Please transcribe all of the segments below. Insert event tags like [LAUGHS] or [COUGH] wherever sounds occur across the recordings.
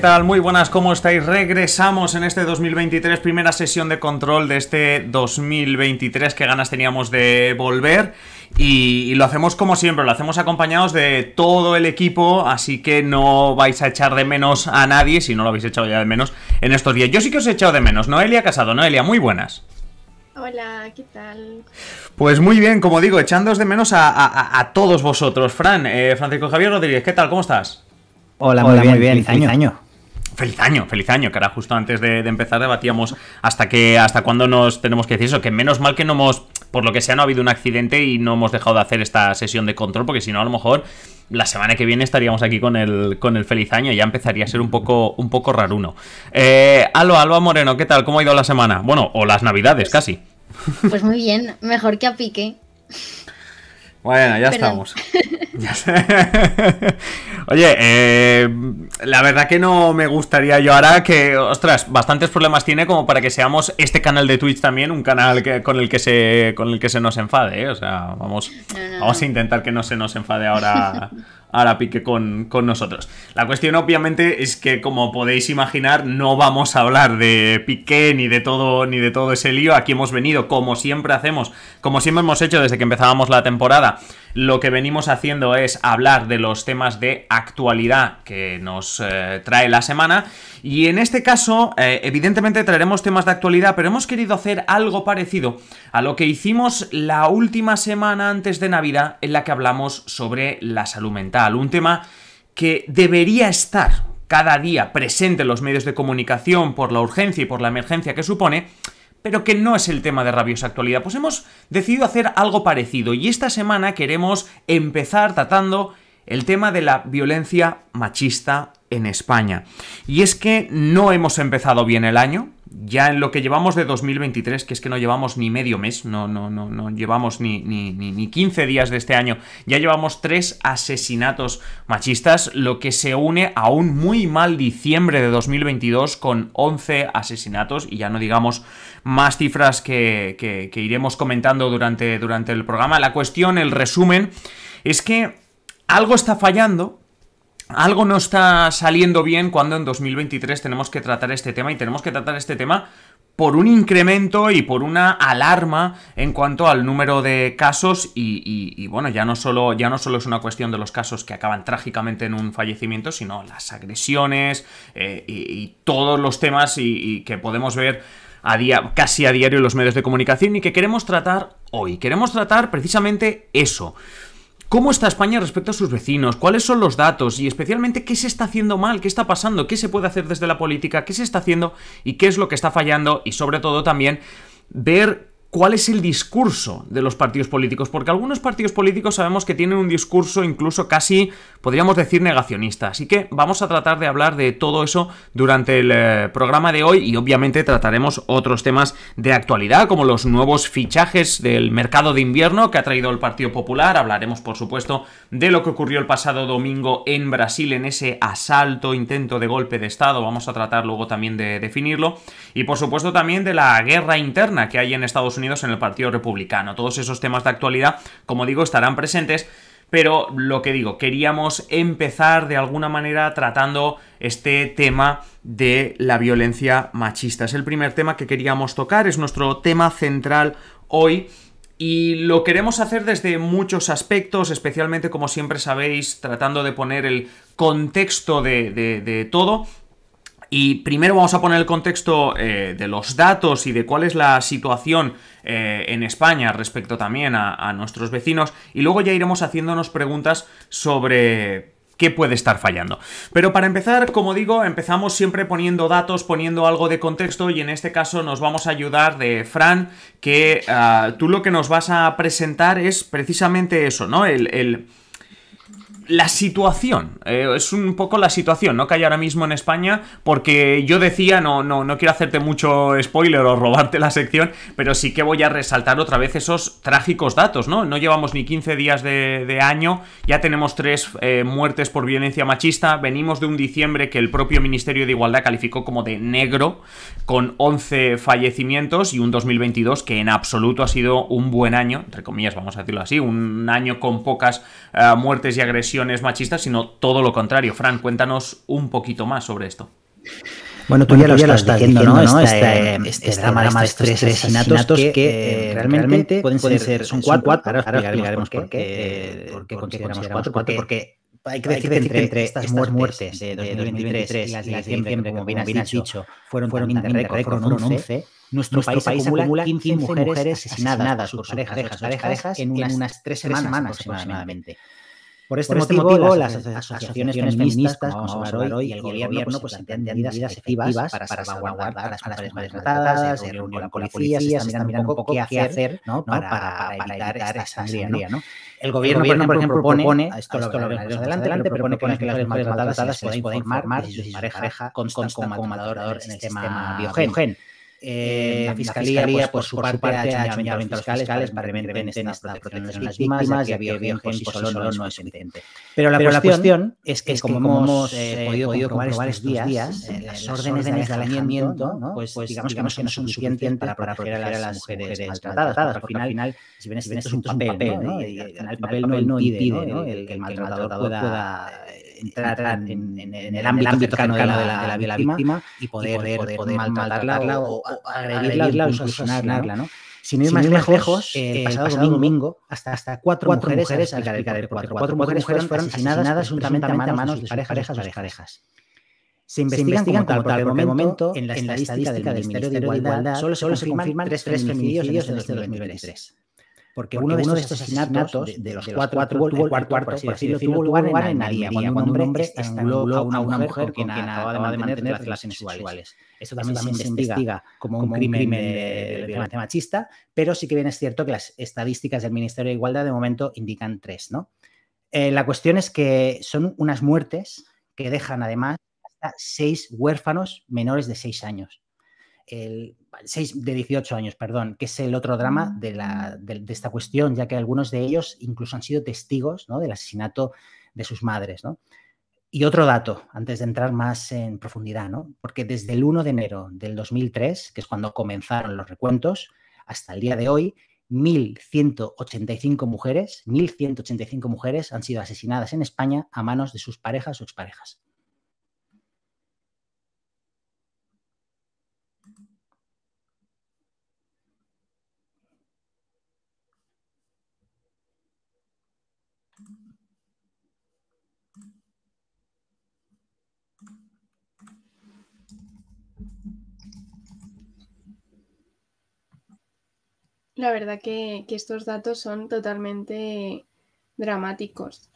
¿qué tal? Muy buenas, ¿cómo estáis? Regresamos en este 2023, primera sesión de control de este 2023, qué ganas teníamos de volver. Y, lo hacemos como siempre, lo hacemos acompañados de todo el equipo, así que no vais a echar de menos a nadie, si no lo habéis echado ya de menos en estos días. Yo sí que os he echado de menos, Noelia Casado, Noelia, muy buenas. Hola, ¿qué tal? Pues muy bien, como digo, echándoos de menos a, todos vosotros. Fran, eh, Francisco Javier Rodríguez, ¿qué tal? ¿Cómo estás? Hola, muy, bien, muy bien feliz año, feliz año, que ahora justo antes de, empezar debatíamos hasta que hasta cuándo nos tenemos que decir eso, que menos mal que no hemos, por lo que sea, no ha habido un accidente y no hemos dejado de hacer esta sesión de control, porque si no, a lo mejor la semana que viene estaríamos aquí con el, con el feliz año, y ya empezaría a ser un poco, un poco raruno. Eh, Alba, Alba Moreno, ¿qué tal? ¿Cómo ha ido la semana? Bueno, o las navidades casi. Pues muy bien, mejor que a pique. Bueno, ya estamos. [LAUGHS] Oye, eh, la verdad que no me gustaría yo ahora que, ostras, bastantes problemas tiene como para que seamos este canal de Twitch también un canal que, con el que se con el que se nos enfade, ¿eh? o sea, vamos, a intentar que no se nos enfade ahora [LAUGHS] Ahora pique con, nosotros. La cuestión obviamente es que como podéis imaginar no vamos a hablar de Piqué ni de todo ni de todo ese lío. Aquí hemos venido como siempre hacemos, como siempre hemos hecho desde que empezábamos la temporada. Lo que venimos haciendo es hablar de los temas de actualidad que nos eh, trae la semana y en este caso eh, evidentemente traeremos temas de actualidad, pero hemos querido hacer algo parecido a lo que hicimos la última semana antes de Navidad en la que hablamos sobre la salud mental un tema que debería estar cada día presente en los medios de comunicación por la urgencia y por la emergencia que supone, pero que no es el tema de rabiosa actualidad. Pues hemos decidido hacer algo parecido y esta semana queremos empezar tratando el tema de la violencia machista en España. Y es que no hemos empezado bien el año, ya en lo que llevamos de 2023, que es que no llevamos ni medio mes, no, no, no, no llevamos ni, ni, ni, 15 días de este año, ya llevamos tres asesinatos machistas, lo que se une a un muy mal diciembre de 2022 con 11 asesinatos, y ya no digamos más cifras que, que, que iremos comentando durante, durante el programa. La cuestión, el resumen, es que algo está fallando algo no está saliendo bien cuando en 2023 tenemos que tratar este tema y tenemos que tratar este tema por un incremento y por una alarma en cuanto al número de casos y, bueno, ya no, solo, ya no solo es una cuestión de los casos que acaban trágicamente en un fallecimiento, sino las agresiones eh, y, todos los temas y que podemos ver a día, casi a diario en los medios de comunicación y que queremos tratar hoy. Queremos tratar precisamente eso. ¿Cómo está España respecto a sus vecinos? ¿Cuáles son los datos? Y especialmente, ¿qué se está haciendo mal? ¿Qué está pasando? ¿Qué se puede hacer desde la política? ¿Qué se está haciendo? ¿Y qué es lo que está fallando? Y sobre todo también ver cuál es el discurso de los partidos políticos, porque algunos partidos políticos sabemos que tienen un discurso incluso casi, podríamos decir, negacionista. Así que vamos a tratar de hablar de todo eso durante el eh, programa de hoy y obviamente trataremos otros temas de actualidad, como los nuevos fichajes del mercado de invierno que ha traído el Partido Popular. Hablaremos, por supuesto, de lo que ocurrió el pasado domingo en Brasil en ese asalto, intento de golpe de Estado. Vamos a tratar luego también de definirlo. Y, por supuesto, también de la guerra interna que hay en Estados Unidos Unidos en el Partido Republicano. Todos esos temas de actualidad, como digo, estarán presentes. Pero lo que digo, queríamos empezar de alguna manera tratando este tema de la violencia machista. Es el primer tema que queríamos tocar, es nuestro tema central hoy. Y lo queremos hacer desde muchos aspectos, especialmente como siempre sabéis, tratando de poner el contexto de, de todo y primero vamos a poner el contexto eh, de los datos y de cuál es la situación eh, en España respecto también a, nuestros vecinos y luego ya iremos haciéndonos preguntas sobre qué puede estar fallando. Pero para empezar, como digo, empezamos siempre poniendo datos, poniendo algo de contexto y en este caso nos vamos a ayudar de Fran, que ah, tú lo que nos vas a presentar es precisamente eso, ¿no? El, el, la situación, eh, es un poco la situación, ¿no? Que hay ahora mismo en España, porque yo decía, no, no, no quiero hacerte mucho spoiler o robarte la sección, pero sí que voy a resaltar otra vez esos trágicos datos, ¿no? No llevamos ni 15 días de, año, ya tenemos tres eh, muertes por violencia machista, venimos de un diciembre que el propio Ministerio de Igualdad calificó como de negro, con 11 fallecimientos y un 2022 que en absoluto ha sido un buen año, entre comillas vamos a decirlo así, un año con pocas eh, muertes y agresiones es machistas, sino todo lo contrario. Fran, cuéntanos un poquito más sobre esto. Bueno, tú ya, lo, pues estás diciendo, ¿no? Estas Este, este, este, este tres asesinatos, que, eh, eh, realmente, pueden, ser, son cuatro, cuatro ahora, explicaremos por qué, consideramos cuatro, porque, hay que decir que entre, estas, muertes de 2023 y las de diciembre, como bien has dicho, fueron, fueron también de récord, 11, nuestro, país, acumula 15 mujeres asesinadas, por sus parejas, parejas, parejas, en unas, tres semanas, aproximadamente. Este por este, motivo, las asociaciones, feministas, como vamos a hablar hoy, y el gobierno, se pues, pues, plantean medidas efectivas para salvaguardar a las mujeres maltratadas, se reúnen con la policía, se están mirando un poco qué hacer ¿no? para, para, evitar esta sangría. ¿no? El gobierno, por ejemplo, propone, esto, esto lo veremos adelante, adelante, pero propone, que las mujeres maltratadas se les pueda informar de su pareja consta como maltratador en el sistema biogen. Eh, la, fiscalía, la pues, pues, por, su parte, parte ha hecho un llamamiento a los fiscales para que implementen esta protección a las víctimas y a pues, por solo no, no es suficiente. Pero la, cuestión, es que, como, hemos eh, eh, podido comprobar estos días, días las, órdenes de alejamiento, pues, pues, digamos, que no son suficientes para, para proteger a las mujeres maltratadas, al final, si bien, esto es un papel, el papel no impide que el maltratador pueda entrar en, el ámbito, de, la, de, víctima y poder, o, agredirla, o ¿no? Sin más lejos, eh, pasado, domingo, hasta, hasta cuatro, mujeres, mujeres cuatro, fueron asesinadas, a manos de parejas, parejas. Se investigan, tal, momento, en la, estadística, del Ministerio de Igualdad, solo, se confirman tres feminicidios en este 2023. Porque, uno, de estos asesinatos, de, los cuatro, cuatro tuvo, cuarto, por decirlo, lugar en Almería, cuando un hombre estranguló a una mujer que nada además de mantener relaciones sexuales. Eso también se, investiga como un, crimen, de, violencia machista, pero sí que bien es cierto que las estadísticas del Ministerio de Igualdad de momento indican tres, ¿no? Eh, la cuestión es que son unas muertes que dejan además hasta seis huérfanos menores de seis años. El, de 18 años, perdón, que es el otro drama mm. de, esta cuestión, ya que algunos de ellos incluso han sido testigos del asesinato de sus madres. Y otro dato, antes de entrar más en profundidad, ¿no? porque desde el 1 de enero del 2003, que es cuando comenzaron los recuentos, hasta el día de hoy, 1.185 mujeres, 1.185 mujeres han sido asesinadas en España a manos de sus parejas o exparejas. La verdad que, estos datos son totalmente dramáticos.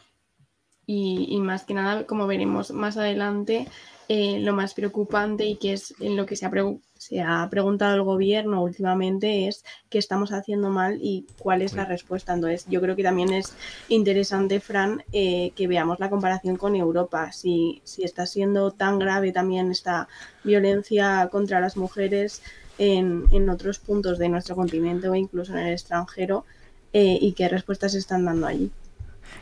Y, más que nada, como veremos más adelante, eh, lo más preocupante y que es en lo que se ha, preguntado el gobierno últimamente es qué estamos haciendo mal y cuál es la respuesta. Entonces, yo creo que también es interesante, Fran, eh, que veamos la comparación con Europa. Si, si está siendo tan grave también esta violencia contra las mujeres, en, otros puntos de nuestro continente o incluso en el extranjero eh, y qué respuestas están dando allí.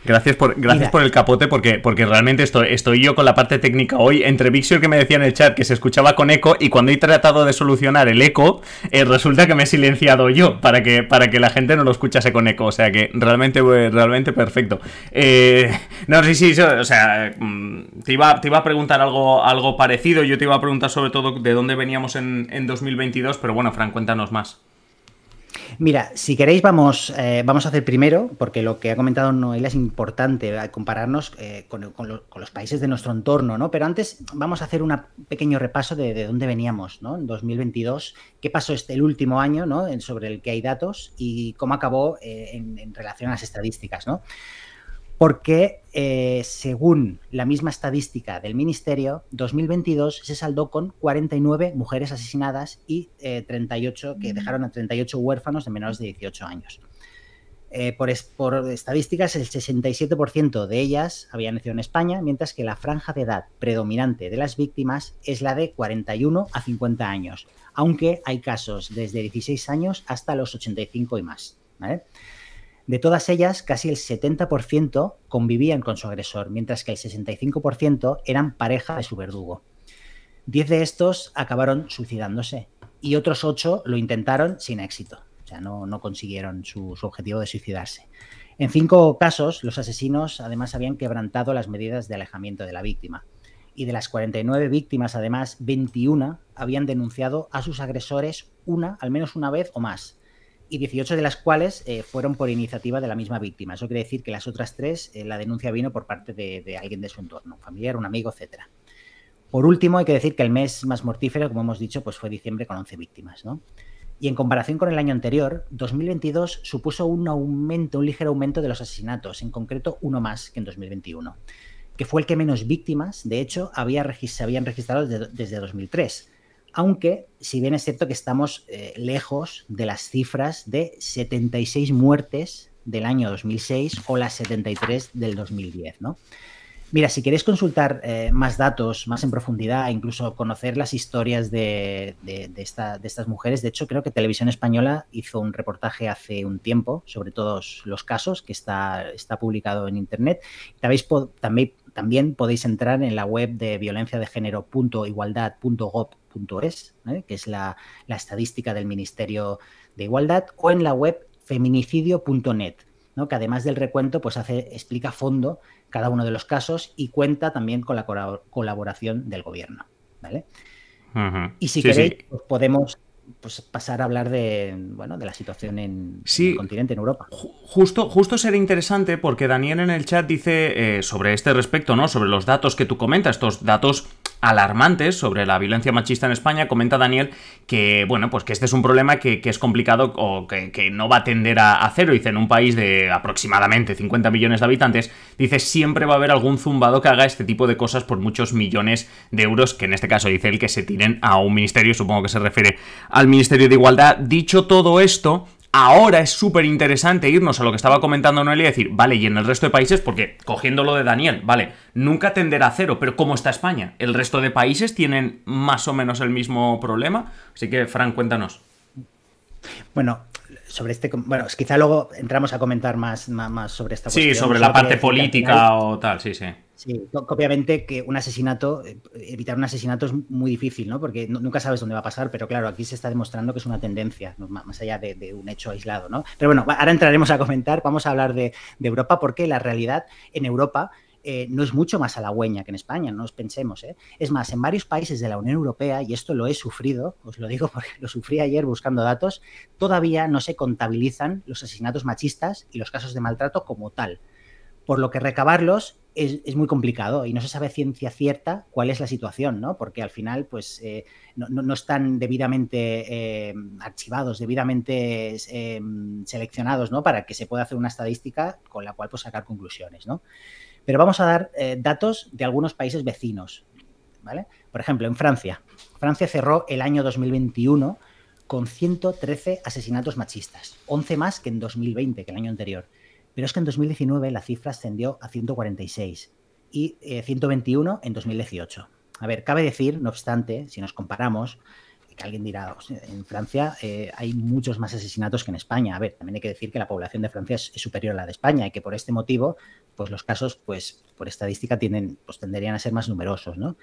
Gracias por, gracias por el capote, porque, porque realmente estoy, estoy yo con la parte técnica hoy. Entre Vixio que me decía en el chat que se escuchaba con eco, y cuando he tratado de solucionar el eco, eh, resulta que me he silenciado yo para que, para que la gente no lo escuchase con eco. O sea que realmente, eh, realmente perfecto. Eh, no, sí, sí, o sea, mm, te iba, te iba a preguntar algo, algo parecido. Yo te iba a preguntar sobre todo de dónde veníamos en, en 2022, pero bueno, Fran, cuéntanos más. Mira, si queréis vamos, eh, vamos a hacer primero, porque lo que ha comentado Noel es importante, eh, compararnos eh, con, los países de nuestro entorno, ¿no? Pero antes vamos a hacer un pequeño repaso de, dónde veníamos, ¿no? En 2022, qué pasó este, el último año, ¿no? En, sobre el que hay datos y cómo acabó en, en relación a las estadísticas, ¿no? porque eh, según la misma estadística del Ministerio, 2022 se saldó con 49 mujeres asesinadas y 38 eh, que dejaron a 38 huérfanos de menores de 18 años. Eh, por, por, estadísticas, el 67% de ellas habían nacido en España, mientras que la franja de edad predominante de las víctimas es la de 41 a 50 años, aunque hay casos desde 16 años hasta los 85 y más. ¿vale? De todas ellas, casi el 70% convivían con su agresor, mientras que el 65% eran pareja de su verdugo. Diez de estos acabaron suicidándose y otros ocho lo intentaron sin éxito. O sea, no, consiguieron su, su objetivo de suicidarse. En cinco casos, los asesinos además habían quebrantado las medidas de alejamiento de la víctima. Y de las 49 víctimas, además, 21 habían denunciado a sus agresores una, al menos una vez o más, y 18 de las cuales eh, fueron por iniciativa de la misma víctima. Eso quiere decir que las otras tres, eh, la denuncia vino por parte de, alguien de su entorno, un familiar, un amigo, etcétera. Por último, hay que decir que el mes más mortífero, como hemos dicho, pues fue diciembre con 11 víctimas. ¿no? Y en comparación con el año anterior, 2022 supuso un aumento, un ligero aumento de los asesinatos, en concreto uno más que en 2021, que fue el que menos víctimas, de hecho, había se habían registrado desde, desde 2003 aunque si bien es cierto que estamos eh, lejos de las cifras de 76 muertes del año 2006 o las 73 del 2010, ¿no? Mira, si queréis consultar eh, más datos, más en profundidad, e incluso conocer las historias de, estas mujeres, de hecho creo que Televisión Española hizo un reportaje hace un tiempo sobre todos los casos que está, está publicado en Internet. También, también también podéis entrar en la web de violencia violenciadegénero.igualdad.gov.es, ¿eh? que es la, estadística del Ministerio de Igualdad, o en la web feminicidio.net, ¿no? que además del recuento, pues explica a fondo cada uno de los casos y cuenta también con la colaboración del gobierno. ¿vale? Y si queréis, pues podemos pues, pasar a hablar de, bueno, de la situación en, el continente, en Europa. justo, justo sería interesante porque Daniel en el chat dice eh, sobre este respecto, ¿no? Sobre los datos que tú comentas, estos datos alarmantes sobre la violencia machista en España, comenta Daniel que, bueno, pues que este es un problema que, es complicado o que, no va a tender a, a, cero. Dice, en un país de aproximadamente 50 millones de habitantes, dice, siempre va a haber algún zumbado que haga este tipo de cosas por muchos millones de euros, que en este caso dice él, que se tiren a un ministerio, supongo que se refiere a al Ministerio de Igualdad. Dicho todo esto, Ahora es súper interesante irnos a lo que estaba comentando Noelia y decir, vale, y en el resto de países, porque cogiendo lo de Daniel, vale, nunca tenderá a cero, pero ¿cómo está España? ¿El resto de países tienen más o menos el mismo problema? Así que, Fran, cuéntanos. Bueno, sobre este. Bueno, quizá luego entramos a comentar más, más, sobre esta cuestión. Sí, sobre la parte política o tal, sí, sí. Sí, obviamente que un asesinato, eh, evitar un asesinato es muy difícil, ¿no? Porque nunca sabes dónde va a pasar, pero claro, aquí se está demostrando que es una tendencia, más allá de, un hecho aislado, ¿no? Pero bueno, ahora entraremos a comentar, vamos a hablar de, Europa, porque la realidad en Europa eh, no es mucho más halagüeña que en España, no os pensemos. ¿eh? Es más, en varios países de la Unión Europea, y esto lo he sufrido, os lo digo [LAUGHS] porque lo sufrí ayer buscando datos, todavía no se contabilizan los asesinatos machistas y los casos de maltrato como tal por lo que recabarlos es, muy complicado y no se sabe ciencia cierta cuál es la situación, ¿no? Porque al final, pues, eh, no, están debidamente eh, archivados, debidamente em, seleccionados, ¿no? Para que se pueda hacer una estadística con la cual pues, sacar conclusiones, ¿no? Pero vamos a dar eh, datos de algunos países vecinos, ¿vale? Por ejemplo, en Francia. Francia cerró el año 2021 con 113 asesinatos machistas, 11 más que en 2020, que el año anterior. Pero es que en 2019 la cifra ascendió a 146 y 121 eh, en 2018. A ver, cabe decir, no obstante, si nos comparamos, que alguien dirá, en Francia eh, hay muchos más asesinatos que en España. A ver, también hay que decir que la población de Francia es, superior a la de España y que por este motivo, pues los casos, pues por estadística, tienden, pues tenderían a ser más numerosos, ¿no?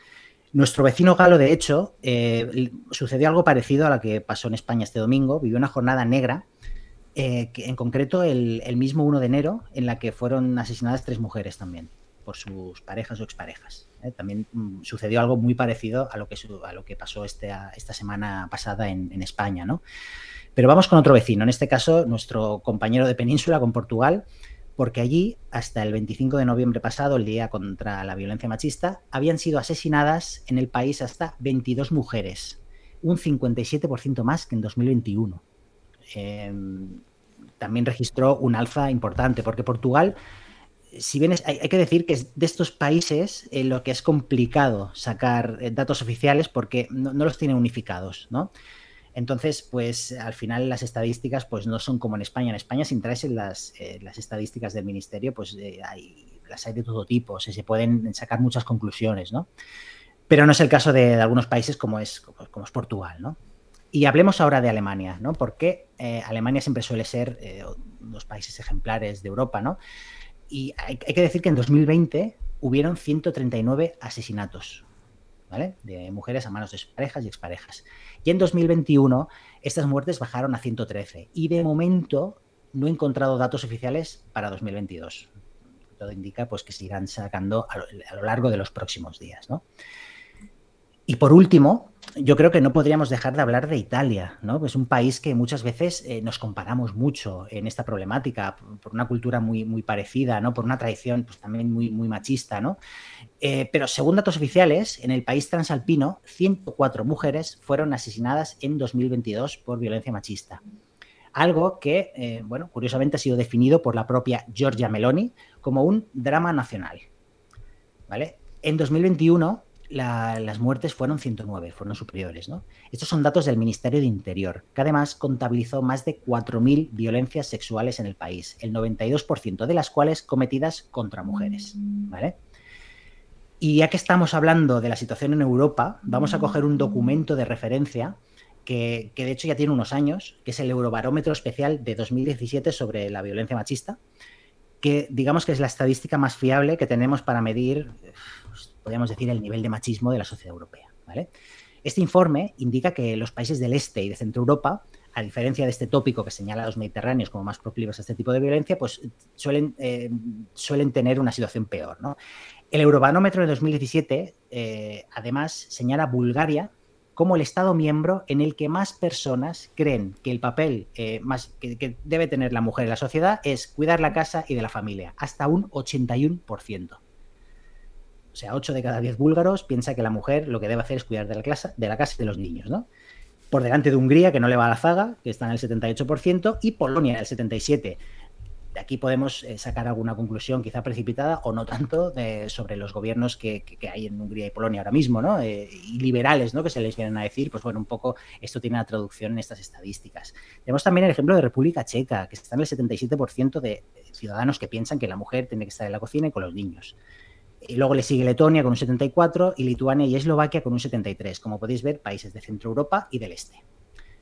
Nuestro vecino galo, de hecho, eh, sucedió algo parecido a lo que pasó en España este domingo. Vivió una jornada negra eh, en concreto el, mismo 1 de enero, en la que fueron asesinadas tres mujeres también, por sus parejas o exparejas. ¿eh? También mm, sucedió algo muy parecido a lo que, a lo que pasó este, esta semana pasada en, España. ¿no? Pero vamos con otro vecino, en este caso nuestro compañero de península, con Portugal, porque allí, hasta el 25 de noviembre pasado, el día contra la violencia machista, habían sido asesinadas en el país hasta 22 mujeres, un 57% más que en 2021. Em, también registró un alfa importante, porque Portugal, si bien hay, que decir que es de estos países en lo que es complicado sacar eh, datos oficiales porque no, los tiene unificados, ¿no? Entonces, pues al final las estadísticas pues no son como en España. En España, si entráis en eh, las, estadísticas del ministerio, pues eh, hay, las hay de todo tipo, se pueden sacar muchas conclusiones, ¿no? Pero no es el caso de, algunos países como es, como, es Portugal, ¿no? Y hablemos ahora de Alemania, ¿no? Porque eh, Alemania siempre suele ser eh, los países ejemplares de Europa, ¿no? Y hay, que decir que en 2020 hubieron 139 asesinatos, ¿vale? De mujeres a manos de parejas y exparejas. Y en 2021 estas muertes bajaron a 113 y de momento no he encontrado datos oficiales para 2022. Todo indica pues que se irán sacando a lo largo de los próximos días, ¿no? Y por último, yo creo que no podríamos dejar de hablar de Italia, ¿no? Es un país que muchas veces eh, nos comparamos mucho en esta problemática, por una cultura muy, muy parecida, ¿no? Por una tradición pues, también muy, muy machista, ¿no? Eh, pero según datos oficiales, en el país transalpino, 104 mujeres fueron asesinadas en 2022 por violencia machista. Algo que, eh, bueno, curiosamente ha sido definido por la propia Giorgia Meloni como un drama nacional. ¿Vale? En 2021, las muertes fueron 109, fueron superiores. ¿no? Estos son datos del Ministerio de Interior, que además contabilizó más de 4.000 violencias sexuales en el país, el 92% de las cuales cometidas contra mujeres. ¿vale? Y ya que estamos hablando de la situación en Europa, vamos a coger un documento de referencia que, que de hecho ya tiene unos años, que es el Eurobarómetro Especial de 2017 sobre la violencia machista, que digamos que es la estadística más fiable que tenemos para medir podríamos decir, el nivel de machismo de la sociedad europea. Este informe indica que los países del este y de centro Europa, a diferencia de este tópico que señala los mediterráneos como más proclives a este tipo de violencia, pues suelen, eh, suelen tener una situación peor. El Eurobanómetro de 2017, eh, además, señala a Bulgaria como el Estado miembro en el que más personas creen que el papel eh, que, que, debe tener la mujer en la sociedad es cuidar la casa y de la familia, hasta un 81% o sea, 8 de cada 10 búlgaros piensa que la mujer lo que debe hacer es cuidar de la, de la casa y de los niños, ¿no? Por delante de Hungría, que no le va a la zaga, que está en el 78%, y Polonia, en el 77%. De aquí podemos eh, sacar alguna conclusión, quizá precipitada o no tanto, sobre los gobiernos que, hay en Hungría y Polonia ahora mismo, ¿no? Eh, y liberales, ¿no? Que se les vienen a decir, pues bueno, un poco esto tiene la traducción en estas estadísticas. Tenemos también el ejemplo de República Checa, que está en el 77% de ciudadanos que piensan que la mujer tiene que estar en la cocina y con los niños luego le sigue Letonia con un 74 y Lituania y Eslovaquia con un 73, como podéis ver, países de Centro Europa y del Este.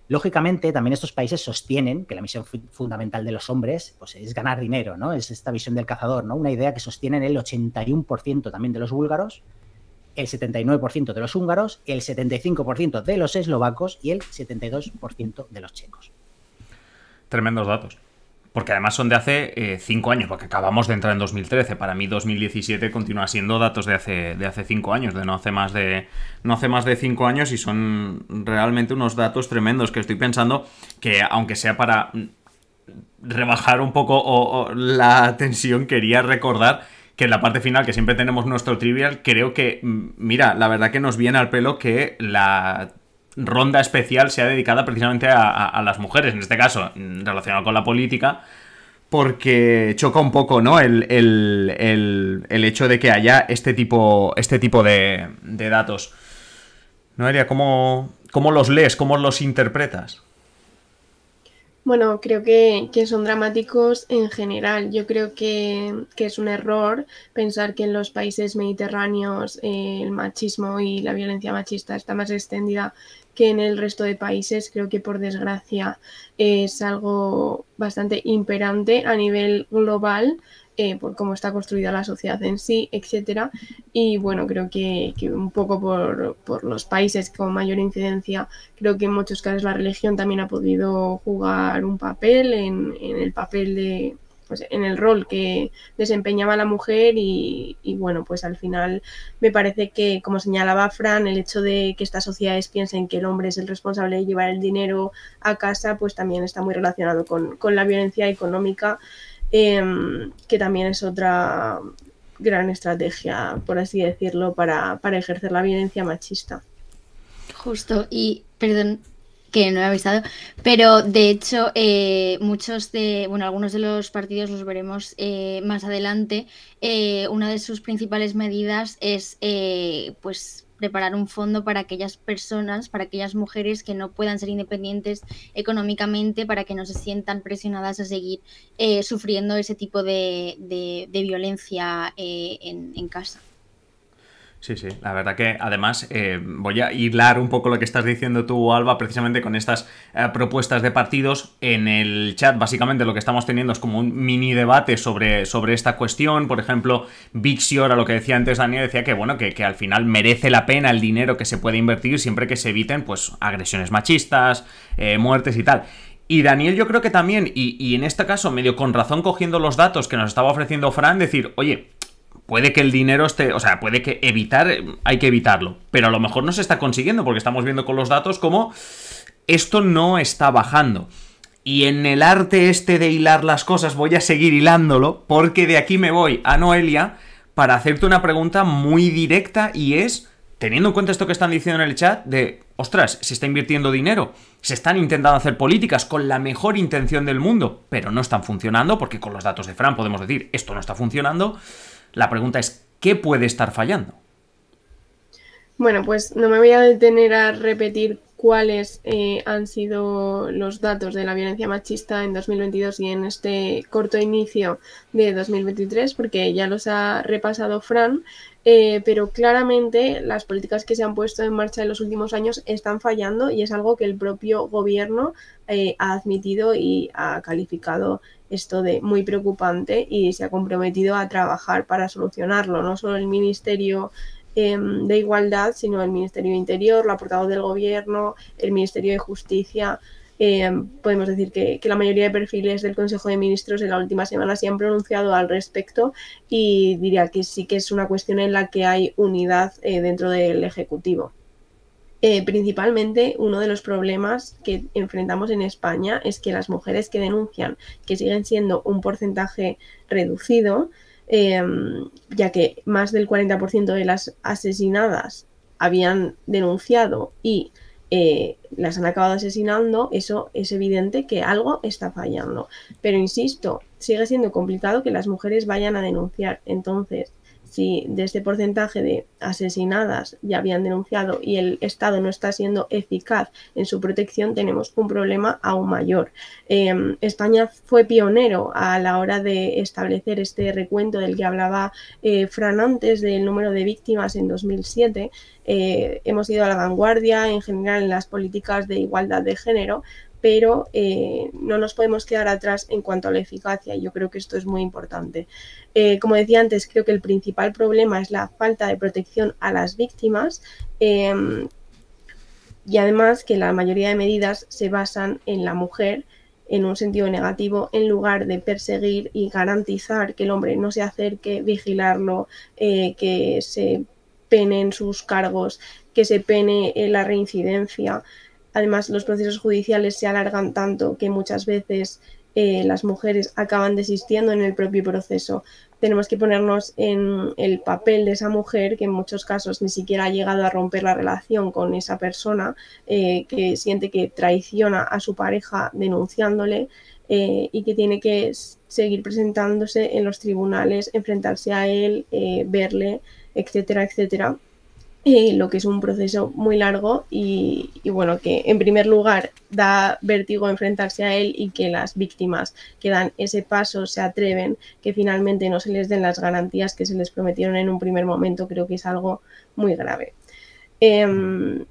Lógicamente, también estos países sostienen que la misión fundamental de los hombres pues, es ganar dinero, ¿no? Es esta visión del cazador, ¿no? Una idea que sostienen el 81% también de los búlgaros, el 79% de los húngaros, el 75% de los eslovacos y el 72% de los checos. Tremendos datos porque además son de hace 5 eh, cinco años, porque acabamos de entrar en 2013. Para mí 2017 continúa siendo datos de hace, de hace cinco años, de no hace más de no hace más de cinco años y son realmente unos datos tremendos que estoy pensando que aunque sea para rebajar un poco la tensión quería recordar que en la parte final, que siempre tenemos nuestro trivial, creo que, mm, mira, la verdad que nos viene al pelo que la ronda especial se ha dedicada precisamente a, las mujeres, en este caso relacionado con la política, porque choca un poco, ¿no? El, hecho de que haya este tipo, este tipo de, de datos. ¿No, ¿cómo, ¿cómo los lees? ¿Cómo los interpretas? Bueno, creo que, son dramáticos en general. Yo creo que, es un error pensar que en los países mediterráneos eh, el machismo y la violencia machista está más extendida que en el resto de países. Creo que por desgracia es algo bastante imperante a nivel global eh, por cómo está construida la sociedad en sí, etcétera. Y bueno, creo que, un poco por, los países con mayor incidencia, creo que en muchos casos la religión también ha podido jugar un papel en, el papel de pues, en el rol que desempeñaba la mujer y, bueno, pues al final me parece que, como señalaba Fran, el hecho de que estas sociedades piensen que el hombre es el responsable de llevar el dinero a casa, pues también está muy relacionado con, con la violencia económica Em, que también es otra gran estrategia, por así decirlo, para, ejercer la violencia machista. Justo, y perdón, que no he avisado, pero de hecho eh, muchos de, bueno, algunos de los partidos los veremos eh, más adelante. Eh, una de sus principales medidas es, pues, preparar un fondo para aquellas personas, para aquellas mujeres que no puedan ser independientes económicamente, para que no se sientan presionadas a seguir eh, sufriendo ese tipo de, violencia eh, en casa. Sí, sí, la verdad que además eh, voy a hilar un poco lo que estás diciendo tú, Alba, precisamente con estas eh, propuestas de partidos. En el chat, básicamente, lo que estamos teniendo es como un mini debate sobre, sobre esta cuestión. Por ejemplo, Vixior, a lo que decía antes Daniel, decía que bueno, que, al final merece la pena el dinero que se puede invertir siempre que se eviten pues agresiones machistas, eh, muertes y tal. Y Daniel, yo creo que también, y, y en este caso, medio con razón cogiendo los datos que nos estaba ofreciendo Fran, decir, oye, puede que el dinero esté, o sea, puede que evitar, hay que evitarlo, pero a lo mejor no se está consiguiendo porque estamos viendo con los datos cómo esto no está bajando. Y en el arte este de hilar las cosas voy a seguir hilándolo porque de aquí me voy a Noelia para hacerte una pregunta muy directa y es, teniendo en cuenta esto que están diciendo en el chat, de, ostras, se está invirtiendo dinero, se están intentando hacer políticas con la mejor intención del mundo, pero no están funcionando porque con los datos de Fran podemos decir, esto no está funcionando. La pregunta es, ¿qué puede estar fallando? Bueno, pues no me voy a detener a repetir cuáles eh, han sido los datos de la violencia machista en 2022 y en este corto inicio de 2023, porque ya los ha repasado Fran, eh, pero claramente las políticas que se han puesto en marcha en los últimos años están fallando y es algo que el propio gobierno eh, ha admitido y ha calificado esto de muy preocupante y se ha comprometido a trabajar para solucionarlo, no solo el Ministerio em, de Igualdad, sino el Ministerio de Interior, la portada del Gobierno, el Ministerio de Justicia. Em, podemos decir que, la mayoría de perfiles del Consejo de Ministros en la última semana se han pronunciado al respecto y diría que sí que es una cuestión en la que hay unidad eh, dentro del Ejecutivo. Eh, principalmente uno de los problemas que enfrentamos en España es que las mujeres que denuncian, que siguen siendo un porcentaje reducido, eh, ya que más del 40% de las asesinadas habían denunciado y eh, las han acabado asesinando, eso es evidente que algo está fallando. Pero insisto, sigue siendo complicado que las mujeres vayan a denunciar. Entonces, si de este porcentaje de asesinadas ya habían denunciado y el Estado no está siendo eficaz en su protección, tenemos un problema aún mayor. Em, España fue pionero a la hora de establecer este recuento del que hablaba eh, Fran antes del número de víctimas en 2007. Eh, hemos ido a la vanguardia en general en las políticas de igualdad de género, pero eh, no nos podemos quedar atrás en cuanto a la eficacia y yo creo que esto es muy importante. Eh, como decía antes, creo que el principal problema es la falta de protección a las víctimas em, y además que la mayoría de medidas se basan en la mujer en un sentido negativo, en lugar de perseguir y garantizar que el hombre no se acerque, vigilarlo, eh, que se pene en sus cargos, que se pene la reincidencia. Además, los procesos judiciales se alargan tanto que muchas veces eh, las mujeres acaban desistiendo en el propio proceso. Tenemos que ponernos en el papel de esa mujer que en muchos casos ni siquiera ha llegado a romper la relación con esa persona, eh, que siente que traiciona a su pareja denunciándole eh, y que tiene que seguir presentándose en los tribunales, enfrentarse a él, verle, etcétera, etcétera lo que es un proceso muy largo y, bueno, que en primer lugar da vértigo enfrentarse a él y que las víctimas que dan ese paso se atreven, que finalmente no se les den las garantías que se les prometieron en un primer momento, creo que es algo muy grave. Em,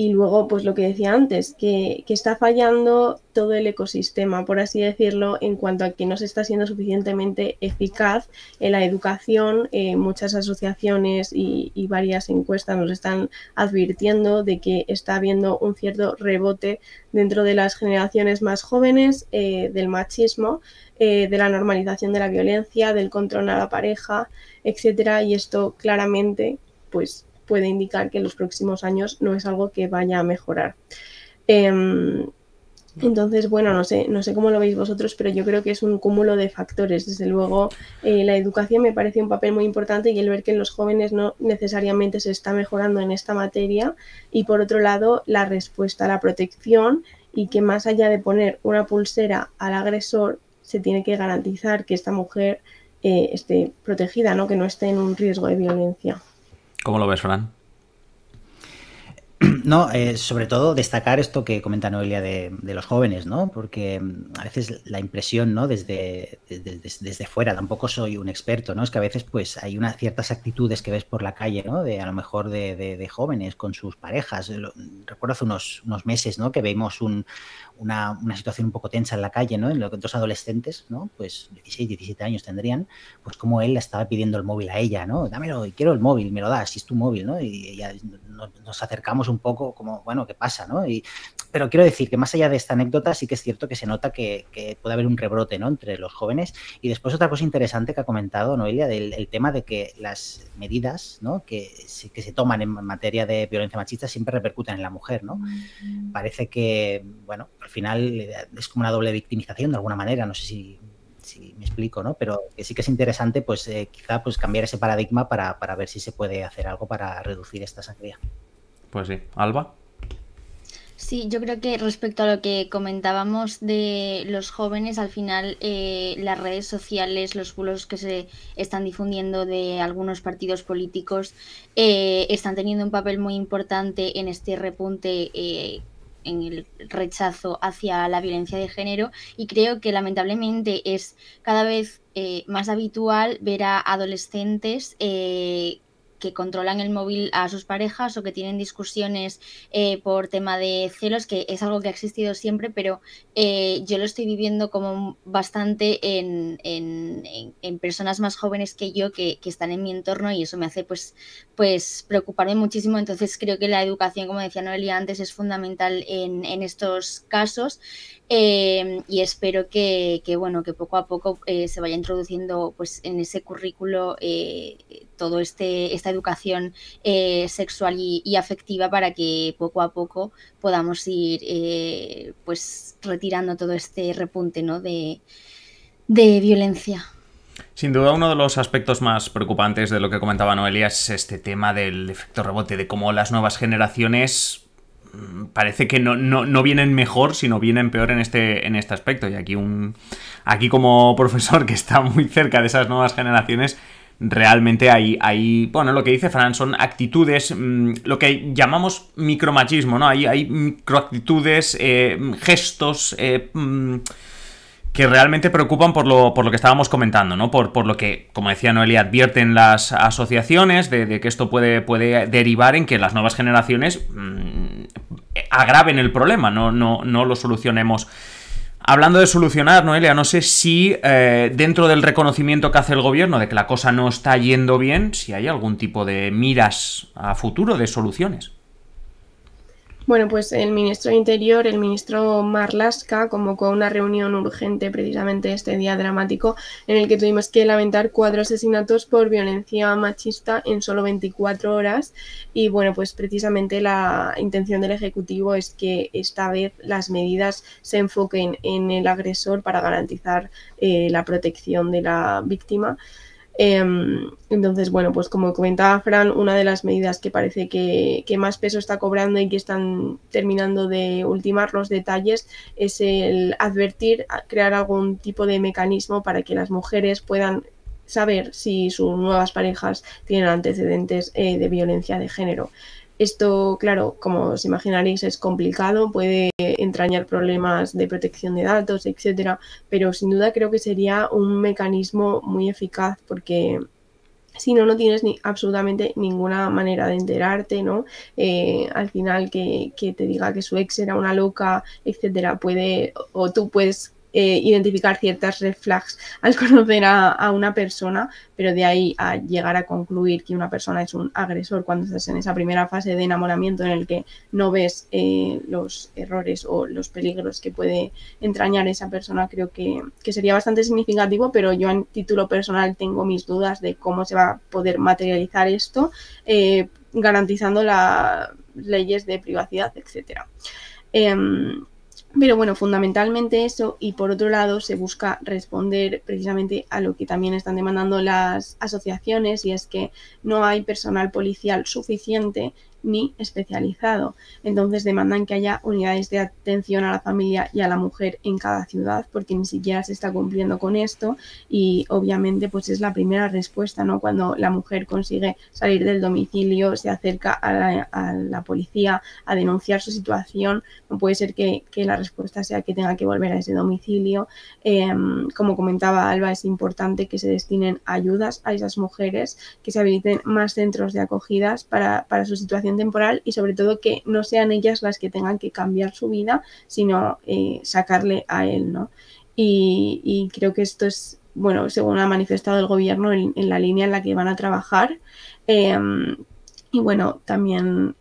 y luego, pues lo que decía antes, que, está fallando todo el ecosistema, por así decirlo, en cuanto a que no se está siendo suficientemente eficaz en la educación. Eh, muchas asociaciones y, varias encuestas nos están advirtiendo de que está habiendo un cierto rebote dentro de las generaciones más jóvenes eh, del machismo, eh, de la normalización de la violencia, del control a la pareja, etcétera. Y esto claramente, pues puede indicar que en los próximos años no es algo que vaya a mejorar. Em, entonces, bueno, no sé, no sé cómo lo veis vosotros, pero yo creo que es un cúmulo de factores. Desde luego, eh, la educación me parece un papel muy importante y el ver que en los jóvenes no necesariamente se está mejorando en esta materia. Y por otro lado, la respuesta a la protección y que más allá de poner una pulsera al agresor, se tiene que garantizar que esta mujer eh, esté protegida, ¿no? que no esté en un riesgo de violencia. ¿Cómo lo ves, Fran? No, eh, sobre todo destacar esto que comenta Noelia de, los jóvenes, ¿no? Porque mm, a veces la impresión, ¿no? Desde, desde, desde, fuera, tampoco soy un experto, ¿no? Es que a veces pues hay unas ciertas actitudes que ves por la calle, ¿no? De, a lo mejor de, de, jóvenes con sus parejas. Eh, recuerdo hace unos, unos meses, ¿no? Que vimos una, una, situación un poco tensa en la calle, ¿no? En lo que dos adolescentes, ¿no? Pues 16, 17 años tendrían, pues como él estaba pidiendo el móvil a ella, ¿no? Dámelo, quiero el móvil, me lo das, si es tu móvil, ¿no? Y ella nos, acercamos un poco como, bueno, ¿qué pasa? ¿no? Y, pero quiero decir que más allá de esta anécdota sí que es cierto que se nota que, puede haber un rebrote ¿no? entre los jóvenes. Y después otra cosa interesante que ha comentado Noelia, del tema de que las medidas ¿no? que, se toman en materia de violencia machista siempre repercuten en la mujer. ¿no? Parece que, bueno, al final es como una doble victimización de alguna manera, no sé si si me explico, ¿no? Pero que sí que es interesante, pues eh, quizá pues cambiar ese paradigma para, para, ver si se puede hacer algo para reducir esta sangría. Pues sí, Alba. Sí, yo creo que respecto a lo que comentábamos de los jóvenes, al final eh, las redes sociales, los bulos que se están difundiendo de algunos partidos políticos, eh, están teniendo un papel muy importante en este repunte en el rechazo hacia la violencia de género y creo que lamentablemente es cada vez eh, más habitual ver a adolescentes eh, que controlan el móvil a sus parejas o que tienen discusiones eh, por tema de celos, que es algo que ha existido siempre, pero eh, yo lo estoy viviendo como bastante en, personas más jóvenes que yo que, están en mi entorno y eso me hace pues, pues preocuparme muchísimo. Entonces creo que la educación, como decía Noelia antes, es fundamental en, estos casos eh, y espero que, que, bueno, que poco a poco se vaya introduciendo pues, en ese currículo toda este esta educación eh, sexual y, afectiva para que poco a poco podamos ir eh, pues retirando todo este repunte ¿no? de, violencia. Sin duda, uno de los aspectos más preocupantes de lo que comentaba Noelia es este tema del efecto rebote, de cómo las nuevas generaciones mm, parece que no, vienen mejor, sino vienen peor en este, en este aspecto. Y aquí un. Aquí, como profesor que está muy cerca de esas nuevas generaciones, realmente hay, hay, bueno, lo que dice Fran son actitudes, mm, lo que llamamos micromachismo, ¿no? Hay, hay microactitudes, eh, gestos, eh, mm, que realmente preocupan por lo, por lo que estábamos comentando, ¿no? Por, por lo que, como decía Noelia, advierten las asociaciones de, que esto puede, puede, derivar en que las nuevas generaciones mm, agraven el problema, no, no, no lo solucionemos Hablando de solucionar, Noelia, no sé si eh, dentro del reconocimiento que hace el gobierno de que la cosa no está yendo bien, si hay algún tipo de miras a futuro de soluciones. Bueno, pues el ministro de Interior, el ministro Marlaska, convocó una reunión urgente precisamente este día dramático en el que tuvimos que lamentar cuatro asesinatos por violencia machista en solo 24 horas. Y bueno, pues precisamente la intención del Ejecutivo es que esta vez las medidas se enfoquen en el agresor para garantizar eh, la protección de la víctima. Em, entonces, bueno, pues como comentaba Fran, una de las medidas que parece que, más peso está cobrando y que están terminando de ultimar los detalles es el advertir, crear algún tipo de mecanismo para que las mujeres puedan saber si sus nuevas parejas tienen antecedentes eh, de violencia de género. Esto, claro, como os imaginaréis, es complicado, puede entrañar problemas de protección de datos, etcétera, pero sin duda creo que sería un mecanismo muy eficaz porque si no, no tienes ni, absolutamente ninguna manera de enterarte, ¿no? Eh, al final que, que, te diga que su ex era una loca, etcétera, puede, o tú puedes eh, identificar ciertas red flags al [LAUGHS] conocer a, una persona, pero de ahí a llegar a concluir que una persona es un agresor cuando estás en esa primera fase de enamoramiento en el que no ves eh, los errores o los peligros que puede entrañar esa persona, creo que, sería bastante significativo, pero yo en título personal tengo mis dudas de cómo se va a poder materializar esto, eh, garantizando las leyes de privacidad, etcétera. Em, pero bueno, fundamentalmente eso y por otro lado se busca responder precisamente a lo que también están demandando las asociaciones y es que no hay personal policial suficiente ni especializado. Entonces demandan que haya unidades de atención a la familia y a la mujer en cada ciudad porque ni siquiera se está cumpliendo con esto y obviamente pues es la primera respuesta, ¿no? Cuando la mujer consigue salir del domicilio, se acerca a la, policía a denunciar su situación, no puede ser que, la respuesta sea que tenga que volver a ese domicilio. Em, como comentaba Alba, es importante que se destinen ayudas a esas mujeres, que se habiliten más centros de acogidas para su situación temporal y sobre todo que no sean ellas las que tengan que cambiar su vida, sino eh, sacarle a él, ¿no? Y, creo que esto es, bueno, según ha manifestado el gobierno, en, la línea en la que van a trabajar. Em, y bueno, también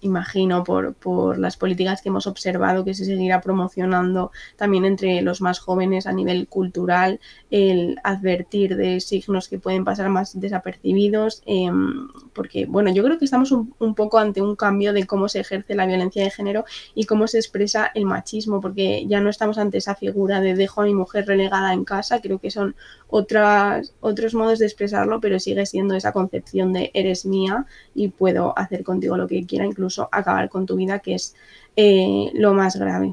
imagino, por, por las políticas que hemos observado que se seguirá promocionando también entre los más jóvenes a nivel cultural, el advertir de signos que pueden pasar más desapercibidos, em, porque, bueno, yo creo que estamos un, un poco ante un cambio de cómo se ejerce la violencia de género y cómo se expresa el machismo, porque ya no estamos ante esa figura de dejo a mi mujer relegada en casa, creo que son otras, otros modos de expresarlo, pero sigue siendo esa concepción de eres mía y puedo hacer contigo lo que quiero incluso acabar con tu vida, que es eh, lo más grave.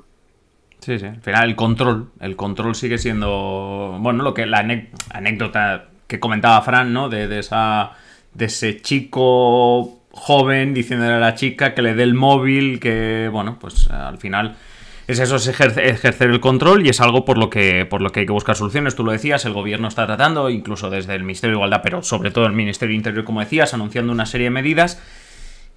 Sí, sí. Al final el control, el control sigue siendo, bueno, lo que la anécdota que comentaba Fran, ¿no? De, esa, de ese chico joven diciéndole a la chica que le dé el móvil, que, bueno, pues al final es eso, es ejercer el control y es algo por lo que por lo que hay que buscar soluciones. Tú lo decías, el gobierno está tratando, incluso desde el Ministerio de Igualdad, pero sobre todo el Ministerio de Interior, como decías, anunciando una serie de medidas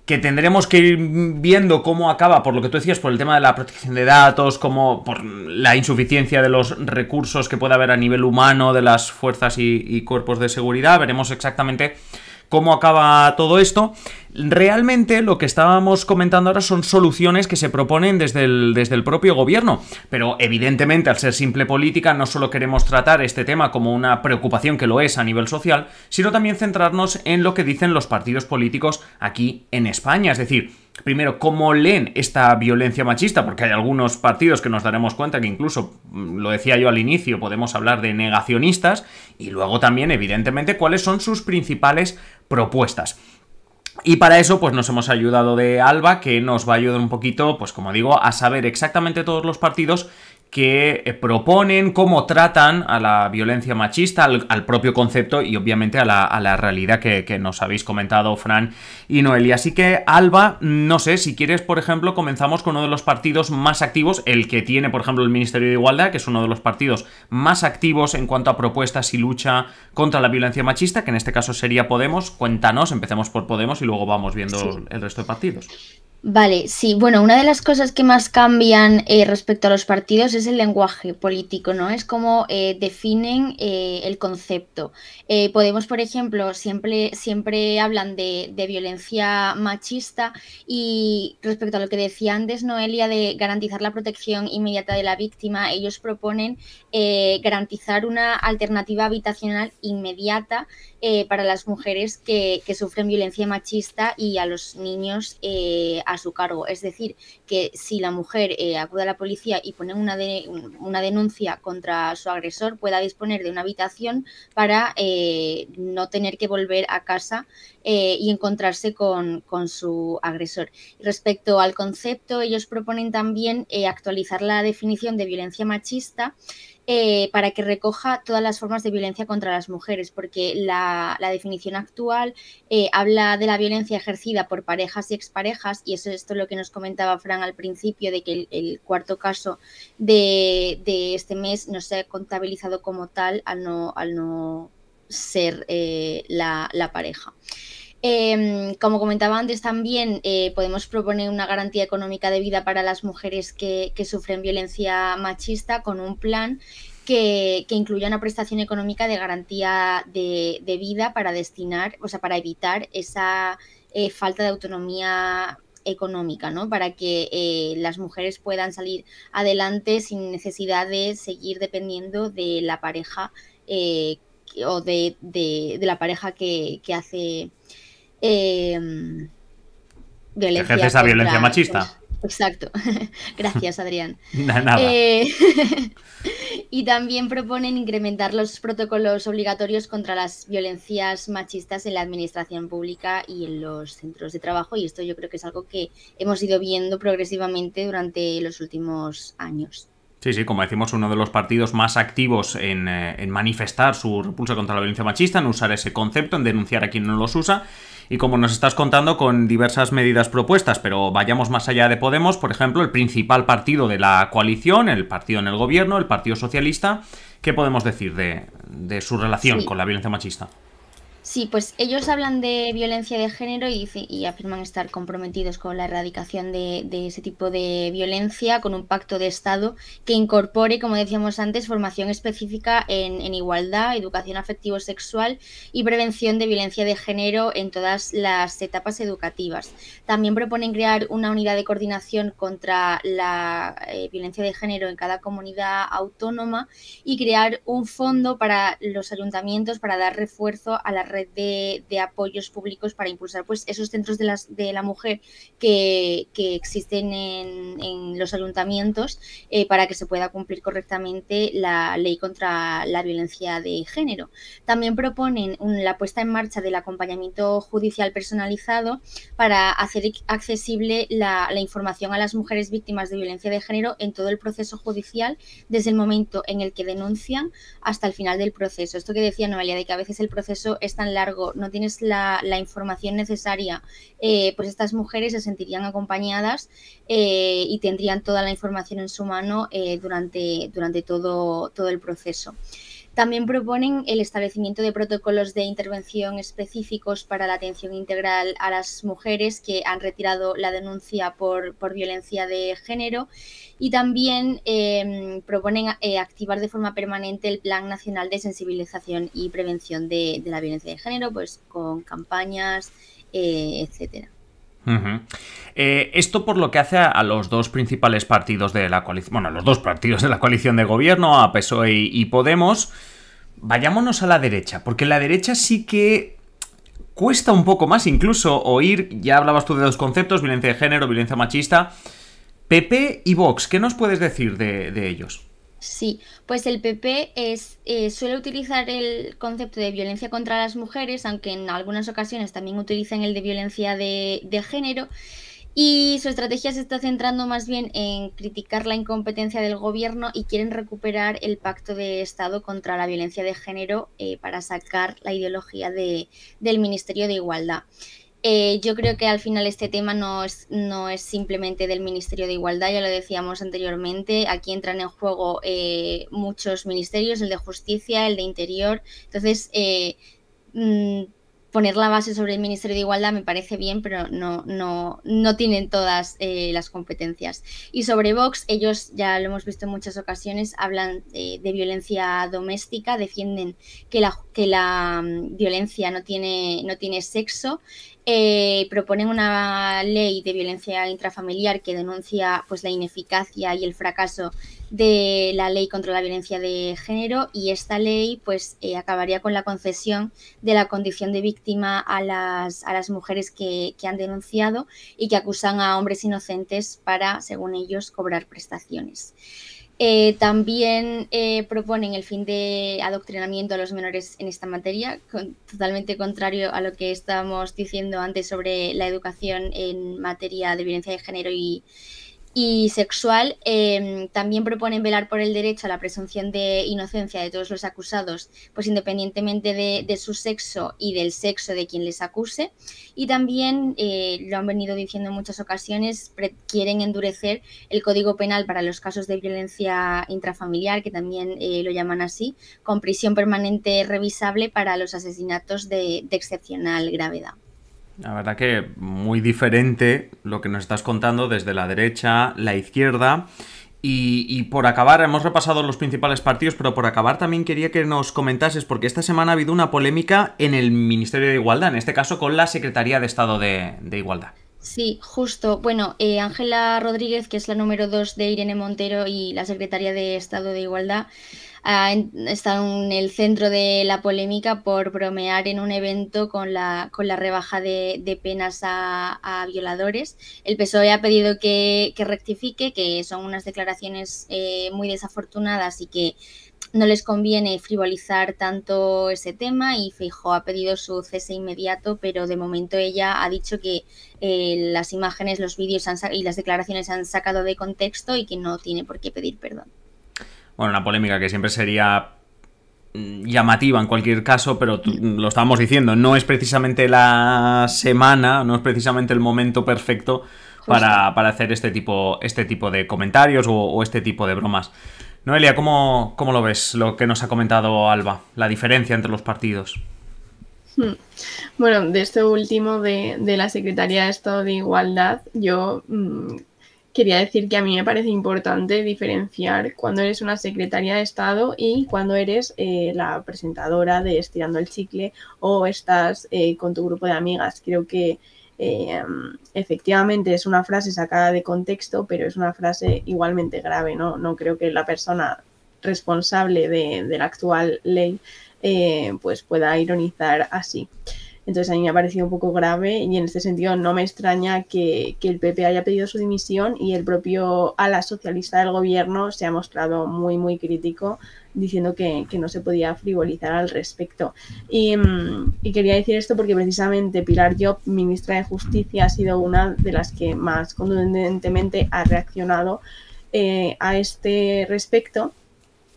que tendremos que ir viendo cómo acaba, por lo que tú decías, por el tema de la protección de datos, como por la insuficiencia de los recursos que puede haber a nivel humano de las fuerzas y cuerpos de seguridad. Veremos exactamente cómo acaba todo esto. Realmente lo que estábamos comentando ahora son soluciones que se proponen desde el, desde el propio gobierno, pero evidentemente al ser simple política no solo queremos tratar este tema como una preocupación que lo es a nivel social, sino también centrarnos en lo que dicen los partidos políticos aquí en España, es decir, primero, cómo leen esta violencia machista, porque hay algunos partidos que nos daremos cuenta que incluso, mm, lo decía yo al inicio, podemos hablar de negacionistas, y luego también, evidentemente, cuáles son sus principales propuestas. Y para eso, pues nos hemos ayudado de Alba, que nos va a ayudar un poquito, pues como digo, a saber exactamente todos los partidos que eh, proponen, cómo tratan a la violencia machista, al, propio concepto y obviamente a la, realidad que, nos habéis comentado Fran y Noelia. Así que Alba, no sé, si quieres, por ejemplo, comenzamos con uno de los partidos más activos, el que tiene, por ejemplo, el Ministerio de Igualdad, que es uno de los partidos más activos en cuanto a propuestas y lucha contra la violencia machista, que en este caso sería Podemos. Cuéntanos, empecemos por Podemos y luego vamos viendo el resto de partidos. Vale, sí. Bueno, una de las cosas que más cambian eh, respecto a los partidos es el lenguaje político, ¿no? Es como eh, definen eh, el concepto. podemos, por ejemplo, siempre, siempre hablan de, de, violencia machista y respecto a lo que decía antes Noelia de garantizar la protección inmediata de la víctima, ellos proponen garantizar una alternativa habitacional inmediata eh, para las mujeres que, sufren violencia machista y a los niños eh, a su cargo. Es decir, que si la mujer eh, acude a la policía y pone una, una denuncia contra su agresor, pueda disponer de una habitación para no tener que volver a casa y encontrarse con, con, su agresor. Respecto al concepto, ellos proponen también actualizar la definición de violencia machista eh, para que recoja todas las formas de violencia contra las mujeres, porque la, definición actual eh, habla de la violencia ejercida por parejas y exparejas, y eso esto es lo que nos comentaba Fran al principio, de que el, cuarto caso de, este mes no se ha contabilizado como tal al no, al no ser eh, la pareja. Em, como comentaba antes también, eh, podemos proponer una garantía económica de vida para las mujeres que, sufren violencia machista con un plan que, incluya una prestación económica de garantía de, vida para destinar, o sea, para evitar esa eh, falta de autonomía económica, ¿no? Para que eh, las mujeres puedan salir adelante sin necesidad de seguir dependiendo de la pareja o de, la pareja que, que hace eh, violencia. violencia machista. exacto. [LAUGHS] Gracias, Adrián. [LAUGHS] Eh, [LAUGHS] y también proponen incrementar los protocolos obligatorios contra las violencias machistas en la administración pública y en los centros de trabajo. Y esto yo creo que es algo que hemos ido viendo progresivamente durante los últimos años. Sí, sí, como decimos, uno de los partidos más activos en, eh, en manifestar su repulsa contra la violencia machista, en usar ese concepto, en denunciar a quien no los usa y como nos estás contando con diversas medidas propuestas, pero vayamos más allá de Podemos, por ejemplo, el principal partido de la coalición, el partido en el gobierno, el Partido Socialista, ¿qué podemos decir de, su relación con la violencia machista? Sí, pues ellos hablan de violencia de género y, afirman estar comprometidos con la erradicación de, ese tipo de violencia con un pacto de Estado que incorpore, como decíamos antes, formación específica en, igualdad, educación afectivo-sexual y prevención de violencia de género en todas las etapas educativas. También proponen crear una unidad de coordinación contra la eh, violencia de género en cada comunidad autónoma y crear un fondo para los ayuntamientos para dar refuerzo a la red de, apoyos públicos para impulsar pues, esos centros de, las, de la mujer que, existen en, los ayuntamientos eh, para que se pueda cumplir correctamente la ley contra la violencia de género. También proponen la puesta en marcha del acompañamiento judicial personalizado para hacer accesible la, la información a las mujeres víctimas de violencia de género en todo el proceso judicial desde el momento en el que denuncian hasta el final del proceso. Esto que decía Noelia, de que a veces el proceso es tan largo, no tienes la, información necesaria, eh, pues estas mujeres se sentirían acompañadas eh, y tendrían toda la información en su mano eh, durante, durante todo, todo el proceso. También proponen el establecimiento de protocolos de intervención específicos para la atención integral a las mujeres que han retirado la denuncia por, violencia de género y también em, proponen eh, activar de forma permanente el Plan Nacional de Sensibilización y Prevención de, la Violencia de Género, pues con campañas, etc. Eh, etcétera. Eh, esto por lo que hace a, los dos principales partidos de la coalición, bueno, a los dos partidos de la coalición de gobierno, a PSOE y, Podemos, vayámonos a la derecha, porque la derecha sí que cuesta un poco más incluso oír, ya hablabas tú de dos conceptos, violencia de género, violencia machista, PP y Vox, ¿qué nos puedes decir de ellos? Sí, pues el PP es, eh, suele utilizar el concepto de violencia contra las mujeres, aunque en algunas ocasiones también utilizan el de violencia de, género. Y su estrategia se está centrando más bien en criticar la incompetencia del gobierno y quieren recuperar el pacto de Estado contra la violencia de género eh, para sacar la ideología del Ministerio de Igualdad. Eh, yo creo que al final este tema no es, no es simplemente del Ministerio de Igualdad, ya lo decíamos anteriormente, aquí entran en juego eh, muchos ministerios, el de Justicia, el de Interior, entonces eh, mm, poner la base sobre el Ministerio de Igualdad me parece bien, pero no, no, no tienen todas las competencias. Y sobre Vox, ellos ya lo hemos visto en muchas ocasiones, hablan de, violencia doméstica, defienden que la, que la mm, violencia no tiene, no tiene sexo. Eh, proponen una ley de violencia intrafamiliar que denuncia pues la ineficacia y el fracaso de la ley contra la violencia de género y esta ley pues eh, acabaría con la concesión de la condición de víctima a las, a las mujeres que, que, han denunciado y que acusan a hombres inocentes para, según ellos, cobrar prestaciones. Eh, también eh, proponen el fin de adoctrinamiento a los menores en esta materia, totalmente contrario a lo que estábamos diciendo antes sobre la educación en materia de violencia de género y y sexual. Em, también proponen velar por el derecho a la presunción de inocencia de todos los acusados, pues independientemente de, su sexo y del sexo de quien les acuse. Y también, eh, lo han venido diciendo en muchas ocasiones, quieren endurecer el Código Penal para los casos de violencia intrafamiliar, que también eh, lo llaman así, con prisión permanente revisable para los asesinatos de excepcional gravedad. La verdad que muy diferente lo que nos estás contando desde la derecha, la izquierda. Y, por acabar, hemos repasado los principales partidos, pero por acabar también quería que nos comentases, porque esta semana ha habido una polémica en el Ministerio de Igualdad, en este caso con la Secretaría de Estado de, Igualdad. Sí, justo. Bueno, eh, Ángela Rodríguez, que es la número dos de Irene Montero y la Secretaría de Estado de Igualdad, Está en el centro de la polémica por bromear en un evento con la, con la rebaja de, penas a, violadores. El PSOE ha pedido que, rectifique, que son unas declaraciones eh, muy desafortunadas y que no les conviene frivolizar tanto ese tema y Feijóo ha pedido su cese inmediato, pero de momento ella ha dicho que eh, las imágenes, los vídeos han, y las declaraciones se han sacado de contexto y que no tiene por qué pedir perdón bueno, una polémica que siempre sería mm, llamativa en cualquier caso, pero mm, lo estábamos diciendo, no es precisamente la semana, no es precisamente el momento perfecto para, hacer este tipo, este tipo de comentarios o, este tipo de bromas. Noelia, ¿cómo, ¿cómo, lo ves lo que nos ha comentado Alba? La diferencia entre los partidos. Hmm. Bueno, de este último de, la Secretaría de Estado de Igualdad, yo mm, quería decir que a mí me parece importante diferenciar cuando eres una secretaria de Estado y cuando eres eh, la presentadora de Estirando el Chicle o estás eh, con tu grupo de amigas. Creo que eh, efectivamente es una frase sacada de contexto, pero es una frase igualmente grave, ¿no? creo que la persona responsable de, la actual ley pues pueda ironizar así. Entonces a mí me ha parecido un poco grave y en este sentido no me extraña que, el PP haya pedido su dimisión y el propio ala socialista del gobierno se ha mostrado muy, muy crítico diciendo que, no se podía frivolizar al respecto. Y, mm, quería decir esto porque precisamente Pilar Job, ministra de Justicia, ha sido una de las que más contundentemente ha reaccionado eh, a este respecto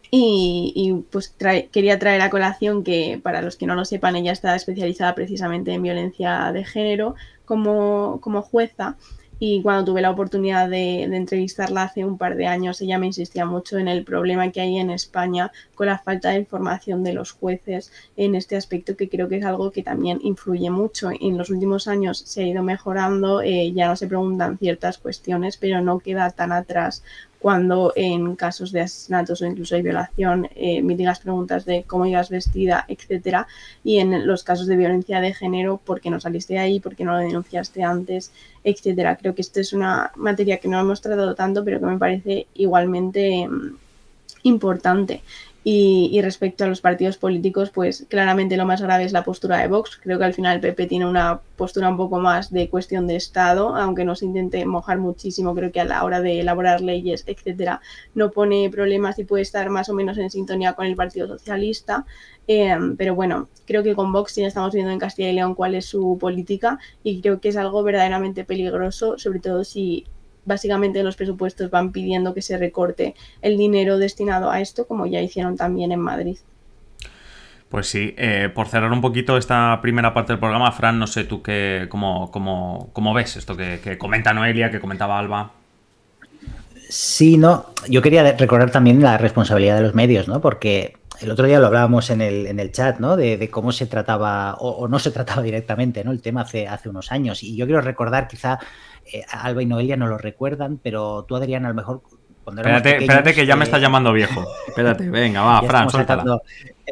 y, pues quería traer a colación que, para los que no lo sepan, ella está especializada precisamente en violencia de género como, jueza. Y cuando tuve la oportunidad de, entrevistarla hace un par de años, ella me insistía mucho en el problema que hay en España con la falta de información de los jueces en este aspecto, que creo que es algo que también influye mucho. En los últimos años se ha ido mejorando, eh, ya no se preguntan ciertas cuestiones, pero no queda tan atrás cuando en casos de asesinatos o incluso de violación eh, digas preguntas de cómo ibas vestida, etcétera, y en los casos de violencia de género, por qué no saliste ahí, por qué no lo denunciaste antes, etcétera. Creo que esta es una materia que no hemos tratado tanto, pero que me parece igualmente mm, importante. Y, respecto a los partidos políticos, pues claramente lo más grave es la postura de Vox. Creo que al final el PP tiene una postura un poco más de cuestión de Estado, aunque no se intente mojar muchísimo, creo que a la hora de elaborar leyes, etcétera, no pone problemas y puede estar más o menos en sintonía con el Partido Socialista. Em, pero bueno, creo que con Vox sí estamos viendo en Castilla y León cuál es su política y creo que es algo verdaderamente peligroso, sobre todo si básicamente los presupuestos van pidiendo que se recorte el dinero destinado a esto, como ya hicieron también en Madrid. Pues sí, eh, por cerrar un poquito esta primera parte del programa, Fran, no sé tú qué, cómo, cómo, cómo ves esto que, que comenta Noelia, que comentaba Alba. Sí, no, yo quería recordar también la responsabilidad de los medios, ¿no? Porque el otro día lo hablábamos en el, en el chat, ¿no? De, cómo se trataba o, no se trataba [LAUGHS] directamente, ¿no? El tema hace, hace unos años. Y yo quiero recordar, quizá eh, Alba y Noelia no lo recuerdan, pero tú, Adrián, a lo mejor espérate, espérate que ya me está eh, llamando viejo. [LAUGHS] Espérate, venga, va, Fran, suéltala.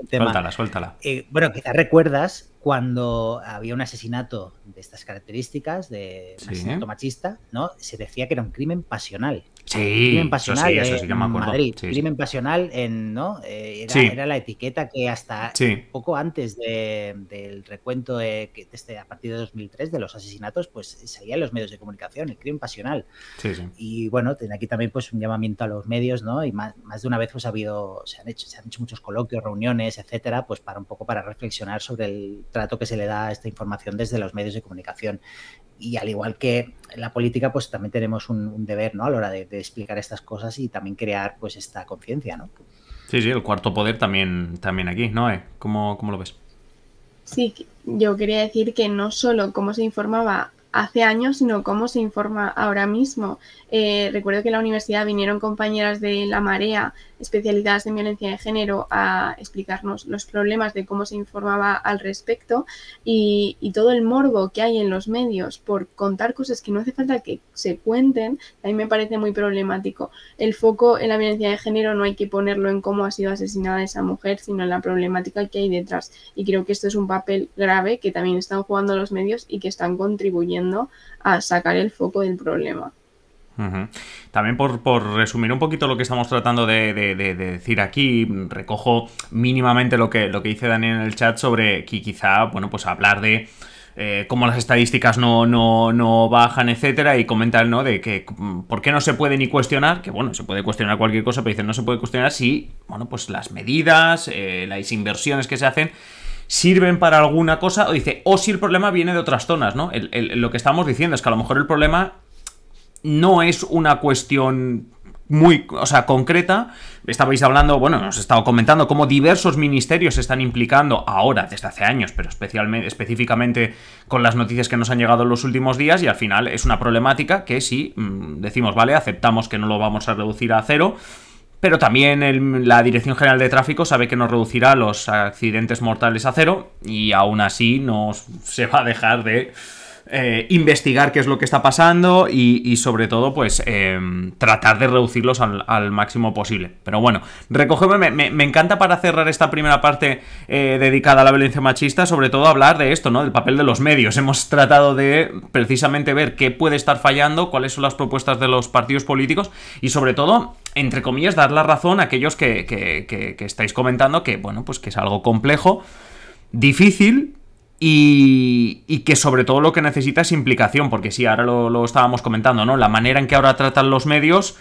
Suéltala, suéltala. Eh, bueno, quizás recuerdas cuando había un asesinato de estas características, de asesinato machista, ¿no? Se decía que era un crimen pasional. Sí, crimen sí, sí Madrid, crimen pasional en, ¿no? Eh, era, la etiqueta que hasta poco antes del recuento de, este, a partir de 2003 de los asesinatos, pues salía en los medios de comunicación, el crimen pasional. Y bueno, aquí también pues un llamamiento a los medios, ¿no? Y más, de una vez pues ha habido, se han hecho, se han hecho muchos coloquios, reuniones, etcétera, pues para un poco para reflexionar sobre el trato que se le da a esta información desde los medios de comunicación y al igual que la política, pues también tenemos un, deber ¿no? a la hora de, explicar estas cosas y también crear pues esta conciencia. ¿no? Sí, sí, el cuarto poder también, también aquí, ¿no? Eh, ¿Cómo, ¿Cómo lo ves? Sí, yo quería decir que no solo cómo se informaba hace años, sino cómo se informa ahora mismo. Eh, recuerdo que en la universidad vinieron compañeras de La Marea especializadas en violencia de género a explicarnos los problemas de cómo se informaba al respecto y, y todo el morbo que hay en los medios por contar cosas que no hace falta que se cuenten, a mí me parece muy problemático. El foco en la violencia de género no hay que ponerlo en cómo ha sido asesinada esa mujer, sino en la problemática que hay detrás. Y creo que esto es un papel grave que también están jugando los medios y que están contribuyendo a sacar el foco del problema. También por, resumir un poquito lo que estamos tratando de, decir aquí, recojo mínimamente lo que, lo que dice Daniel en el chat sobre que quizá, bueno, pues hablar de... Eh, cómo las estadísticas no, no, bajan, etcétera, y comentar ¿no? De que por qué no se puede ni cuestionar, que bueno, se puede cuestionar cualquier cosa, pero dice no se puede cuestionar si, bueno, pues las medidas, eh, las inversiones que se hacen sirven para alguna cosa, o dice, o si el problema viene de otras zonas, ¿no? lo que estamos diciendo es que a lo mejor el problema no es una cuestión muy, o sea, concreta. Estabais hablando, bueno, nos he estado comentando cómo diversos ministerios se están implicando ahora, desde hace años, pero especialmente, específicamente con las noticias que nos han llegado en los últimos días, y al final es una problemática que sí, mm, decimos, vale, aceptamos que no lo vamos a reducir a cero, pero también la Dirección General de Tráfico sabe que nos reducirá los accidentes mortales a cero, y aún así nos se va a dejar de eh, investigar qué es lo que está pasando y, sobre todo, pues em, tratar de reducirlos al, máximo posible. Pero bueno, recogemos me, encanta para cerrar esta primera parte eh, dedicada a la violencia machista, sobre todo hablar de esto, ¿no? Del papel de los medios. [LAUGHS] Hemos tratado de precisamente ver qué puede estar fallando, cuáles son las propuestas de los partidos políticos y sobre todo entre comillas, dar la razón a aquellos que, que, estáis comentando que, bueno, pues que es algo complejo, difícil, y, que sobre todo lo que necesita es implicación, porque sí, ahora lo, estábamos comentando, ¿no? La manera en que ahora tratan los medios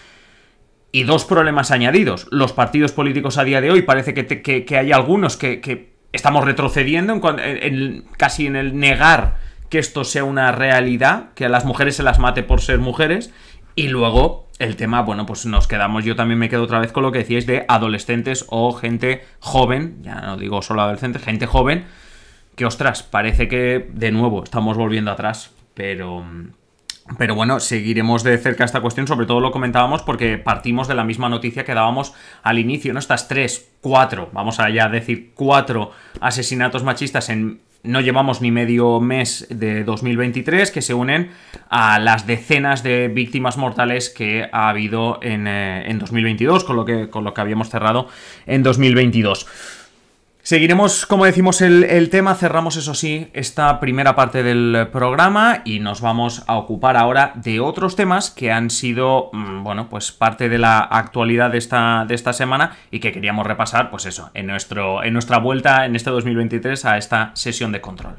y dos problemas añadidos. Los partidos políticos a día de hoy parece que, hay algunos que, estamos retrocediendo en, casi en el negar que esto sea una realidad, que a las mujeres se las mate por ser mujeres. Y luego el tema, bueno, pues nos quedamos, yo también me quedo otra vez con lo que decíais de adolescentes o gente joven, ya no digo solo adolescentes, gente joven que ostras, parece que de nuevo estamos volviendo atrás, pero... Pero bueno, seguiremos de cerca esta cuestión, sobre todo lo comentábamos porque partimos de la misma noticia que dábamos al inicio, ¿no? Estas tres, cuatro, vamos a ya decir cuatro asesinatos machistas en no llevamos ni medio mes de 2023 que se unen a las decenas de víctimas mortales que ha habido en, eh, en 2022, con lo, que, con lo que habíamos cerrado en 2022. Seguiremos, como decimos, el, tema, cerramos eso sí esta primera parte del programa y nos vamos a ocupar ahora de otros temas que han sido, mm, bueno, pues parte de la actualidad de esta, de esta semana y que queríamos repasar, pues eso, en, nuestro, en nuestra vuelta en este 2023 a esta sesión de control.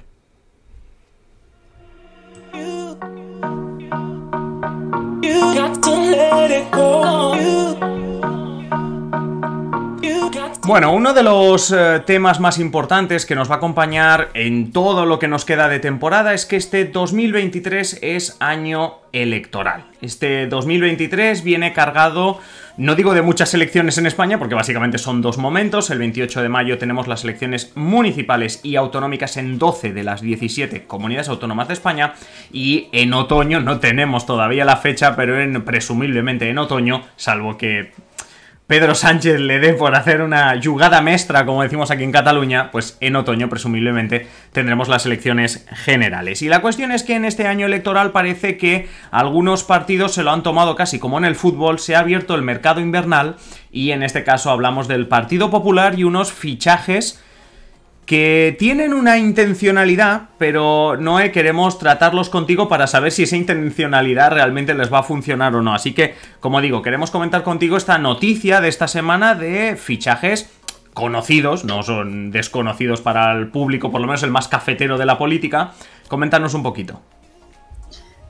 Bueno, uno de los eh, temas más importantes que nos va a acompañar en todo lo que nos queda de temporada es que este 2023 es año electoral. Este 2023 viene cargado, no digo de muchas elecciones en España, porque básicamente son dos momentos. El 28 de mayo tenemos las elecciones municipales y autonómicas en 12 de las 17 comunidades autónomas de España. Y en otoño, no tenemos todavía la fecha, pero en, presumiblemente en otoño, salvo que Pedro Sánchez le dé por hacer una jugada maestra, como decimos aquí en Cataluña, pues en otoño presumiblemente tendremos las elecciones generales. Y la cuestión es que en este año electoral parece que algunos partidos se lo han tomado casi como en el fútbol, se ha abierto el mercado invernal y en este caso hablamos del Partido Popular y unos fichajes que tienen una intencionalidad, pero no eh, queremos tratarlos contigo para saber si esa intencionalidad realmente les va a funcionar o no. Así que, como digo, queremos comentar contigo esta noticia de esta semana de fichajes conocidos, no son desconocidos para el público, por lo menos el más cafetero de la política. Coméntanos un poquito.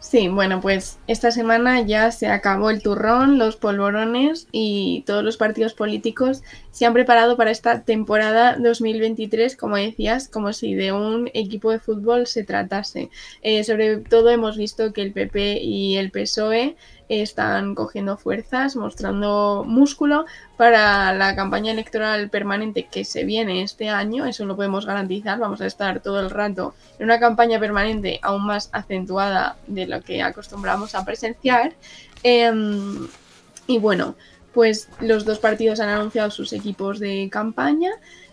Sí, bueno, pues esta semana ya se acabó el turrón, los polvorones y todos los partidos políticos se han preparado para esta temporada 2023, como decías, como si de un equipo de fútbol se tratase. Eh, sobre todo hemos visto que el PP y el PSOE están cogiendo fuerzas, mostrando músculo para la campaña electoral permanente que se viene este año, eso lo podemos garantizar, vamos a estar todo el rato en una campaña permanente aún más acentuada de lo que acostumbramos a presenciar. Em, y bueno, pues los dos partidos han anunciado sus equipos de campaña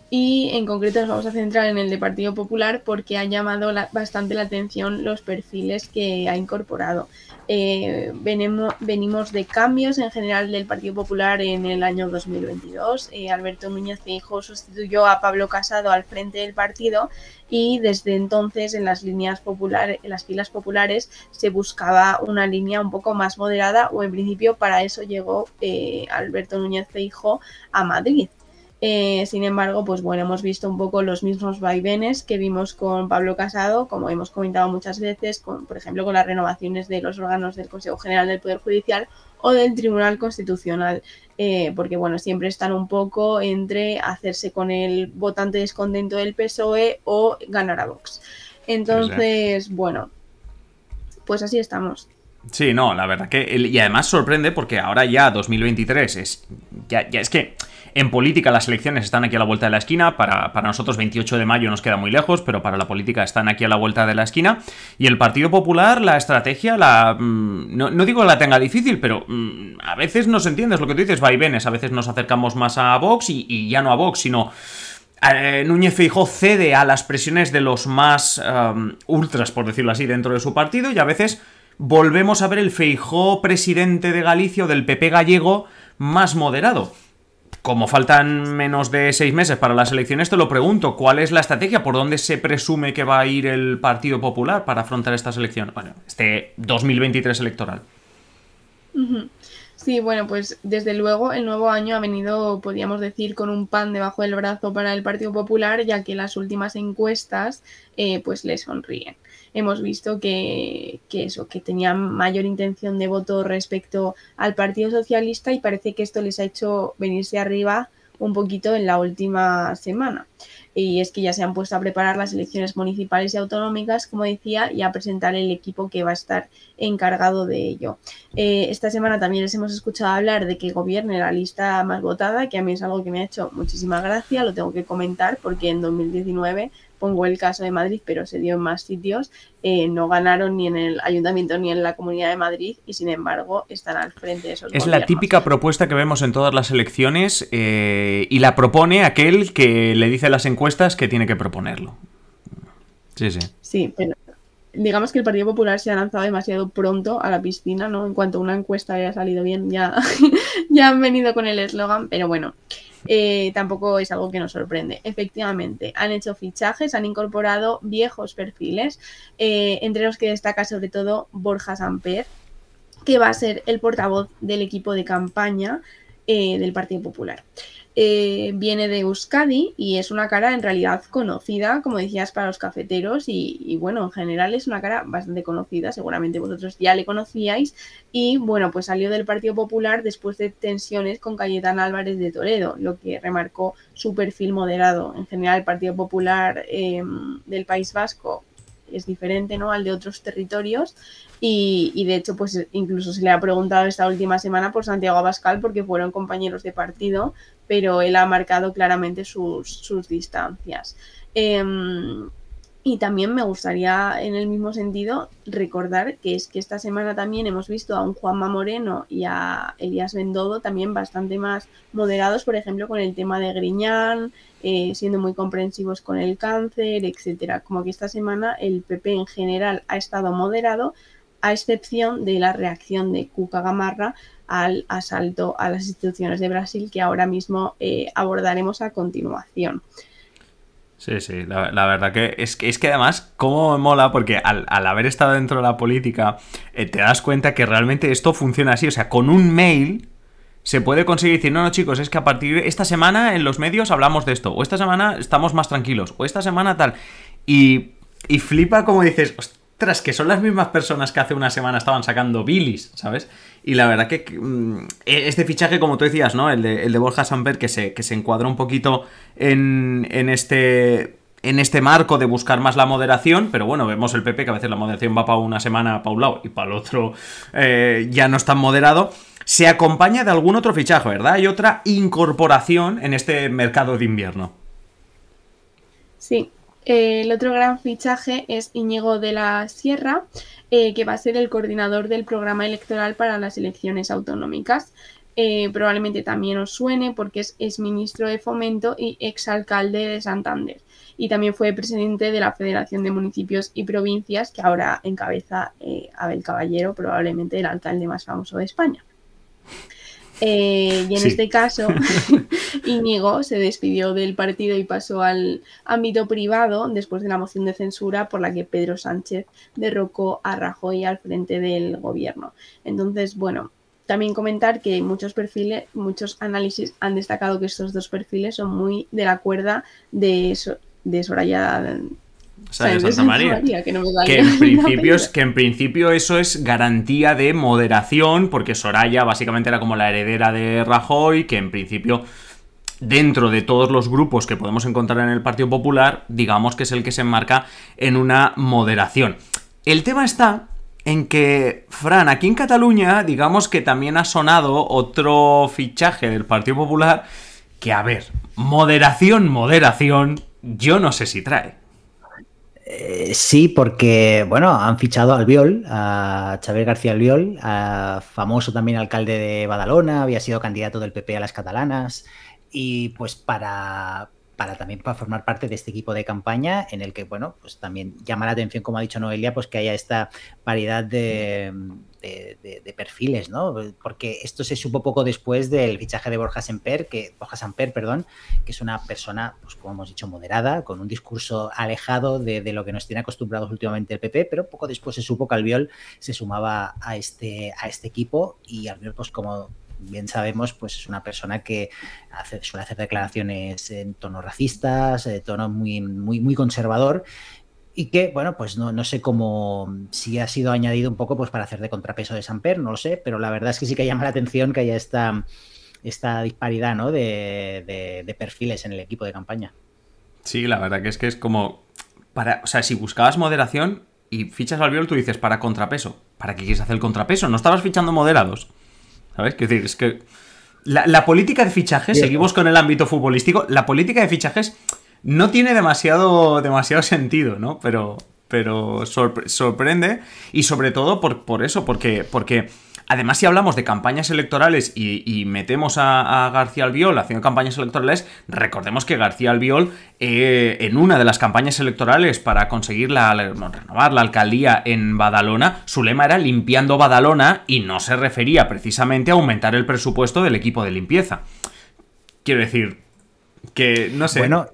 y en concreto nos vamos a centrar en el de Partido Popular porque ha llamado bastante la atención los perfiles que ha incorporado. Eh, venimos de cambios en general del Partido Popular en el año 2022. Eh, Alberto Núñez Feijóo sustituyó a Pablo Casado al frente del partido y desde entonces en las líneas populares, en las filas populares se buscaba una línea un poco más moderada o en principio para eso llegó eh, Alberto Núñez Feijóo a Madrid. Eh, sin embargo, pues bueno, hemos visto un poco los mismos vaivenes que vimos con Pablo Casado, como hemos comentado muchas veces, con, por ejemplo, con las renovaciones de los órganos del Consejo General del Poder Judicial o del Tribunal Constitucional, eh, porque bueno, siempre están un poco entre hacerse con el votante descontento del PSOE o ganar a Vox. Entonces, bueno, pues así estamos. Sí, no, la verdad que. Y además sorprende porque ahora ya 2023 es. Ya, ya es que en política las elecciones están aquí a la vuelta de la esquina, para, nosotros 28 de mayo nos queda muy lejos, pero para la política están aquí a la vuelta de la esquina. Y el Partido Popular, la estrategia, la... Mm, no, no digo la tenga difícil, pero mm, a veces nos entiendes lo que tú dices, va y venes. a veces nos acercamos más a Vox y, ya no a Vox, sino... Eh, Núñez Feijóo cede a las presiones de los más um, ultras, por decirlo así, dentro de su partido y a veces volvemos a ver el Feijóo presidente de Galicia o del PP gallego más moderado. Como faltan menos de seis meses para las elecciones, te lo pregunto, ¿cuál es la estrategia? ¿Por dónde se presume que va a ir el Partido Popular para afrontar esta elecciones? Bueno, este 2023 electoral. Sí, bueno, pues desde luego el nuevo año ha venido, podríamos decir, con un pan debajo del brazo para el Partido Popular, ya que las últimas encuestas eh, pues le sonríen hemos visto que, eso, que tenían mayor intención de voto respecto al Partido Socialista y parece que esto les ha hecho venirse arriba un poquito en la última semana. Y es que ya se han puesto a preparar las elecciones municipales y autonómicas, como decía, y a presentar el equipo que va a estar encargado de ello. Eh, esta semana también les hemos escuchado hablar de que gobierne la lista más votada, que a mí es algo que me ha hecho muchísima gracia, lo tengo que comentar, porque en 2019 pongo el caso de Madrid, pero se dio en más sitios, eh, no ganaron ni en el ayuntamiento ni en la comunidad de Madrid y sin embargo están al frente de esos. Es la típica propuesta que vemos en todas las elecciones eh, y la propone aquel que le dice a las encuestas que tiene que proponerlo. Sí, sí. Sí, pero digamos que el Partido Popular se ha lanzado demasiado pronto a la piscina, ¿no? En cuanto una encuesta haya salido bien, ya, [LAUGHS] ya han venido con el eslogan, pero bueno, eh, tampoco es algo que nos sorprende. Efectivamente, han hecho fichajes, han incorporado viejos perfiles, eh, entre los que destaca sobre todo Borja Samper, que va a ser el portavoz del equipo de campaña eh, del Partido Popular. Eh, viene de Euskadi y es una cara en realidad conocida, como decías, para los cafeteros y, bueno, en general es una cara bastante conocida, seguramente vosotros ya le conocíais y bueno, pues salió del Partido Popular después de tensiones con Cayetán Álvarez de Toledo, lo que remarcó su perfil moderado. En general el Partido Popular em, del País Vasco es diferente ¿no? al de otros territorios y, y, de hecho pues incluso se le ha preguntado esta última semana por Santiago Abascal porque fueron compañeros de partido pero él ha marcado claramente sus, distancias. Em, y también me gustaría, en el mismo sentido, recordar que es que esta semana también hemos visto a un Juanma Moreno y a Elías Bendodo también bastante más moderados, por ejemplo, con el tema de Griñán, eh, siendo muy comprensivos con el cáncer, etcétera. Como que esta semana el PP en general ha estado moderado, a excepción de la reacción de Cuca Gamarra al asalto a las instituciones de Brasil que ahora mismo eh, abordaremos a continuación. Sí, sí, la, verdad que es, que es, que además, cómo mola, porque al, haber estado dentro de la política, eh, te das cuenta que realmente esto funciona así, o sea, con un mail se puede conseguir decir, no, no, chicos, es que a partir de esta semana en los medios hablamos de esto, o esta semana estamos más tranquilos, o esta semana tal, y, y flipa como dices, que son las mismas personas que hace una semana estaban sacando bilis, ¿sabes? Y la verdad que mm, e, este fichaje, como tú decías, ¿no? El de, Borja Samper, que se, que se encuadra un poquito en, este en este marco de buscar más la moderación, pero bueno, vemos el PP que a veces la moderación va para una semana para un lado y para el otro eh, ya no es tan moderado. Se acompaña de algún otro fichaje, ¿verdad? Hay otra incorporación en este mercado de invierno. Sí, el otro gran fichaje es Íñigo de la Sierra, eh, que va a ser el coordinador del programa electoral para las elecciones autonómicas. Eh, probablemente también os suene porque es exministro de Fomento y exalcalde de Santander. Y también fue presidente de la Federación de Municipios y Provincias, que ahora encabeza eh, Abel Caballero, probablemente el alcalde más famoso de España. Eh, y en este caso, [LAUGHS] [LAUGHS] Íñigo se despidió del partido y pasó al ámbito privado después de la moción de censura por la que Pedro Sánchez derrocó a Rajoy al frente del gobierno. Entonces, bueno, también comentar que muchos perfiles, muchos análisis han destacado que estos dos perfiles son muy de la cuerda de, de Soraya que, que en principio eso es garantía de moderación, porque Soraya básicamente era como la heredera de Rajoy, que en principio dentro de todos los grupos que podemos encontrar en el Partido Popular, digamos que es el que se enmarca en una moderación. El tema está en que, Fran, aquí en Cataluña, digamos que también ha sonado otro fichaje del Partido Popular que, a ver, moderación, moderación, yo no sé si trae. Eh, sí, porque, bueno, han fichado al Viol, a Xavier García Albiol, famoso también alcalde de Badalona, había sido candidato del PP a las catalanas, y pues para, para también para formar parte de este equipo de campaña en el que, bueno, pues también llama la atención, como ha dicho Noelia, pues que haya esta variedad de de, perfiles, ¿no? Eh, porque esto se supo poco después del fichaje de Borja Semper, que, Borja Samper, perdón, que es una persona, pues como hemos dicho, moderada, con un discurso alejado de, lo que nos tiene acostumbrados últimamente el PP, pero poco después se supo que Albiol se sumaba a este, a este equipo y Albiol, pues como bien sabemos, pues es una persona que hace, suele hacer declaraciones en tono racistas, en eh, tono muy, muy, muy conservador y que, bueno, pues no, sé cómo, si ha sido añadido un poco pues para hacer de contrapeso de Samper, no lo sé, pero la verdad es que sí que llama la atención que haya esta, esta disparidad ¿no? de, de, perfiles en el equipo de campaña. Sí, la verdad que es que es como, para, o sea, si buscabas moderación y fichas al viol, tú dices para contrapeso, ¿para qué quieres hacer el contrapeso? No estabas fichando moderados, ¿sabes? Quiero decir, es que... La, la, política de fichajes, seguimos con el ámbito futbolístico, la política de fichajes no tiene demasiado, demasiado sentido, ¿no? Pero, pero sorprende y sobre todo por, eso, porque, porque además si hablamos de campañas electorales y, metemos a, García Albiol haciendo campañas electorales, recordemos que García Albiol eh, en una de las campañas electorales para conseguir renovar la alcaldía en Badalona, su lema era limpiando Badalona y no se refería precisamente a aumentar el presupuesto del equipo de limpieza. Quiero decir, que no sé. Bueno,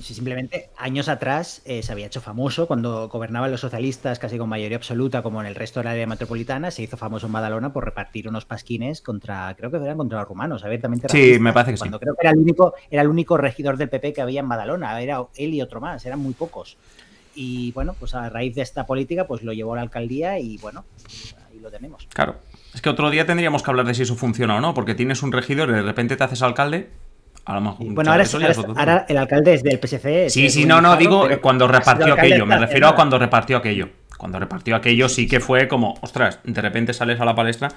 simplemente años atrás eh, se había hecho famoso cuando gobernaban los socialistas casi con mayoría absoluta, como en el resto de la área metropolitana, se hizo famoso en Badalona por repartir unos pasquines contra, creo que eran contra los rumanos, abiertamente. Sí, me parece que sí. Creo que era el, único, era el único regidor del PP que había en Badalona, era él y otro más, eran muy pocos. Y bueno, pues a raíz de esta política, pues lo llevó a la alcaldía y bueno, ahí lo tenemos. Claro. Es que otro día tendríamos que hablar de si eso funciona o no, porque tienes un regidor y de repente te haces alcalde a bueno, ahora, el alcalde es del PSC. Sí, sí, no, no, digo cuando repartió aquello. Me refiero a cuando repartió aquello. Cuando repartió aquello sí que fue como, ostras, de repente sales a la palestra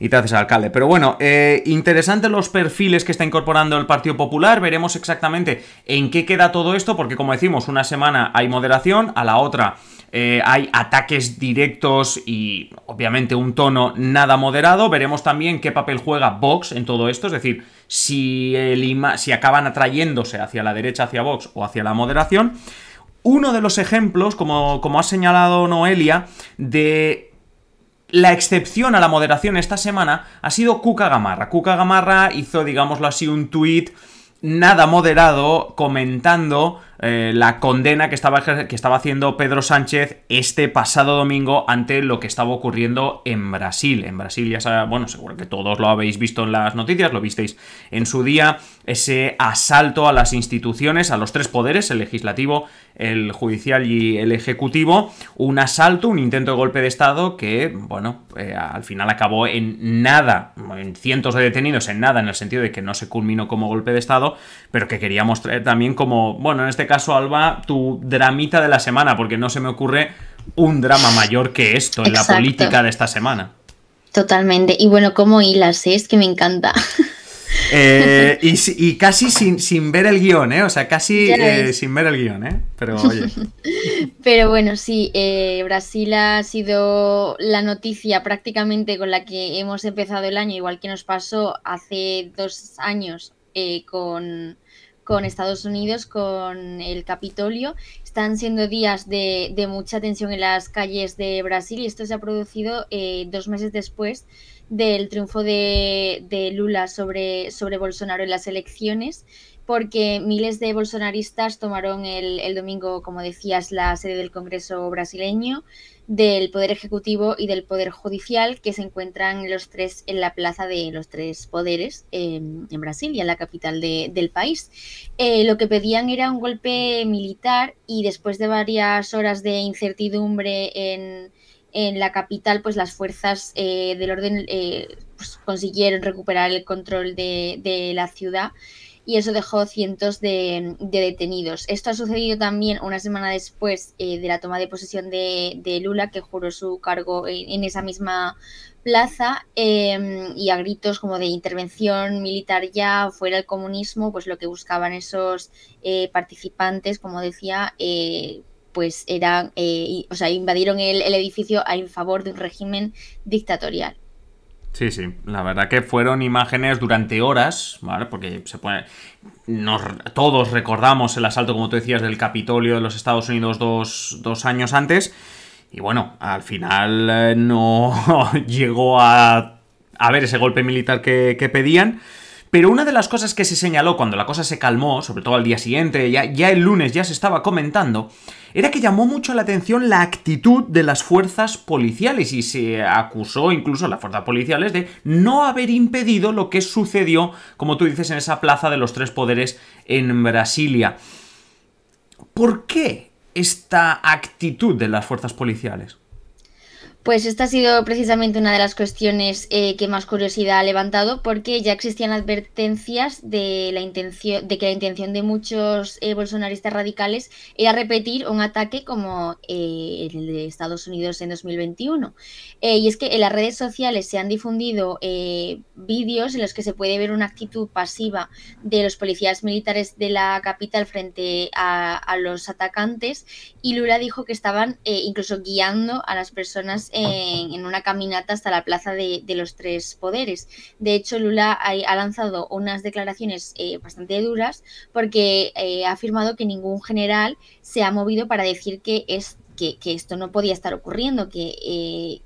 y te haces alcalde. Pero bueno, eh, interesantes los perfiles que está incorporando el Partido Popular. Veremos exactamente en qué queda todo esto, porque como decimos, una semana hay moderación, a la otra eh, hay ataques directos y obviamente un tono nada moderado. Veremos también qué papel juega Vox en todo esto, es decir, si, si acaban atrayéndose hacia la derecha, hacia Vox o hacia la moderación. Uno de los ejemplos, como, ha señalado Noelia, de la excepción a la moderación esta semana ha sido Cuca Gamarra. Cuca Gamarra hizo, digámoslo así, un tuit nada moderado comentando eh, la condena que estaba, que estaba haciendo Pedro Sánchez este pasado domingo ante lo que estaba ocurriendo en Brasil. En Brasil, ya bueno, seguro que todos lo habéis visto en las noticias, lo visteis en su día, ese asalto a las instituciones, a los tres poderes, el legislativo, el judicial y el ejecutivo, un asalto, un intento de golpe de Estado que, bueno, eh, al final acabó en nada, en cientos de detenidos, en nada, en el sentido de que no se culminó como golpe de Estado, pero que quería mostrar también como, bueno, en este caso, caso, Alba, tu dramita de la semana, porque no se me ocurre un drama mayor que esto en la política de esta semana. Totalmente. Y bueno, como hilas, ¿eh? es que me encanta. Eh, [LAUGHS] y, casi sin, ver el guión, ¿eh? O sea, casi eh, sin ver el guión, ¿eh? Pero [LAUGHS] Pero bueno, sí, Brasil ha sido la noticia prácticamente con la que hemos empezado el año, igual que nos pasó hace dos años con con Estados Unidos, con el Capitolio. Están siendo días de, mucha tensión en las calles de Brasil y esto se ha producido eh, dos meses después del triunfo de, Lula sobre, Bolsonaro en las elecciones porque miles de bolsonaristas tomaron el, el, domingo, como decías, la sede del Congreso brasileño del Poder Ejecutivo y del Poder Judicial que se encuentran los tres en la plaza de los tres poderes em, en Brasil y en la capital del país. Eh, lo que pedían era un golpe militar y después de varias horas de incertidumbre en, la capital, pues las fuerzas eh, del orden eh, pues consiguieron recuperar el control de, de la ciudad y eso dejó cientos de, detenidos. Esto ha sucedido también una semana después eh, de la toma de posesión de, Lula, que juró su cargo en, esa misma plaza em, y a gritos como de intervención militar ya fuera el comunismo, pues lo que buscaban esos eh, participantes, como decía, eh, pues eran, o sea, invadieron el, el edificio en favor de un régimen dictatorial. Sí, sí, la verdad que fueron imágenes durante horas, ¿vale? Porque se Nos, todos recordamos el asalto, como tú decías, del Capitolio de los Estados Unidos dos, dos años antes. Y bueno, al final eh, no [LAUGHS] llegó a, a ver ese golpe militar que, que, pedían. Pero una de las cosas que se señaló cuando la cosa se calmó, sobre todo al día siguiente, ya, ya el lunes ya se estaba comentando, era que llamó mucho la atención la actitud de las fuerzas policiales y se acusó incluso a las fuerzas policiales de no haber impedido lo que sucedió, como tú dices, en esa plaza de los tres poderes en Brasilia. ¿Por qué esta actitud de las fuerzas policiales? Pues esta ha sido precisamente una de las cuestiones eh, que más curiosidad ha levantado, porque ya existían advertencias de, la intención, de que la intención de muchos eh, bolsonaristas radicales era repetir un ataque como eh, el de Estados Unidos en 2021. y es que en las redes sociales se han difundido vídeos en los que se puede ver una actitud pasiva de los policías militares de la capital frente a, a los atacantes, y Lula dijo que estaban incluso guiando a las personas en, una caminata hasta la Plaza de, los Tres Poderes. De hecho, Lula ha, lanzado unas declaraciones eh, bastante duras porque eh, ha afirmado que ningún general se ha movido para decir que es que, esto no podía estar ocurriendo, que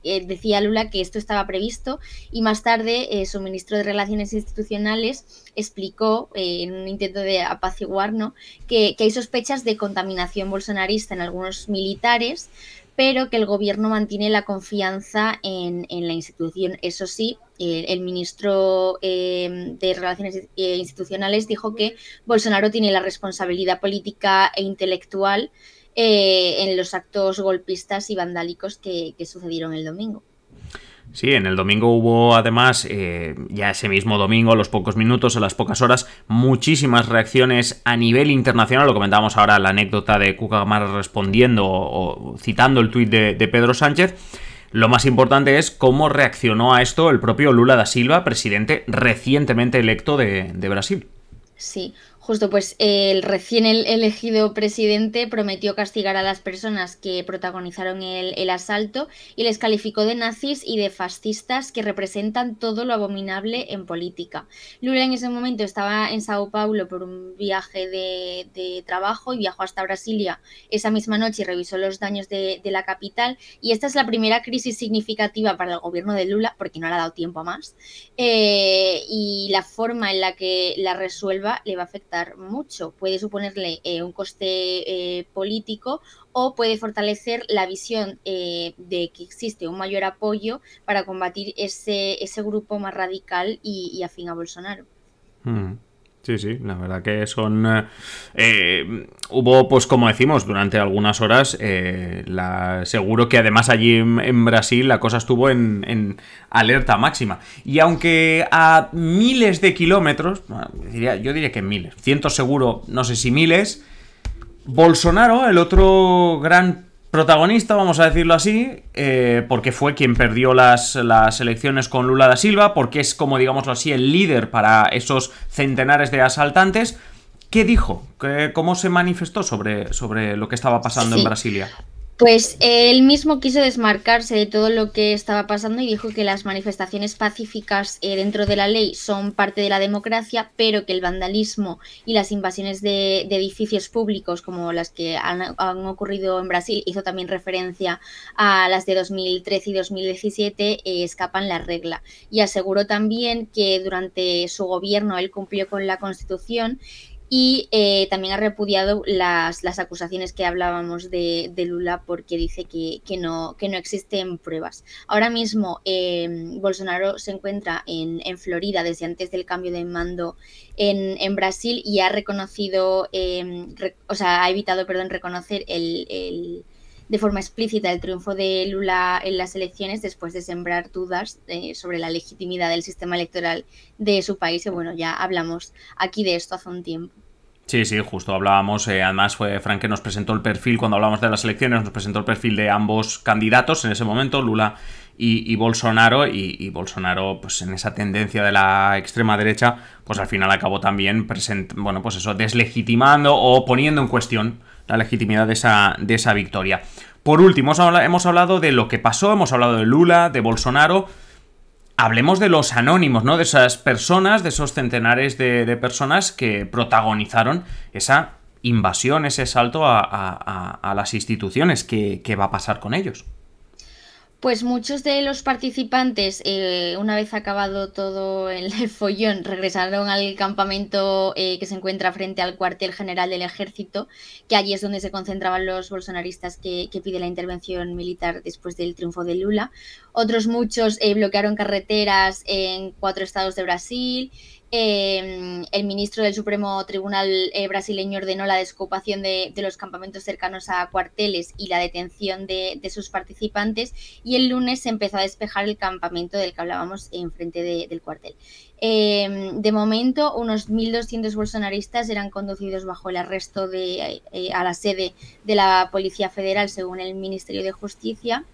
eh, decía Lula que esto estaba previsto y más tarde su ministro de Relaciones Institucionales explicó en un intento de apaciguar ¿no? que, que, hay sospechas de contaminación bolsonarista en algunos militares pero que el gobierno mantiene la confianza en, la institución. Eso sí, eh, el, ministro eh, de Relaciones eh, Institucionales dijo que Bolsonaro tiene la responsabilidad política e intelectual en los actos golpistas y vandálicos que sucedieron el domingo. Sí, en el domingo hubo además, eh, ya ese mismo domingo, a los pocos minutos, a las pocas horas, muchísimas reacciones a nivel internacional. Lo comentábamos ahora la anécdota de Cuca Gamarra respondiendo o, citando el tuit de, Pedro Sánchez. Lo más importante es cómo reaccionó a esto el propio Lula da Silva, presidente recientemente electo de, de Brasil. Sí, Justo, pues el recién elegido presidente prometió castigar a las personas que protagonizaron el, asalto y les calificó de nazis y de fascistas que representan todo lo abominable en política. Lula en ese momento estaba en Sao Paulo por un viaje de, trabajo y viajó hasta Brasilia esa misma noche y revisó los daños de, la capital. Y esta es la primera crisis significativa para el gobierno de Lula, porque no le ha dado tiempo a más. Eh, y la forma en la que la resuelva le va a afectar mucho. Puede suponerle eh, un coste eh, político o puede fortalecer la visión eh, de que existe un mayor apoyo para combatir ese, ese grupo más radical y, afín a Bolsonaro. Mm. Sí, sí, la verdad que son... Eh, hubo, pues como decimos, durante algunas horas, eh, seguro que además allí en, Brasil la cosa estuvo en, alerta máxima. Y aunque a miles de kilómetros, yo diría que miles, cientos seguro, no sé si miles, Bolsonaro, el otro gran protagonista, vamos a decirlo así, eh, porque fue quien perdió las, las, elecciones con Lula da Silva, porque es como, digámoslo así, el líder para esos centenares de asaltantes. ¿Qué dijo? ¿Cómo se manifestó sobre, sobre lo que estaba pasando en Brasilia? Pues él mismo quiso desmarcarse de todo lo que estaba pasando y dijo que las manifestaciones pacíficas eh, dentro de la ley son parte de la democracia, pero que el vandalismo y las invasiones de, edificios públicos, como las que han, ocurrido en Brasil, hizo también referencia a las de 2013 y 2017, eh, escapan la regla. Y aseguró también que durante su gobierno él cumplió con la Constitución y eh, también ha repudiado las, las acusaciones que hablábamos de, Lula porque dice que, que, no, que no existen pruebas. Ahora mismo em, Bolsonaro se encuentra en, en, Florida desde antes del cambio de mando en, Brasil y ha reconocido, em, o sea, ha evitado, perdón, reconocer el de forma explícita el triunfo de Lula en las elecciones después de sembrar dudas eh, sobre la legitimidad del sistema electoral de su país. Y bueno, ya hablamos aquí de esto hace un tiempo. Sí, sí, justo hablábamos, eh, además fue Frank que nos presentó el perfil, cuando hablamos de las elecciones, nos presentó el perfil de ambos candidatos en ese momento, Lula y, Bolsonaro, y, Bolsonaro, pues en esa tendencia de la extrema derecha, pues al final acabó también, present bueno, pues eso, deslegitimando o poniendo en cuestión la legitimidad de esa, de esa victoria. Por último, hemos hablado de lo que pasó, hemos hablado de Lula, de Bolsonaro. Hablemos de los anónimos, ¿no? De esas personas, de esos centenares de, personas que protagonizaron esa invasión, ese salto a, las instituciones. ¿Qué, ¿Qué va a pasar con ellos? Pues muchos de los participantes, eh, una vez acabado todo el [LAUGHS] follón, regresaron al campamento eh, que se encuentra frente al cuartel general del ejército, que allí es donde se concentraban los bolsonaristas que, que pide la intervención militar después del triunfo de Lula. Otros muchos eh, bloquearon carreteras en cuatro estados de Brasil, Em, el ministro del Supremo Tribunal eh, brasileño ordenó la desocupación de, los campamentos cercanos a cuarteles y la detención de, sus participantes y el lunes se empezó a despejar el campamento del que hablábamos enfrente del cuartel. Em, de momento, unos 1.200 bolsonaristas eran conducidos bajo el arresto eh, a la sede de la Policía Federal, según el Ministerio de Justicia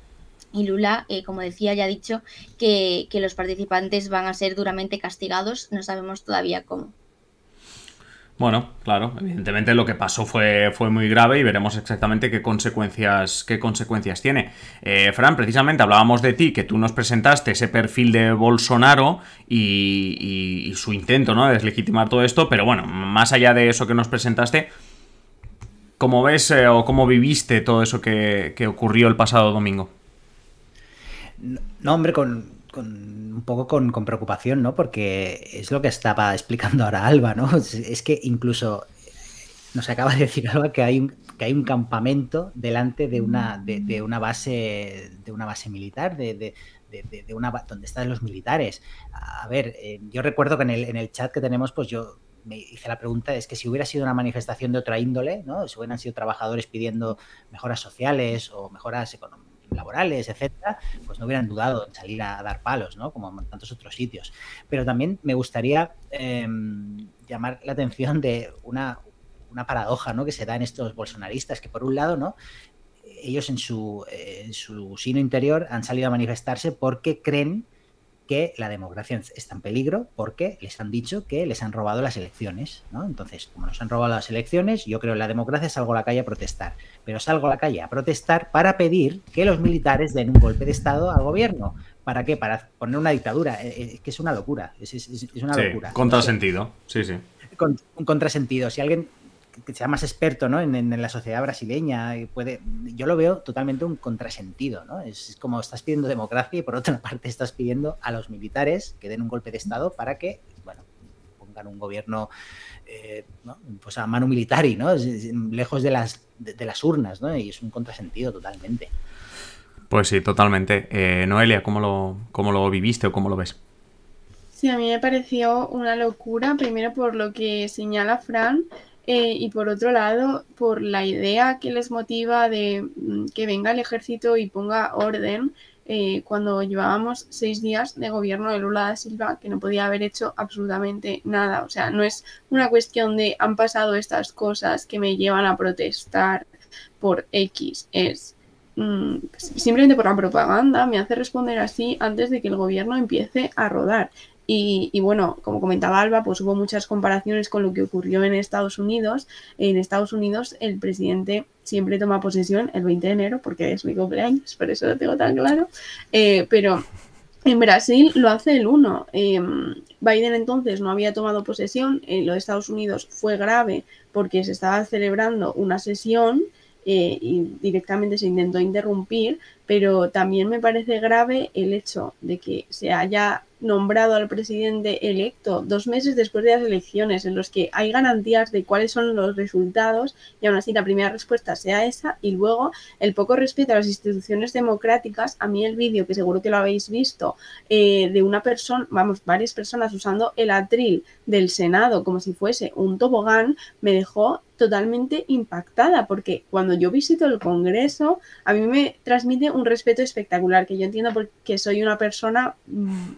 y Lula, eh, como decía, ya ha dicho que, los participantes van a ser duramente castigados, no sabemos todavía cómo. Bueno, claro, evidentemente lo que pasó fue, muy grave y veremos exactamente qué consecuencias, qué consecuencias tiene. Eh, Fran, precisamente hablábamos de ti, que tú nos presentaste ese perfil de Bolsonaro y, su intento ¿no? de deslegitimar todo esto, pero bueno, más allá de eso que nos presentaste, ¿cómo ves eh, o cómo viviste todo eso que ocurrió el pasado domingo? No, hombre, con, un poco con, preocupación, ¿no? Porque es lo que estaba explicando ahora Alba, ¿no? [LAUGHS] Es, que incluso nos acaba de decir Alba que hay un, que hay un campamento delante de una, de, una base de una base militar, de, de de, de, una donde están los militares. A ver, eh, yo recuerdo que en el, en el, chat que tenemos, pues yo me hice la pregunta, es que si hubiera sido una manifestación de otra índole, ¿no? Si hubieran sido trabajadores pidiendo mejoras sociales o mejoras económicas laborales, etcétera, pues no hubieran dudado en salir a dar palos, ¿no? Como en tantos otros sitios. Pero también me gustaría em, llamar la atención de una, paradoja, ¿no? Que se da en estos bolsonaristas, que por un lado, ¿no? Ellos en su, en su sino interior han salido a manifestarse porque creen que la democracia está en peligro porque les han dicho que les han robado las elecciones, ¿no? Entonces, como nos han robado las elecciones, yo creo que la democracia, salgo a la calle a protestar. Pero salgo a la calle a protestar para pedir que los militares den un golpe de Estado al gobierno. ¿Para qué? Para poner una dictadura. Es eh, eh, que es una locura. Es, una locura. Contrasentido. Sí, sí. Con, un contrasentido. Si alguien que sea más experto en, la sociedad brasileña. puede, yo lo veo totalmente un contrasentido. ¿no? Es, como estás pidiendo democracia y por otra [LAUGHS] parte estás pidiendo a los militares que den un golpe de Estado para que bueno, pongan un gobierno eh, pues a mano militar y ¿no? lejos de las, las urnas. ¿no? Y es un contrasentido totalmente. Pues sí, totalmente. Eh, Noelia, ¿cómo lo, ¿cómo lo viviste o cómo lo ves? Sí, a mí me pareció una locura, primero por lo que señala Fran, eh, y por otro lado, por la idea que les motiva de mm, que venga el ejército y ponga orden eh, cuando llevábamos seis días de gobierno de Lula da Silva que no podía haber hecho absolutamente nada. O sea, no es una cuestión de han pasado estas cosas que me llevan a protestar por X, es mm, simplemente por la propaganda me hace responder así antes de que el gobierno empiece a rodar. Y, bueno, como comentaba Alba, pues hubo muchas comparaciones con lo que ocurrió en Estados Unidos. En Estados Unidos el presidente siempre toma posesión el 20 de enero, porque es mi cumpleaños, por eso lo tengo tan claro. Eh, pero en Brasil lo hace el 1. Em, Biden entonces no había tomado posesión, en eh, los Estados Unidos fue grave porque se estaba celebrando una sesión. Eh, y directamente se intentó interrumpir, pero también me parece grave el hecho de que se haya nombrado al presidente electo dos meses después de las elecciones, en los que hay garantías de cuáles son los resultados y aún así la primera respuesta sea esa y luego el poco respeto a las instituciones democráticas. A mí el vídeo, que seguro que lo habéis visto, eh, de una persona, vamos, varias personas usando el atril del Senado como si fuese un tobogán, me dejó totalmente impactada porque cuando yo visito el Congreso a mí me transmite un respeto espectacular que yo entiendo porque soy una persona mm,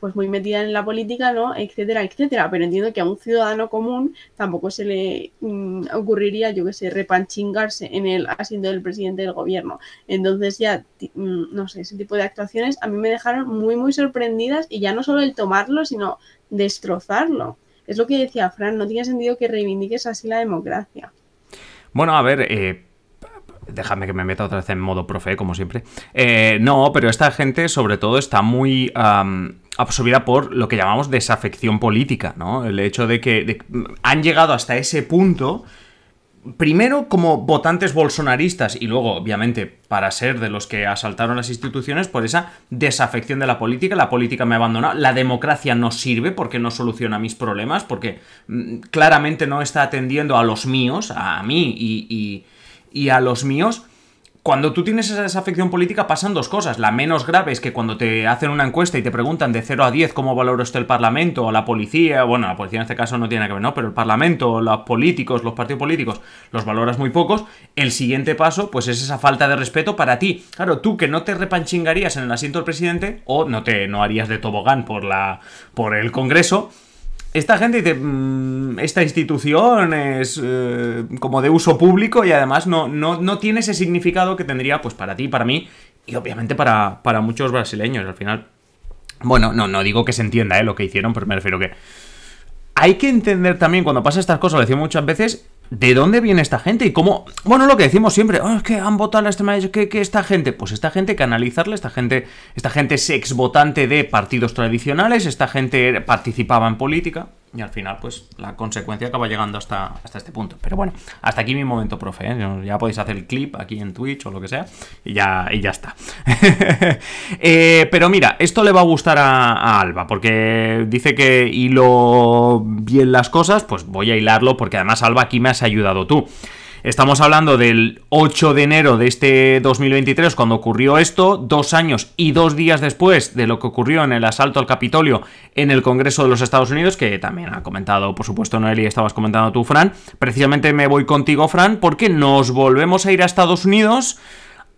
pues muy metida en la política, ¿no? Etcétera, etcétera. Pero entiendo que a un ciudadano común tampoco se le mm, ocurriría, yo que sé, repanchingarse en el asiento del presidente del gobierno. Entonces ya, mm, no sé, ese tipo de actuaciones a mí me dejaron muy, muy sorprendidas y ya no solo el tomarlo, sino destrozarlo. Es lo que decía Fran, no tiene sentido que reivindiques así la democracia. Bueno, a ver, eh, Déjame que me meta otra vez en modo profe, como siempre. Eh, no, pero esta gente sobre todo está muy absorbida por lo que llamamos desafección política, ¿no? El hecho de que han llegado hasta ese punto primero como votantes bolsonaristas y luego, obviamente, para ser de los que asaltaron las instituciones por esa desafección de la política, la política me ha abandonado, la democracia no sirve porque no soluciona mis problemas, porque mm, claramente no está atendiendo a los míos, a mí y y a los míos, cuando tú tienes esa desafección política pasan dos cosas. La menos grave es que cuando te hacen una encuesta y te preguntan de 0 a 10 cómo valora usted el Parlamento o la policía, bueno, la policía en este caso no tiene que ver, ¿no? Pero el Parlamento, los políticos, los partidos políticos, los valoras muy pocos. El siguiente paso, pues es esa falta de respeto para ti. Claro, tú que no te repanchingarías en el asiento del presidente o no te no harías de tobogán por, la, por el Congreso esta gente dice, mm, esta institución es eh, como de uso público y además no, no, tiene ese significado que tendría pues para ti, para mí y obviamente para, muchos brasileños al final. Bueno, no, no digo que se entienda eh, lo que hicieron, pero me refiero que... Hay que entender también, cuando pasa estas cosas, lo decimos muchas veces, ¿De dónde viene esta gente? Y cómo. Bueno, lo que decimos siempre, oh, es que han votado a la extrema que, esta gente. Pues esta gente canalizarla, esta gente. Esta gente es ex votante de partidos tradicionales, esta gente participaba en política. Y al final, pues la consecuencia acaba llegando hasta, hasta este punto. Pero bueno, hasta aquí mi momento, profe. ¿eh? Ya podéis hacer el clip aquí en Twitch o lo que sea. Y ya, ya está. [LAUGHS] Eh, pero mira, esto le va a gustar a, a, Alba. Porque dice que hilo bien las cosas. Pues voy a hilarlo. Porque además, Alba, aquí me has ayudado tú. Estamos hablando del 8 de enero de este 2023 cuando ocurrió esto, dos años y dos días después de lo que ocurrió en el asalto al Capitolio en el Congreso de los Estados Unidos, que también ha comentado, por supuesto, Noel y estabas comentando tú, Fran. Precisamente me voy contigo, Fran, porque nos volvemos a ir a Estados Unidos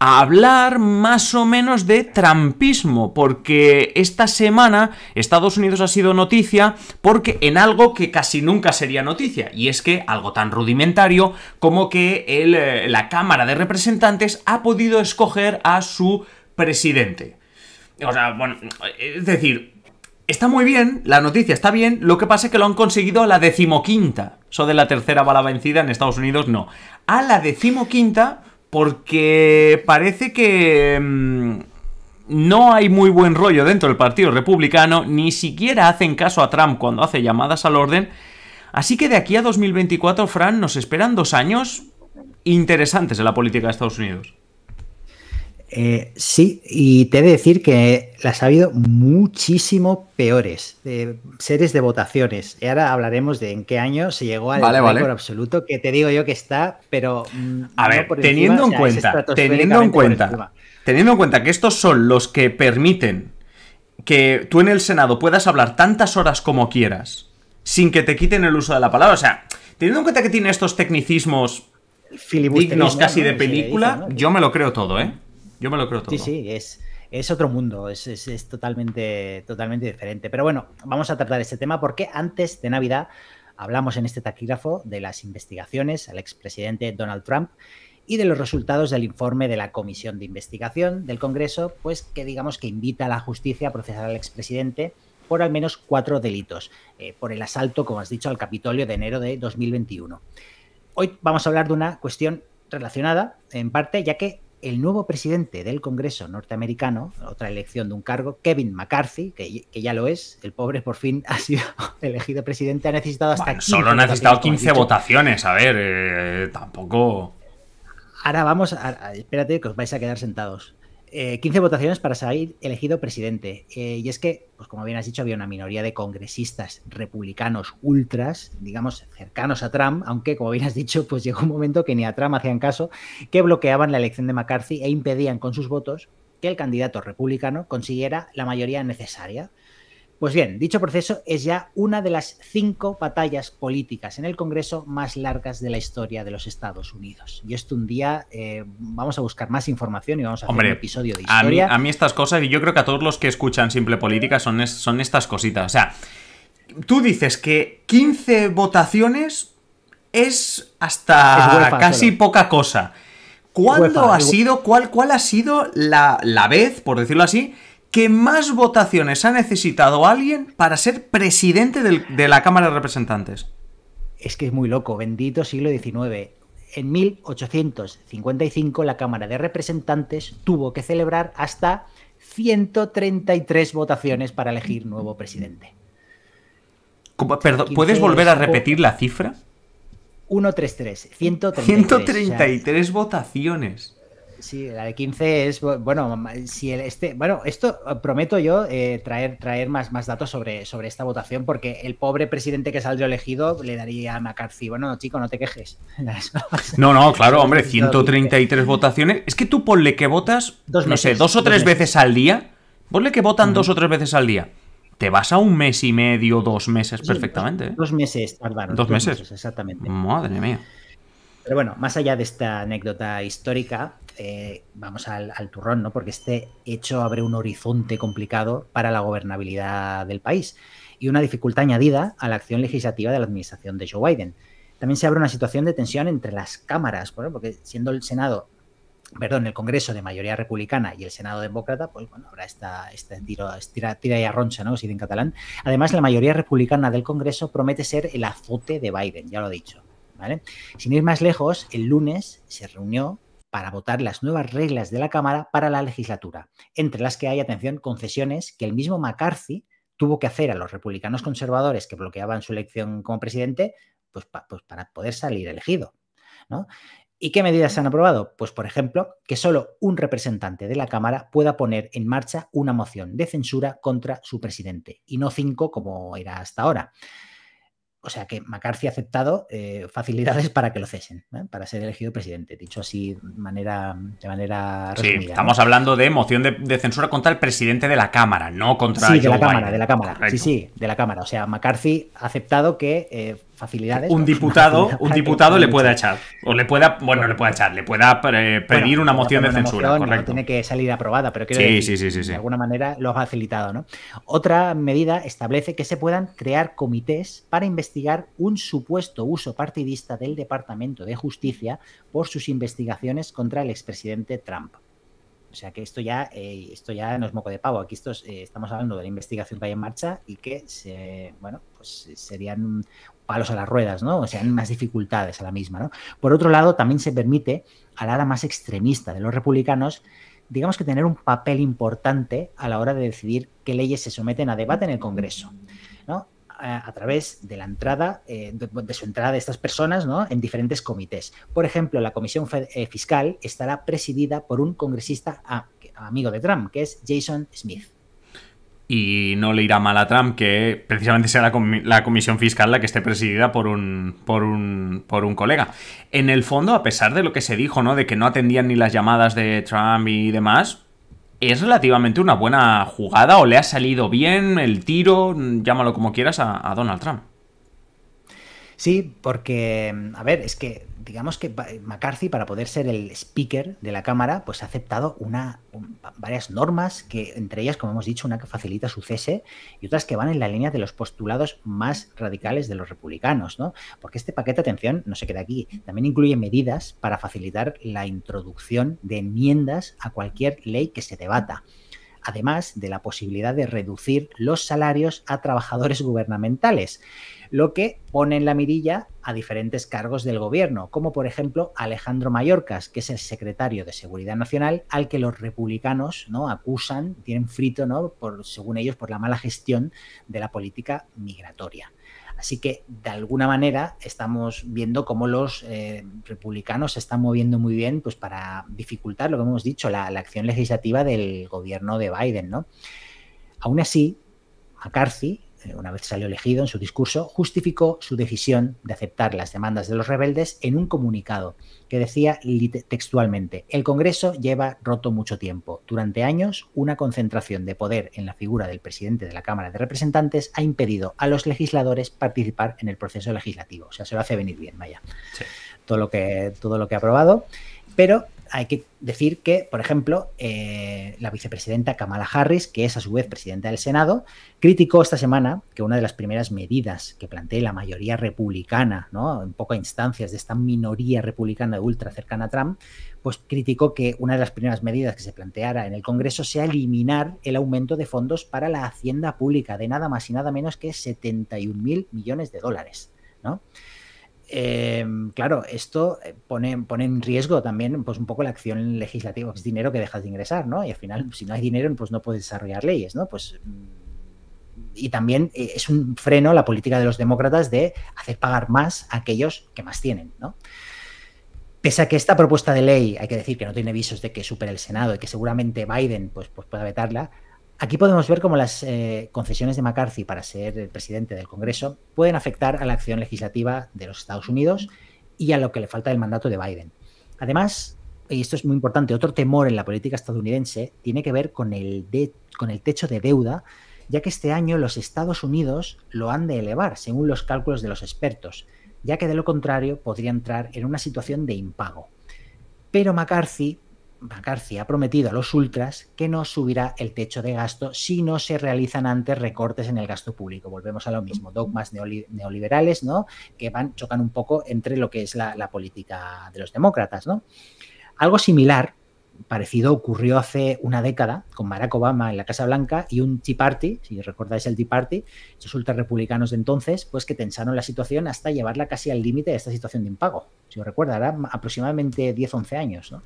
a hablar más o menos de trampismo, porque esta semana Estados Unidos ha sido noticia porque en algo que casi nunca sería noticia, y es que algo tan rudimentario como que eh, la Cámara de Representantes ha podido escoger a su presidente. O sea, bueno, es decir, está muy bien, la noticia está bien, lo que pasa es que lo han conseguido a la decimoquinta. Eso de la tercera bala vencida en Estados Unidos no. A la decimoquinta porque parece que mm, no hay muy buen rollo dentro del Partido Republicano, ni siquiera hacen caso a Trump cuando hace llamadas al orden. Así que de aquí a 2024, Fran, nos esperan dos años interesantes en la política de Estados Unidos. Eh, sí, y te he de decir que las ha habido muchísimo peores, de series de votaciones. Y ahora hablaremos de en qué año se llegó al vale, absoluto, que te digo yo que está, pero... Mm, A ver, teniendo, en cuenta, teniendo en cuenta, teniendo en cuenta, que estos son los que permiten que tú en el Senado puedas hablar tantas horas como quieras, sin que te quiten el uso de la palabra, o sea, teniendo en cuenta que tiene estos tecnicismos dignos casi de película, yo me lo creo todo, ¿eh? Yo me lo creo todo. Sí, sí, es, es otro mundo, es, totalmente, totalmente diferente. Pero bueno, vamos a tratar este tema porque antes de Navidad hablamos en este taquígrafo de las investigaciones al expresidente Donald Trump y de los resultados del informe de la Comisión de Investigación del Congreso, pues que digamos que invita a la justicia a procesar al expresidente por al menos cuatro delitos, eh, por el asalto, como has dicho, al Capitolio de enero de 2021. Hoy vamos a hablar de una cuestión relacionada, en parte, ya que el nuevo presidente del Congreso norteamericano, otra elección de un cargo, Kevin McCarthy, que, ya lo es, el pobre por fin [LAUGHS] ha sido elegido presidente, ha necesitado hasta Solo ha necesitado 15 votaciones, a ver, eh, tampoco... Ahora vamos, a, espérate que os vais a quedar sentados. 15 eh, votaciones para salir elegido presidente. Eh, y es que, pues como bien has dicho, había una minoría de congresistas republicanos ultras, digamos, cercanos a Trump, aunque, como bien has dicho, pues llegó un momento que ni a Trump hacían caso, que bloqueaban la elección de McCarthy e impedían con sus votos que el candidato republicano consiguiera la mayoría necesaria. Pues bien, dicho proceso es ya una de las cinco batallas políticas en el Congreso más largas de la historia de los Estados Unidos. Y esto un día eh, vamos a buscar más información y vamos a hacer un episodio de historia. A mí, estas cosas, y yo creo que a todos los que escuchan Simple Política son, son estas cositas. O sea, tú dices que 15 votaciones es hasta casi poca cosa. ¿Cuándo ha sido, cuál, cuál ha sido la, la vez, por decirlo así, ¿Qué más votaciones ha necesitado alguien para ser presidente de la Cámara de Representantes. Es que es muy loco, bendito siglo XIX. En 1855 la Cámara de Representantes tuvo que celebrar hasta 133 votaciones para elegir nuevo presidente. perdón, ¿Puedes volver a repetir la cifra? 133, 133. 133 votaciones. Sí, la de 15 es, bueno, si este, bueno, esto eh, prometo yo eh, traer, traer más, más datos sobre, sobre esta votación, porque el pobre presidente que salió elegido le daría a McCarthy, bueno, chico, no te quejes. [LAUGHS] no, no, claro, hombre, 133 votaciones. Es que tú ponle que votas, dos no sé, dos o tres veces al día, ponle que votan dos o tres veces al día te vas a un mes y medio, dos meses perfectamente. Dos, meses tardaron. Dos, meses. Exactamente. Madre mía. Pero bueno, más allá de esta anécdota histórica, eh, vamos al, turrón, ¿no? Porque este hecho abre un horizonte complicado para la gobernabilidad del país y una dificultad añadida a la acción legislativa de la administración de Joe Biden. También se abre una situación de tensión entre las cámaras, porque siendo el Senado, perdón, el Congreso de mayoría republicana y el Senado demócrata, pues bueno, habrá esta, esta tiro, tira y arroncha, ¿no? Si en catalán. Además, la mayoría republicana del Congreso promete ser el azote de Biden, ya lo he dicho. ¿Vale? Sin ir más lejos, el lunes se reunió para votar las nuevas reglas de la Cámara para la legislatura, entre las que hay, atención, concesiones que el mismo McCarthy tuvo que hacer a los republicanos conservadores que bloqueaban su elección como presidente, pues, pues para poder salir elegido. ¿Y qué medidas se han aprobado? Pues, por ejemplo, que solo un representante de la Cámara pueda poner en marcha una moción de censura contra su presidente, y no cinco como era hasta ahora. O sea que McCarthy ha aceptado eh, facilidades para que lo cesen, ¿eh? para ser elegido presidente. Dicho así de manera, de manera resumida, Sí, estamos hablando de moción de, censura contra el presidente de la Cámara, no contra. Sí, de la Cámara, de la Cámara. Sí, sí, de la Cámara. O sea, McCarthy ha aceptado que eh, facilidades. Un [LAUGHS] diputado, un diputado le puede echar. O le pueda, bueno, le pueda echar, le pueda pedir una moción de censura. correcto. tiene que salir aprobada, pero quiero sí, de alguna manera lo ha facilitado, ¿no? Otra medida establece que se puedan crear comités para investigar un supuesto uso partidista del Departamento de Justicia por sus investigaciones contra el expresidente Trump. O sea que esto ya, eh, esto ya no es moco de pavo. Aquí eh, estamos hablando de la investigación que hay en marcha y que se, bueno, pues serían a las ruedas, ¿no? O sea, más dificultades a la misma, Por otro lado, también se permite al ala más extremista de los republicanos, digamos que tener un papel importante a la hora de decidir qué leyes se someten a debate en el Congreso, a, través de la entrada, eh, de, su entrada de estas personas en diferentes comités. Por ejemplo, la Comisión eh, Fiscal estará presidida por un congresista ah, amigo de Trump, que es Jason Smith y no le irá mal a Trump que precisamente sea la, comisión fiscal la que esté presidida por un, por un, por, un, colega. En el fondo, a pesar de lo que se dijo, ¿no? De que no atendían ni las llamadas de Trump y demás, es relativamente una buena jugada o le ha salido bien el tiro, llámalo como quieras, a Donald Trump. Sí, porque, mm, a ver, es que digamos que McCarthy, para poder ser el speaker de la Cámara, pues ha aceptado una, varias normas, que entre ellas, como hemos dicho, una que facilita su cese y otras que van en la línea de los postulados más radicales de los republicanos, ¿no? Porque este paquete, atención, no se queda aquí, también incluye medidas para facilitar la introducción de enmiendas a cualquier ley que se debata además de la posibilidad de reducir los salarios a trabajadores gubernamentales lo que pone en la mirilla a diferentes cargos del gobierno, como por ejemplo Alejandro Mayorkas, que es el secretario de Seguridad Nacional, al que los republicanos ¿no? acusan, tienen frito, ¿no? por, según ellos, por la mala gestión de la política migratoria. Así que, de alguna manera, estamos viendo cómo los eh, republicanos se están moviendo muy bien pues, para dificultar, lo que hemos dicho, la, acción legislativa del gobierno de Biden. ¿no? Aún así, McCarthy eh, una vez salió elegido en su discurso, justificó su decisión de aceptar las demandas de los rebeldes en un comunicado que decía textualmente, el Congreso lleva roto mucho tiempo. Durante años, una concentración de poder en la figura del presidente de la Cámara de Representantes ha impedido a los legisladores participar en el proceso legislativo. O sea, se lo hace venir bien, vaya. Todo, lo que, todo lo que ha aprobado. Pero hay que decir que, por ejemplo, eh, la vicepresidenta Kamala Harris, que es a su vez presidenta del Senado, criticó esta semana que una de las primeras medidas que plantea la mayoría republicana, ¿no? en pocas instancias de esta minoría republicana ultra cercana a Trump, pues criticó que una de las primeras medidas que se planteara en el Congreso sea eliminar el aumento de fondos para la hacienda pública de nada más y nada menos que 71 mil millones de dólares. ¿no? Eh, claro, esto eh, pone, en riesgo también pues un poco la acción legislativa, es dinero que dejas de ingresar, ¿no? Y al final, si no hay dinero, pues no puedes desarrollar leyes, ¿no? Pues mm, y también eh, es un freno la política de los demócratas de hacer pagar más a aquellos que más tienen, ¿no? Pese a que esta propuesta de ley, hay que decir que no tiene visos de que supere el Senado y que seguramente Biden pues, pues pueda vetarla, Aquí podemos ver cómo las eh, concesiones de McCarthy para ser el presidente del Congreso pueden afectar a la acción legislativa de los Estados Unidos y a lo que le falta del mandato de Biden. Además, y esto es muy importante, otro temor en la política estadounidense tiene que ver con el, con el techo de deuda, ya que este año los Estados Unidos lo han de elevar, según los cálculos de los expertos, ya que de lo contrario podría entrar en una situación de impago. Pero McCarthy McCarthy ha prometido a los ultras que no subirá el techo de gasto si no se realizan antes recortes en el gasto público. Volvemos a lo mismo, dogmas neoliberales, ¿no? Que van, chocan un poco entre lo que es la, política de los demócratas, ¿no? Algo similar, parecido, ocurrió hace una década con Barack Obama en la Casa Blanca y un Tea Party, si recordáis el Tea Party, esos ultrarrepublicanos de entonces, pues que tensaron la situación hasta llevarla casi al límite de esta situación de impago. Si os recuerda, era aproximadamente 10-11 años, ¿no?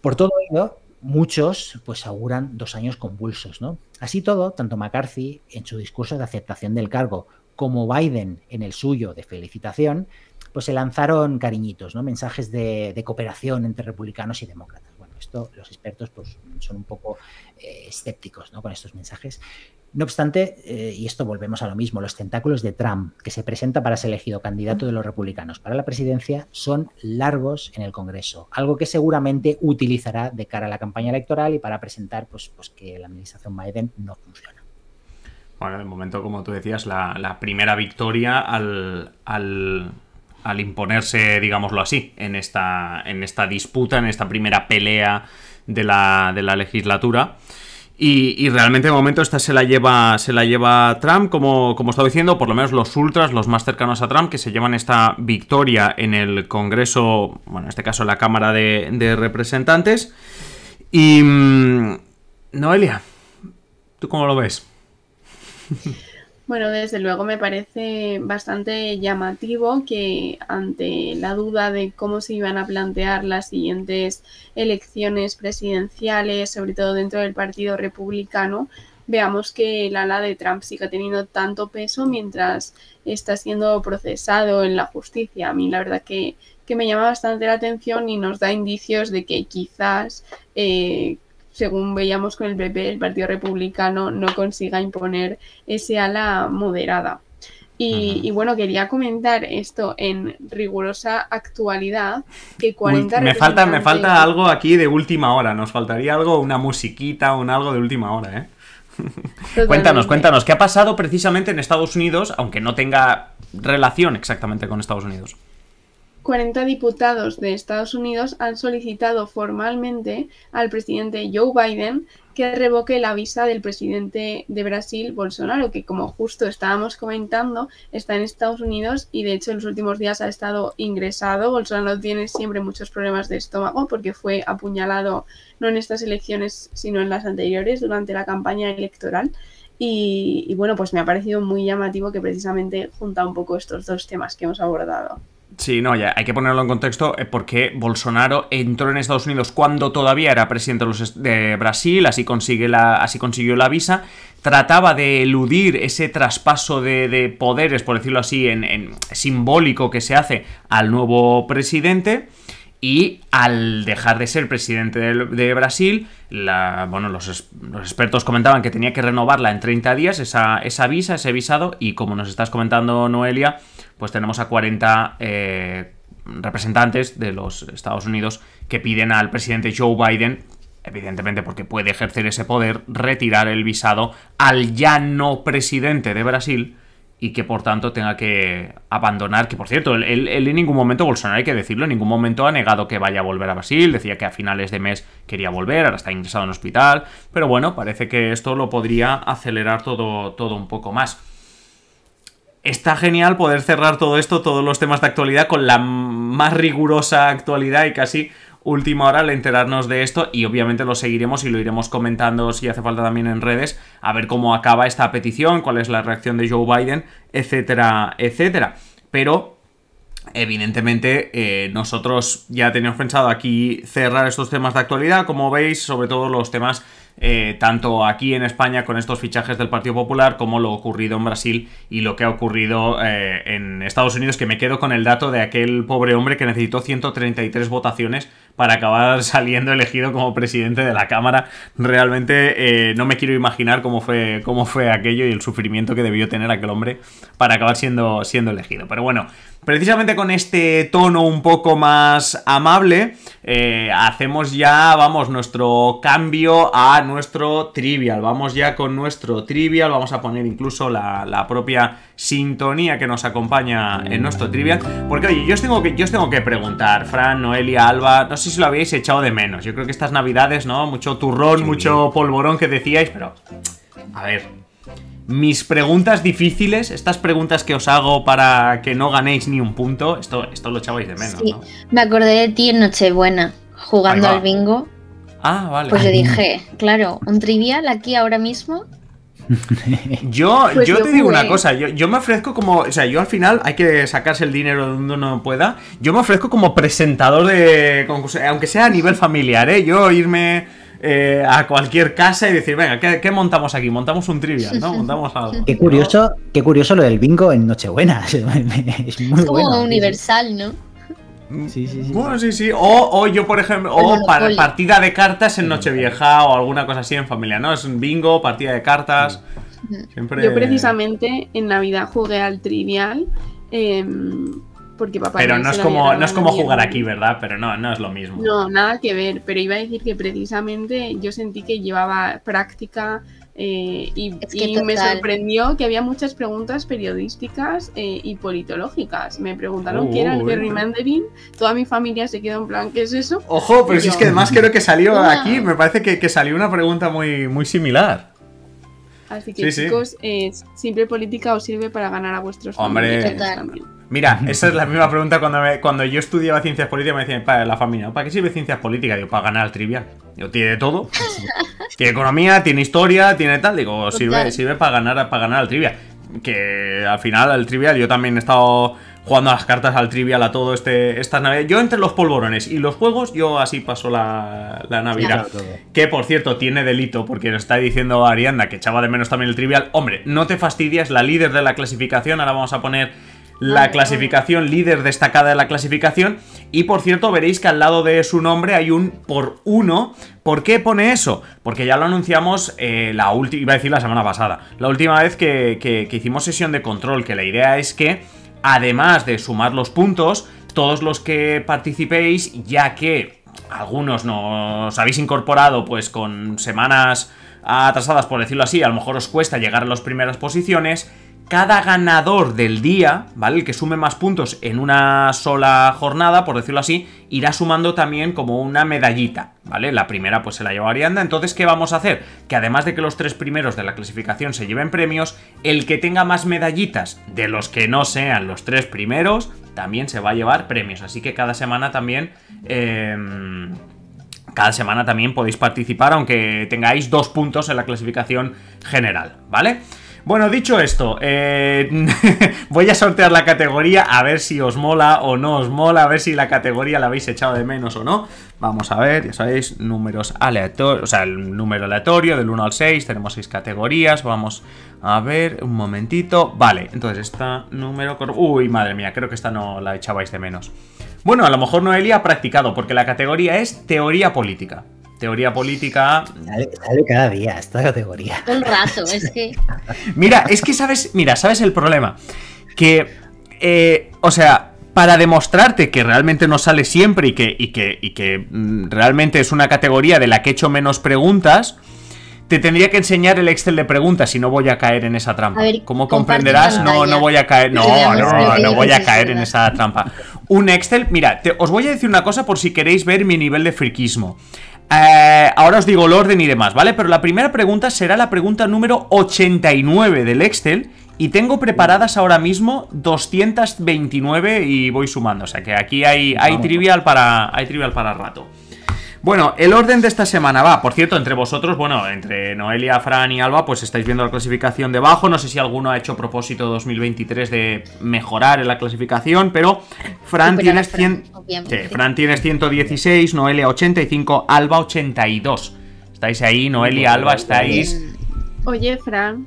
Por todo ello, muchos pues auguran dos años convulsos, ¿no? Así todo, tanto McCarthy en su discurso de aceptación del cargo como Biden en el suyo de felicitación, pues se lanzaron cariñitos, ¿no? Mensajes de cooperación entre republicanos y demócratas esto los expertos pues, son un poco eh, escépticos con estos mensajes. No obstante, eh, y esto volvemos a lo mismo, los tentáculos de Trump, que se presenta para ser elegido candidato de los republicanos para la presidencia, son largos en el Congreso, algo que seguramente utilizará de cara a la campaña electoral y para presentar pues, pues que la administración Biden no funciona. Bueno, de momento, como tú decías, la, primera victoria al al imponerse, digámoslo así, en esta, en esta disputa, en esta primera pelea de la, legislatura. Y, realmente de momento esta se la lleva, se la lleva Trump, como, como estaba diciendo, por lo menos los ultras, los más cercanos a Trump, que se llevan esta victoria en el Congreso, bueno, en este caso en la Cámara de, Representantes. Y... Mm, Noelia, ¿tú cómo lo ves? [LAUGHS] Bueno, desde luego me parece bastante llamativo que ante la duda de cómo se iban a plantear las siguientes elecciones presidenciales, sobre todo dentro del Partido Republicano, veamos que el ala de Trump sigue teniendo tanto peso mientras está siendo procesado en la justicia. A mí la verdad que, me llama bastante la atención y nos da indicios de que quizás eh, según veíamos con el PP, el Partido Republicano no consiga imponer ese ala moderada. Y, bueno, quería comentar esto en rigurosa actualidad, que me falta Me falta algo aquí de última hora, nos faltaría algo, una musiquita, un algo de última hora, ¿eh? cuéntanos, cuéntanos, ¿qué ha pasado precisamente en Estados Unidos, aunque no tenga relación exactamente con Estados Unidos? 40 diputados de Estados Unidos han solicitado formalmente al presidente Joe Biden que revoque la visa del presidente de Brasil, Bolsonaro, que como justo estábamos comentando, está en Estados Unidos y de hecho en los últimos días ha estado ingresado. Bolsonaro tiene siempre muchos problemas de estómago porque fue apuñalado no en estas elecciones, sino en las anteriores, durante la campaña electoral. Y, y bueno, pues me ha parecido muy llamativo que precisamente junta un poco estos dos temas que hemos abordado. Sí, no, ya hay que ponerlo en contexto eh, porque Bolsonaro entró en Estados Unidos cuando todavía era presidente de, Brasil, así, consigue la, así consiguió la visa, trataba de eludir ese traspaso de, poderes, por decirlo así, en, simbólico que se hace al nuevo presidente. Y al dejar de ser presidente de, Brasil, la, bueno, los, expertos comentaban que tenía que renovarla en 30 días, esa, esa visa, ese visado, y como nos estás comentando, Noelia, pues tenemos a 40 eh, representantes de los Estados Unidos que piden al presidente Joe Biden evidentemente porque puede ejercer ese poder, retirar el visado al ya no presidente de Brasil y que por tanto tenga que abandonar, que por cierto, él, en ningún momento, Bolsonaro hay que decirlo, en ningún momento ha negado que vaya a volver a Brasil, decía que a finales de mes quería volver, ahora está ingresado en hospital, pero bueno, parece que esto lo podría acelerar todo, todo un poco más está genial poder cerrar todo esto, todos los temas de actualidad, con la más rigurosa actualidad y casi última hora al enterarnos de esto y obviamente lo seguiremos y lo iremos comentando si hace falta también en redes, a ver cómo acaba esta petición, cuál es la reacción de Joe Biden, etcétera, etcétera. Pero Evidentemente, eh, nosotros ya teníamos pensado aquí cerrar estos temas de actualidad, como veis, sobre todo los temas eh, tanto aquí en España con estos fichajes del Partido Popular como lo ocurrido en Brasil y lo que ha ocurrido eh, en Estados Unidos, que me quedo con el dato de aquel pobre hombre que necesitó 133 votaciones para acabar [LAUGHS] saliendo elegido como presidente de la Cámara. Realmente eh, no me quiero imaginar cómo fue, cómo fue aquello y el sufrimiento que debió tener aquel hombre para acabar siendo, siendo elegido. Pero bueno, Precisamente con este tono un poco más amable, eh, hacemos ya, vamos, nuestro cambio a nuestro trivial. Vamos ya con nuestro trivial, vamos a poner incluso la, propia sintonía que nos acompaña en nuestro trivial. Porque, oye, yo os, tengo que, yo os tengo que preguntar, Fran, Noelia, Alba, no sé si lo habéis echado de menos. Yo creo que estas navidades, ¿no? Mucho turrón, mucho polvorón que decíais, pero... A ver, mis preguntas difíciles, estas preguntas que os hago para que no ganéis ni un punto, esto, esto lo echabais de menos. me acordé de ti en Nochebuena, jugando al bingo. Ah, vale. Pues le [LAUGHS] dije, claro, un trivial aquí ahora mismo. [LAUGHS] Pues yo, yo, te digo una cosa, yo, me ofrezco como, o sea, yo al final hay que sacarse el dinero donde uno pueda, yo me ofrezco como presentador de concurso, aunque sea a nivel familiar, ¿eh? Yo irme eh, a cualquier casa y decir, venga, ¿qué, montamos aquí? Montamos un trivial, ¿no? Montamos algo. Qué curioso, qué curioso lo del bingo en Nochebuena. [LAUGHS] es muy como universal, ¿no? Sí, sí, sí. Bueno, sí, sí. O, yo, por ejemplo, o partida de cartas en Nochevieja o alguna cosa así en familia, ¿no? Es un bingo, partida de cartas. Yo precisamente en Navidad jugué al trivial. Em, porque papá Pero no, es como, no es como jugar aquí, ¿verdad? Pero no, no es lo mismo. No, nada que ver, pero iba a decir que precisamente yo sentí que llevaba práctica eh, y, me sorprendió que había muchas preguntas periodísticas eh, y politológicas. Me preguntaron qué era el Mandarin. Toda mi familia se quedó en plan, ¿qué es eso? Ojo, pero si es que además creo que salió aquí, me parece que, salió una pregunta muy, muy similar. Así que chicos, eh, Simple política os sirve para ganar a vuestros Hombre. Mira, [LAUGHS] esa es la misma pregunta cuando, cuando yo estudiaba ciencias políticas me decían, para la familia, ¿para qué sirve ciencias políticas? Digo, para ganar al trivial. Yo tiene todo. [LAUGHS] tiene economía, tiene historia, tiene tal. Digo, sirve, para ganar, para ganar al trivial. Que al final al trivial yo también he estado jugando a las cartas al trivial a todo este estas navidades. Yo entre los polvorones y los juegos, yo así paso la, Navidad. Que por cierto, tiene delito, porque nos está diciendo Arianda que echaba de menos también el trivial. Hombre, no te fastidias, la líder de la clasificación, ahora vamos a poner la clasificación, líder destacada de la clasificación. Y por cierto, veréis que al lado de su nombre hay un por uno. ¿Por qué pone eso? Porque ya lo anunciamos eh, la última, iba a decir la semana pasada, la última vez que, que hicimos sesión de control, que la idea es que, además de sumar los puntos, todos los que participéis, ya que algunos nos habéis incorporado pues con semanas atrasadas, por decirlo así, a lo mejor os cuesta llegar a las primeras posiciones, cada ganador del día, ¿vale? El que sume más puntos en una sola jornada, por decirlo así, irá sumando también como una medallita, ¿vale? La primera pues se la llevaría anda, Entonces, ¿qué vamos a hacer? Que además de que los tres primeros de la clasificación se lleven premios, el que tenga más medallitas de los que no sean los tres primeros, también se va a llevar premios. Así que cada semana también... Em, cada semana también podéis participar, aunque tengáis dos puntos en la clasificación general, ¿vale? vale bueno, dicho esto, eh, [LAUGHS] voy a sortear la categoría a ver si os mola o no os mola, a ver si la categoría la habéis echado de menos o no. Vamos a ver, ya sabéis, números aleatorios, o sea, el número aleatorio del 1 al 6, tenemos 6 categorías, vamos a ver, un momentito, vale, entonces esta número... Uy, madre mía, creo que esta no la echabais de menos. Bueno, a lo mejor Noelia ha practicado, porque la categoría es teoría política. Teoría política. Sale, cada día esta categoría. Un rato, es que. [LAUGHS] mira, es que sabes, mira, sabes el problema. Que, eh, o sea, para demostrarte que realmente no sale siempre y que, y que, que mm, realmente es una categoría de la que he hecho menos preguntas, te tendría que enseñar el Excel de preguntas y no voy a caer en esa trampa. Ver, Como comprenderás, no, no voy a caer. No, no, no voy a caer en esa trampa. Un Excel, mira, os voy a decir una cosa por si queréis ver mi nivel de friquismo. Eh, ahora os digo el orden y demás, ¿vale? Pero la primera pregunta será la pregunta número 89 del Excel y tengo preparadas ahora mismo 229 y voy sumando, o sea que aquí hay, trivial, para, hay trivial para rato. Bueno, el orden de esta semana va. Por cierto, entre vosotros, bueno, entre Noelia, Fran y Alba, pues estáis viendo la clasificación debajo. No sé si alguno ha hecho propósito 2023 de mejorar en la clasificación, pero Fran tienes, tienes 116, Noelia 85, Alba 82. Estáis ahí, Noelia, Alba, estáis. Oye, Fran,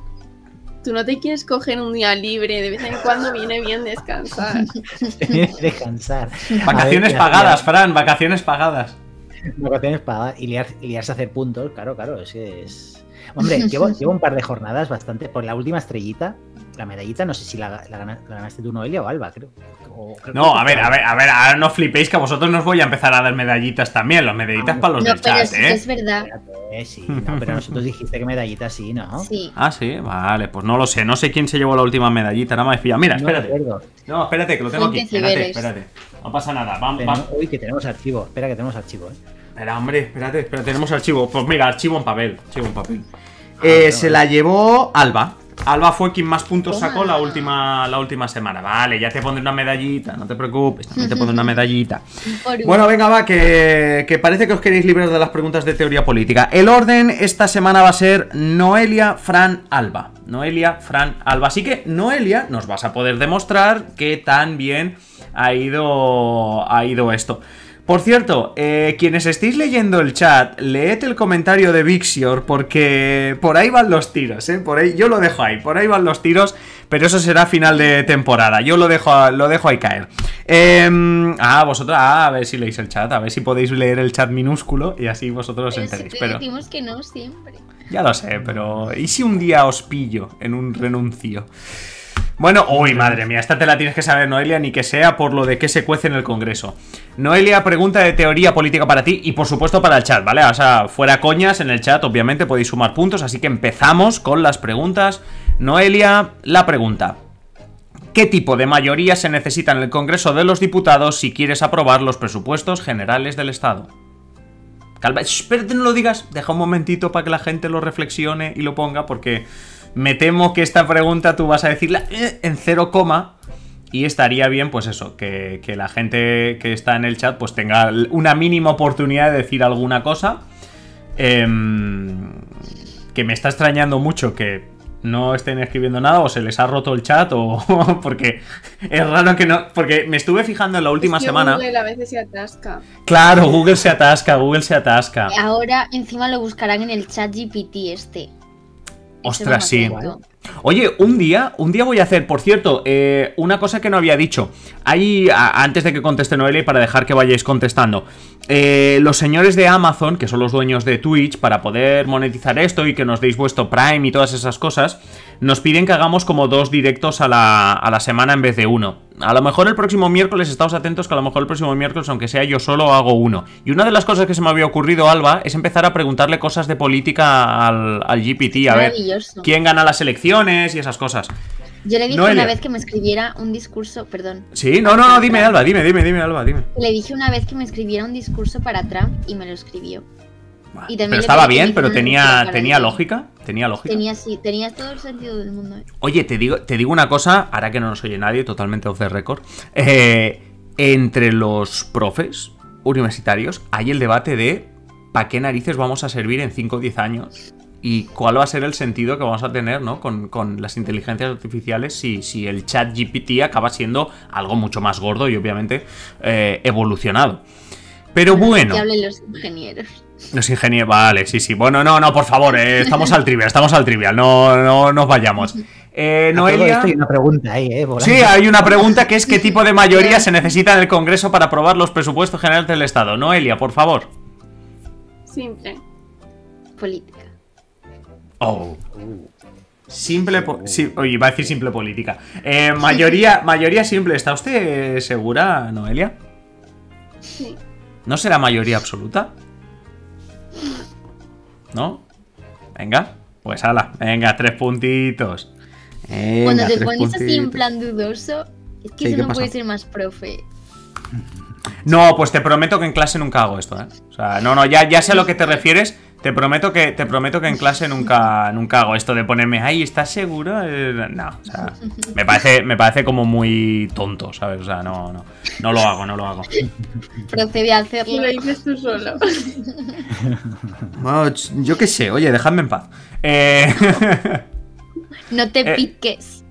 ¿Tú no te quieres coger un día libre? De vez en cuando viene bien descansar. [LAUGHS] descansar. Vacaciones pagadas, Fran, vacaciones pagadas espada y, liar, liarse a hacer puntos, claro, claro, es que es... Hombre, [LAUGHS] llevo, un par de jornadas bastante, por la última estrellita, la medallita, no sé si la, la ganaste tú, Noelia, o Alba, creo no, a ver, a ver, a ver, ahora no flipéis que a vosotros nos voy a empezar a dar medallitas también, las medallitas ah, para los no, ¿eh? Es verdad. sí, no, pero nosotros dijiste que medallitas sí, ¿no? Sí. Ah, sí, vale, pues no lo sé, no sé quién se llevó la última medallita, nada más fía. Mira, espérate. No, espérate, que lo tengo aquí. Espérate, espérate. No pasa nada, vamos, vamos. Uy, que tenemos archivo, espera que tenemos archivo, eh. Espera, hombre, espérate, espera, tenemos archivo. Pues mira, archivo en papel, archivo en papel. Ah, eh, se la llevó Alba. Alba fue quien más puntos sacó la última, la última semana. Vale, ya te pondré una medallita, no te preocupes, también te pondré una medallita. [LAUGHS] Bueno, venga, va, que, parece que os queréis librar de las preguntas de teoría política. El orden esta semana va a ser Noelia, Fran, Alba. Noelia, Fran, Alba. Así que, Noelia, nos vas a poder demostrar que tan bien ha ido, ha ido esto. Por cierto, eh, quienes estéis leyendo el chat, leed el comentario de Vixior porque por ahí van los tiros, eh, Por ahí, yo lo dejo ahí, por ahí van los tiros, pero eso será final de temporada, yo lo dejo, lo dejo ahí caer. Em, ah, vosotros, ah, a ver si leéis el chat, a ver si podéis leer el chat minúsculo y así vosotros pero os enteréis. Si decimos que no siempre. Ya lo sé, pero ¿y si un día os pillo en un renuncio? Bueno, uy, madre mía, esta te la tienes que saber, Noelia, ni que sea por lo de que se cuece en el Congreso. Noelia, pregunta de teoría política para ti y por supuesto para el chat, ¿vale? O sea, fuera coñas, en el chat obviamente podéis sumar puntos, así que empezamos con las preguntas. Noelia, la pregunta. ¿Qué tipo de mayoría se necesita en el Congreso de los Diputados si quieres aprobar los presupuestos generales del Estado? Calma, espérate, no lo digas, deja un momentito para que la gente lo reflexione y lo ponga porque me temo que esta pregunta tú vas a decirla eh, en cero coma. Y estaría bien, pues eso, que, la gente que está en el chat pues tenga una mínima oportunidad de decir alguna cosa. Em, que me está extrañando mucho que no estén escribiendo nada o se les ha roto el chat o [LAUGHS] porque es raro que no porque me estuve fijando en la última semana Google a veces se atasca claro Google se atasca Google se atasca ahora encima lo buscarán en el chat GPT este Ostras, sí. Oye, un día, un día voy a hacer, por cierto, eh, una cosa que no había dicho. Ahí, antes de que conteste Noelia para dejar que vayáis contestando. Eh, los señores de Amazon, que son los dueños de Twitch, para poder monetizar esto y que nos deis vuestro Prime y todas esas cosas, nos piden que hagamos como dos directos a la, semana en vez de uno. A lo mejor el próximo miércoles, estáos atentos que a lo mejor el próximo miércoles, aunque sea yo solo, hago uno. Y una de las cosas que se me había ocurrido, Alba, es empezar a preguntarle cosas de política al, GPT. A ver, ¿quién gana la selección? y esas cosas. Yo le dije una vez que me escribiera un discurso, perdón. Sí, no, no, no, dime Alba, dime, dime, dime Alba, dime. Le dije una vez que me escribiera un discurso para Trump y me lo escribió. pero estaba bien, pero tenía, tenía lógica, tenía lógica. Tenía todo el sentido del mundo. ¿eh? Oye, te digo, te digo una cosa, ahora que no nos oye nadie, totalmente off the record. Eh, entre los profes universitarios hay el debate de ¿para qué narices vamos a servir en 5 o 10 años? y cuál va a ser el sentido que vamos a tener ¿no? con, las inteligencias artificiales si, si, el chat GPT acaba siendo algo mucho más gordo y obviamente eh, evolucionado. Pero bueno. Que hablen los ingenieros. Los ingenieros, vale, sí, sí. Bueno, no, no, por favor, eh, estamos al trivial, estamos al trivial, no, no nos vayamos. Eh, Noelia. hay una pregunta ahí, ¿eh? Sí, hay una pregunta que es: ¿qué tipo de mayoría se necesita en el Congreso para aprobar los presupuestos generales del Estado? Noelia, por favor. Simple. Política. Oh. Simple, oh. oye, iba a decir simple política. Eh, mayoría, mayoría simple. ¿Está usted segura, Noelia? Sí. ¿No será mayoría absoluta? ¿No? Venga, pues ala, venga, tres puntitos. Cuando te pones así en plan dudoso, es que eso no puede ser más profe. No, pues te prometo que en clase nunca hago esto, ¿eh? O sea, no, no, ya, ya sé a lo que te refieres, te prometo que, te prometo que en clase nunca, nunca hago esto de ponerme, ahí ¿estás seguro? Eh, no, o sea, me parece, me parece como muy tonto, ¿sabes? O sea, no, no, no lo hago, no lo hago. Procedí a hacerlo. Y lo hice tú solo. [LAUGHS] yo qué sé, oye, dejadme en paz. Eh, [LAUGHS] no te eh, piques.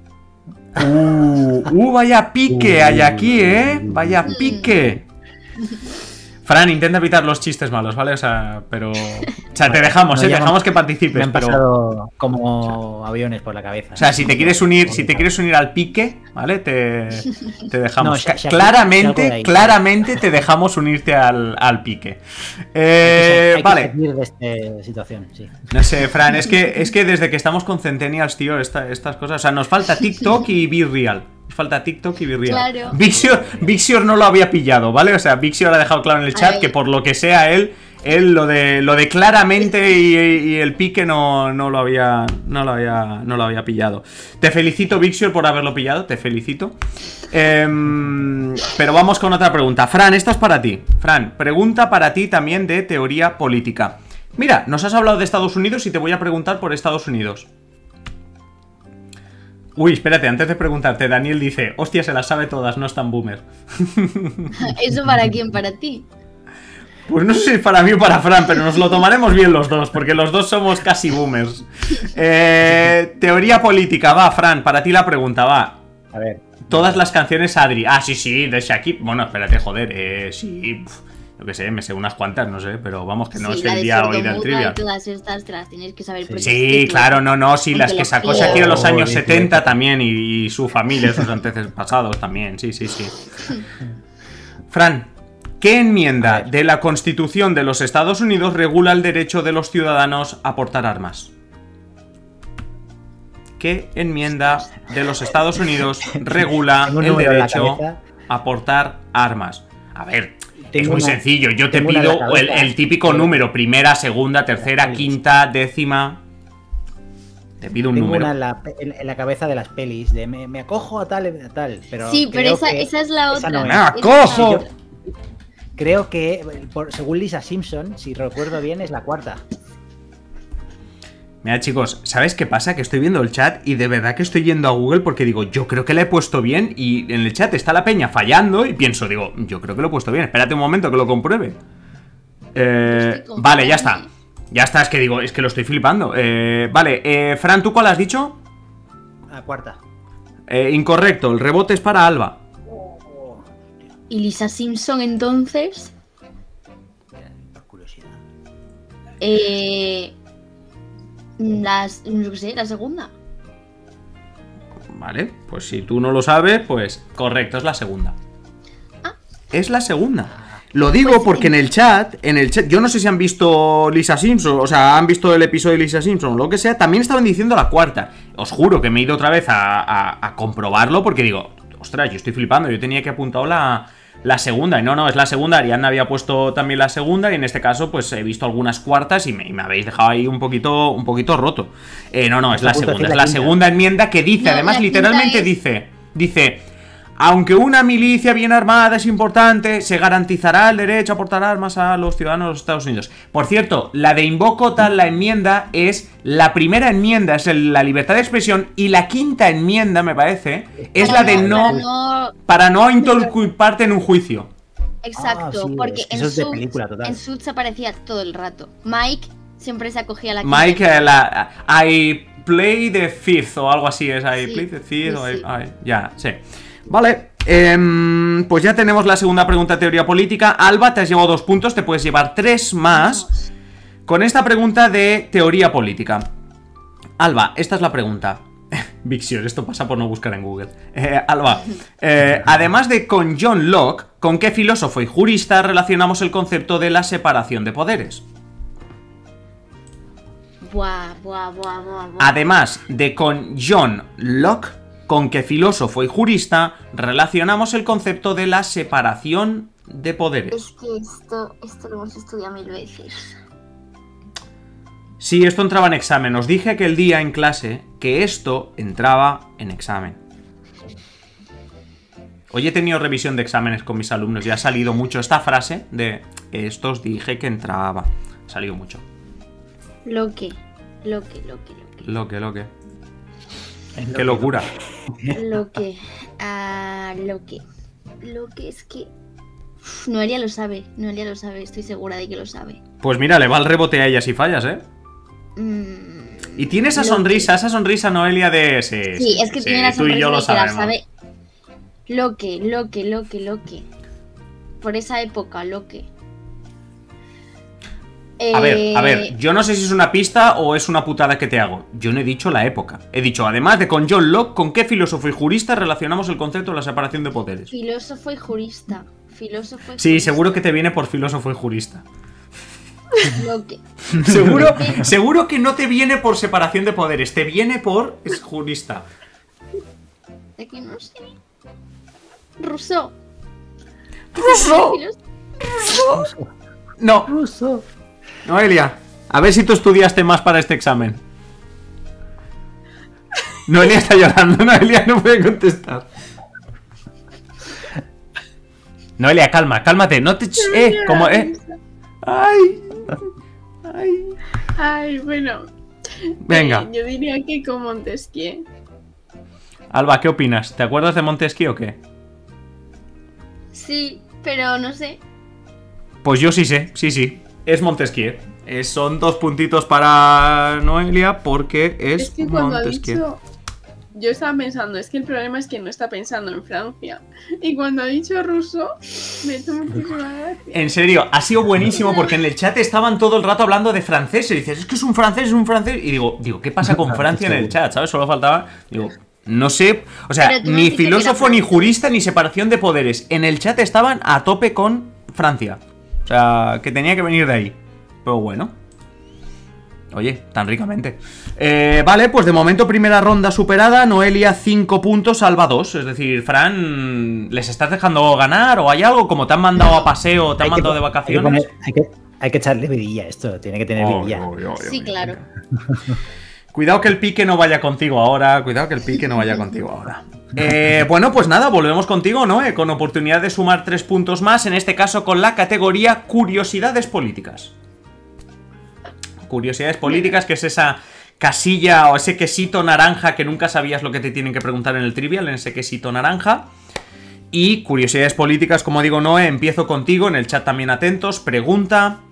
Uh, uh, vaya pique hay aquí, ¿eh? Vaya mm. pique. [LAUGHS] Fran, intenta evitar los chistes malos, ¿vale? O sea, pero. O sea, te dejamos, ¿eh? dejamos que participes. Me han pasado pero... como aviones por la cabeza. O sea, si te quieres unir, si te quieres unir al pique, ¿vale? Te, [LAUGHS] dejamos. claramente, claramente te dejamos unirte al, pique. Eh, vale. situación, No sé, Fran, es que, es que desde que estamos con Centennials, tío, estas cosas. O sea, nos falta [LAUGHS] TikTok y Be Real falta TikTok y Virreal. Claro. Vixior, no lo había pillado, ¿vale? O sea, Vixior ha dejado claro en el chat que por lo que sea él, él lo de lo de claramente [LAUGHS] y, el pique no, lo había no lo había no lo había pillado. Te felicito Vixior por haberlo pillado, te felicito. Em, pero vamos con otra pregunta. Fran, esta es para ti. Fran, pregunta para ti también de teoría política. Mira, nos has hablado de Estados Unidos y te voy a preguntar por Estados Unidos. Uy, espérate, antes de preguntarte, Daniel dice, hostia, se las sabe todas, no es tan boomer. [LAUGHS] ¿Eso para quién? ¿Para ti? Pues no sé si para mí o para Fran, pero nos lo tomaremos bien los dos, porque los dos somos casi boomers. Eh, teoría política, va, Fran, para ti la pregunta, va. A ver. Todas las canciones Adri. Ah, sí, sí, de Shakira. Bueno, espérate, joder, eh, sí. Lo que sé, me sé unas cuantas, no sé, pero vamos, que no es el día hoy del trivia. Sí, claro, no, no, sí, las que sacó aquí en los años 70 también y, su familia, sus antepasados también, sí, sí, sí. [LAUGHS] Fran, ¿qué enmienda de la Constitución de los Estados Unidos regula el derecho de los ciudadanos a portar armas? ¿Qué enmienda de los Estados Unidos [LAUGHS] regula el derecho a portar armas? A ver, es muy sencillo, yo te pido el, típico número, primera, segunda, tercera, quinta, décima. Te pido un número. en, la, cabeza de las pelis, de me, acojo a tal, a tal. Pero sí, pero esa, es la otra. me acojo. creo que, por, según Lisa Simpson, si recuerdo bien, es la cuarta. Mira chicos, ¿sabes qué pasa? Que estoy viendo el chat y de verdad que estoy yendo a Google porque digo, yo creo que le he puesto bien y en el chat está la peña fallando y pienso, digo, yo creo que lo he puesto bien, espérate un momento que lo compruebe. Eh, vale, ya está. Ya está, es que digo, es que lo estoy flipando. Eh, vale, eh, Fran, ¿tú cuál has dicho? La cuarta. Eh, incorrecto, el rebote es para Alba. ¿Y Lisa Simpson entonces? curiosidad. Eh las, no sé, la segunda. Vale, pues si tú no lo sabes, pues correcto, es la segunda. Ah. Es la segunda. Lo digo pues porque en el chat, en el chat, yo no sé si han visto Lisa Simpson, o sea, han visto el episodio de Lisa Simpson, lo que sea, también estaban diciendo la cuarta. Os juro que me he ido otra vez a, a comprobarlo porque digo, ostras, yo estoy flipando, yo tenía que apuntar la, la segunda. Y no, no, es la segunda. Ariana había puesto también la segunda. Y en este caso, pues he visto algunas cuartas y me, habéis dejado ahí un poquito, un poquito roto. Eh, no, no, es la segunda. Es la segunda enmienda que dice, además, literalmente dice. Dice. Aunque una milicia bien armada es importante, se garantizará el derecho a portar armas a los ciudadanos de los Estados Unidos. Por cierto, la de Invoco tal la enmienda es la primera enmienda, es la libertad de expresión, y la quinta enmienda, me parece, es la de no, para no parte en un juicio. Exacto, ah, porque en, su aparecía todo el rato. Mike siempre se acogía a la Mike, la, I play the fifth o algo así es. I play the fifth o ya, sí. Vale, em, pues ya tenemos la segunda pregunta de teoría política. Alba, te has llevado dos puntos, te puedes llevar tres más con esta pregunta de teoría política. Alba, esta es la pregunta. Vixior, [LAUGHS] esto pasa por no buscar en Google. Eh, Alba, eh, además de con John Locke, ¿con qué filósofo y jurista relacionamos el concepto de la separación de poderes? Además de con John Locke, con qué filósofo y jurista relacionamos el concepto de la separación de poderes. Es que esto, esto lo hemos estudiado mil veces. Sí, esto entraba en examen. Os dije aquel día en clase que esto entraba en examen. Hoy he tenido revisión de exámenes con mis alumnos y ha salido mucho esta frase de esto os dije que entraba. Ha salido mucho. Lo que, lo que, lo que, lo que. Lo que, lo que. Qué locura. Lo que, uh, lo que, lo que es que Noelia lo sabe, Noelia lo sabe, estoy segura de que lo sabe. Pues mira, le va el rebote a ella si fallas, ¿eh? Mm, y tiene esa sonrisa, esa sonrisa Noelia de Sí, sí es que tiene la sonrisa y yo sabe. Lo que, lo que, lo que, lo que. Por esa época, lo que. A ver, a ver, eh, yo no sé si es una pista o es una putada que te hago. Yo no he dicho la época. He dicho, además de con John Locke, ¿con qué filósofo y jurista relacionamos el concepto de la separación de poderes? Filósofo y jurista. Sí, seguro que te viene por filósofo y jurista. Lo [LAUGHS] seguro, [LAUGHS] seguro que no te viene por separación de poderes, te viene por jurista. De quién no sé. Rousseau. Rousseau. Rousseau. No. Rousseau. Noelia, a ver si tú estudiaste más para este examen. Noelia está llorando, [LAUGHS] Noelia no puede contestar. Noelia, calma, cálmate, no te... Eh, como... Eh. Ay, ay. bueno. Venga. Eh, yo diría que con Montesquieu. Alba, ¿qué opinas? ¿Te acuerdas de Montesquieu o qué? Sí, pero no sé. Pues yo sí sé, sí, sí es Montesquieu. Eh, son dos puntitos para Noelia porque es, Montesquieu. yo estaba pensando, es que el problema es que no está pensando en Francia. Y cuando ha dicho ruso, me he En serio, ha sido buenísimo porque en el chat estaban todo el rato hablando de francés. Y dices, es que es un francés, es un francés. Y digo, digo, ¿qué pasa con [LAUGHS] ah, Francia en el chat? ¿Sabes? Solo faltaba. Digo, no sé, o sea, ni filósofo, ni jurista, ni separación de poderes. En el chat estaban a tope con Francia sea, que tenía que venir de ahí. Pero bueno. Oye, tan ricamente. Eh, vale, pues de momento primera ronda superada. Noelia 5 puntos, salva 2. Es decir, Fran, ¿les estás dejando ganar o hay algo? Como te han mandado a paseo, te han mandado de vacaciones. Hay que, hay, que, echarle vidilla esto. Tiene que tener vidilla. sí, claro. [LAUGHS] Cuidado que el pique no vaya contigo ahora, cuidado que el pique no vaya contigo ahora. [LAUGHS] Eh, bueno, pues nada, volvemos contigo, Noé, eh, con oportunidad de sumar tres puntos más, en este caso con la categoría Curiosidades Políticas. Curiosidades Políticas, que es esa casilla o ese quesito naranja que nunca sabías lo que te tienen que preguntar en el trivial, en ese quesito naranja. Y curiosidades políticas, como digo, Noé, empiezo contigo, en el chat también atentos, pregunta,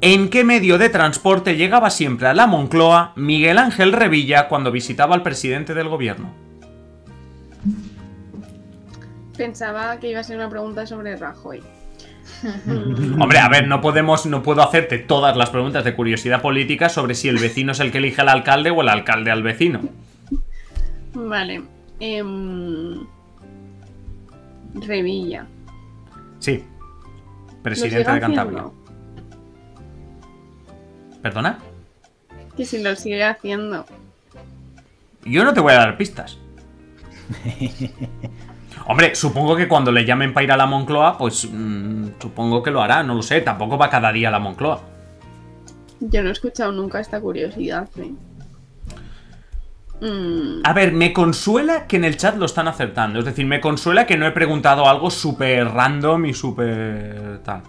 ¿En qué medio de transporte llegaba siempre a la Moncloa Miguel Ángel Revilla cuando visitaba al presidente del gobierno? Pensaba que iba a ser una pregunta sobre Rajoy. [LAUGHS] Hombre, a ver, no podemos, no puedo hacerte todas las preguntas de curiosidad política sobre si el vecino es el que elige al alcalde o el alcalde al vecino. Vale. Em, Revilla. Sí. Presidente de Cantabria. ¿Perdona? Que si lo sigue haciendo. Yo no te voy a dar pistas. [LAUGHS] Hombre, supongo que cuando le llamen para ir a la Moncloa, pues mm, supongo que lo hará, no lo sé, tampoco va cada día a la Moncloa. Yo no he escuchado nunca esta curiosidad. ¿eh? Mm. A ver, me consuela que en el chat lo están acertando, es decir, me consuela que no he preguntado algo súper random y súper tal.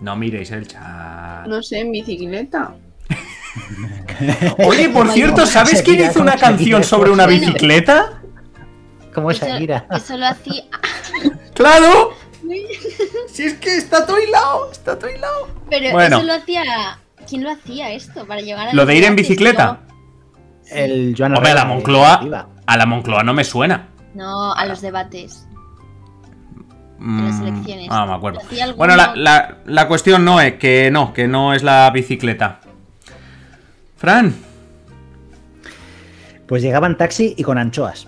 No miréis el chat. No sé, en bicicleta. Oye, por cierto, ¿sabes quién hizo una canción sobre una bicicleta? ¿Cómo Como Shakira. Eso lo hacía. [LAUGHS] ¡Claro! [LAUGHS] Si es que está todo hilado, está todo hilado. Pero eso lo hacía. ¿Quién lo hacía esto? Para llegar a. Lo de ir en bicicleta. El Joan Hombre, a la Moncloa. A la Moncloa no me suena. No, a los debates. Mm, ah, me acuerdo. Bueno, la, cuestión no es que no, que no es la bicicleta. Fran. Pues llegaba en taxi y con anchoas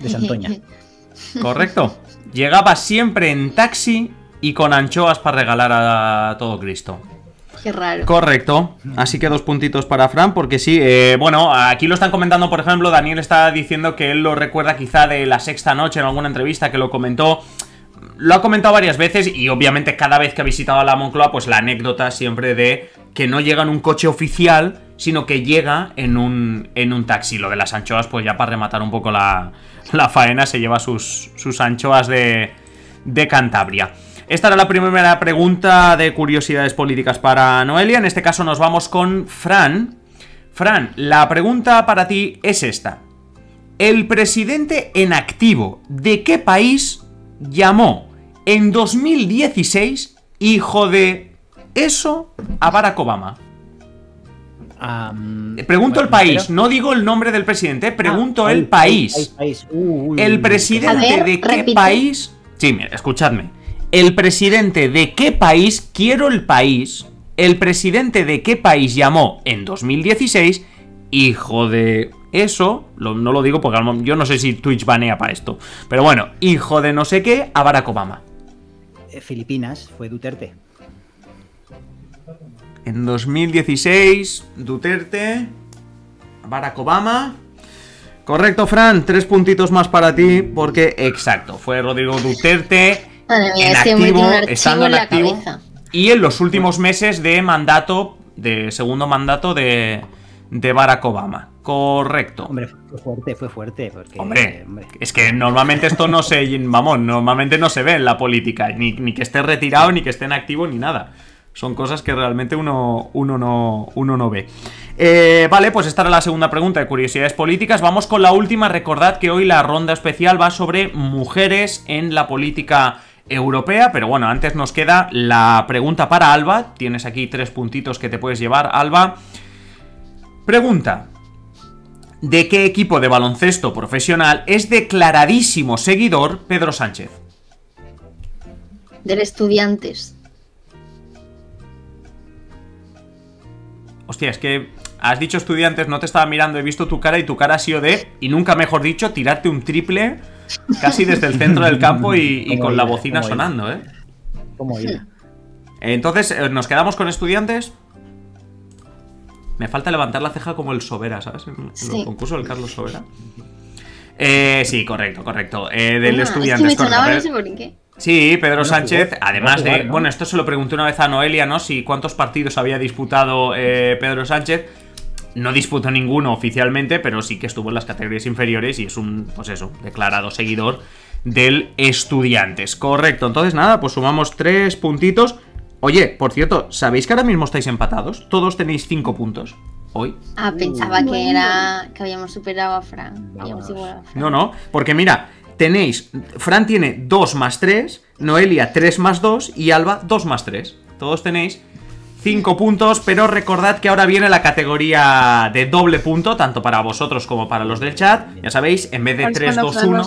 de Santoña. [LAUGHS] Correcto. Llegaba siempre en taxi y con anchoas para regalar a todo Cristo. Qué raro. Correcto. Así que dos puntitos para Fran, porque sí, eh, bueno, aquí lo están comentando, por ejemplo, Daniel está diciendo que él lo recuerda quizá de la sexta noche en alguna entrevista que lo comentó. Lo ha comentado varias veces y obviamente cada vez que ha visitado la Moncloa, pues la anécdota siempre de que no llega en un coche oficial, sino que llega en un, en un taxi. Lo de las anchoas, pues ya para rematar un poco la, faena, se lleva sus, sus anchoas de, de Cantabria. Esta era la primera pregunta de curiosidades políticas para Noelia. En este caso nos vamos con Fran. Fran, la pregunta para ti es esta. El presidente en activo de qué país llamó en 2016, hijo de eso, a Barack Obama. Eh, pregunto el país, no digo el nombre del presidente, ah, pregunto el, país. El, presidente de qué país. Sí, mira, escuchadme. El presidente de qué país, quiero el país. El presidente de qué país llamó en 2016, hijo de. Eso, no lo digo porque yo no sé si Twitch banea para esto. Pero bueno, hijo de no sé qué, a Barack Obama. Eh, Filipinas fue Duterte. En 2016, Duterte, Barack Obama. Correcto, Fran, tres puntitos más para ti, porque exacto, fue Rodrigo Duterte en activo, estando en, activo. Y en los últimos meses de mandato, de segundo mandato de Barack Obama. Correcto. Hombre, fue fuerte, fue fuerte. hombre, es que normalmente esto no se. Vamos, normalmente no se ve en la política. Ni, que esté retirado, ni que esté en activo, ni nada. Son cosas que realmente uno, uno, no, uno no ve. Eh, vale, pues esta era la segunda pregunta de curiosidades políticas. Vamos con la última. Recordad que hoy la ronda especial va sobre mujeres en la política europea, pero bueno, antes nos queda la pregunta para Alba. Tienes aquí tres puntitos que te puedes llevar, Alba. Pregunta, de qué equipo de baloncesto profesional es declaradísimo seguidor Pedro Sánchez. Del Estudiantes. Hostia, es que has dicho estudiantes, no te estaba mirando, he visto tu cara y tu cara ha sido de, y nunca mejor dicho, tirarte un triple casi desde el centro del campo y, con la bocina sonando, ¿eh? ¿Cómo Entonces, eh, ¿nos quedamos con estudiantes? Me falta levantar la ceja como el Sobera, ¿sabes? El, el concurso del Carlos Sobera. Eh, sí, correcto, correcto. Eh, del estudiante. Es que sí, Pedro Sánchez, además de. Bueno, esto se lo pregunté una vez a Noelia, ¿no? Si cuántos partidos había disputado eh, Pedro Sánchez. No disputó ninguno oficialmente, pero sí que estuvo en las categorías inferiores y es un, pues eso, declarado seguidor del Estudiantes. Correcto, entonces nada, pues sumamos tres puntitos. Oye, por cierto, ¿sabéis que ahora mismo estáis empatados? Todos tenéis 5 puntos. Hoy. Ah, mm, pensaba que era que habíamos superado a Fran. Habíamos igualado a Fran. No, no, porque mira, tenéis. Fran tiene 2 más 3, Noelia 3 más 2 y Alba 2 más 3. Todos tenéis 5 puntos, pero recordad que ahora viene la categoría de doble punto, tanto para vosotros como para los del chat. Ya sabéis, en vez de 3, 2, 1.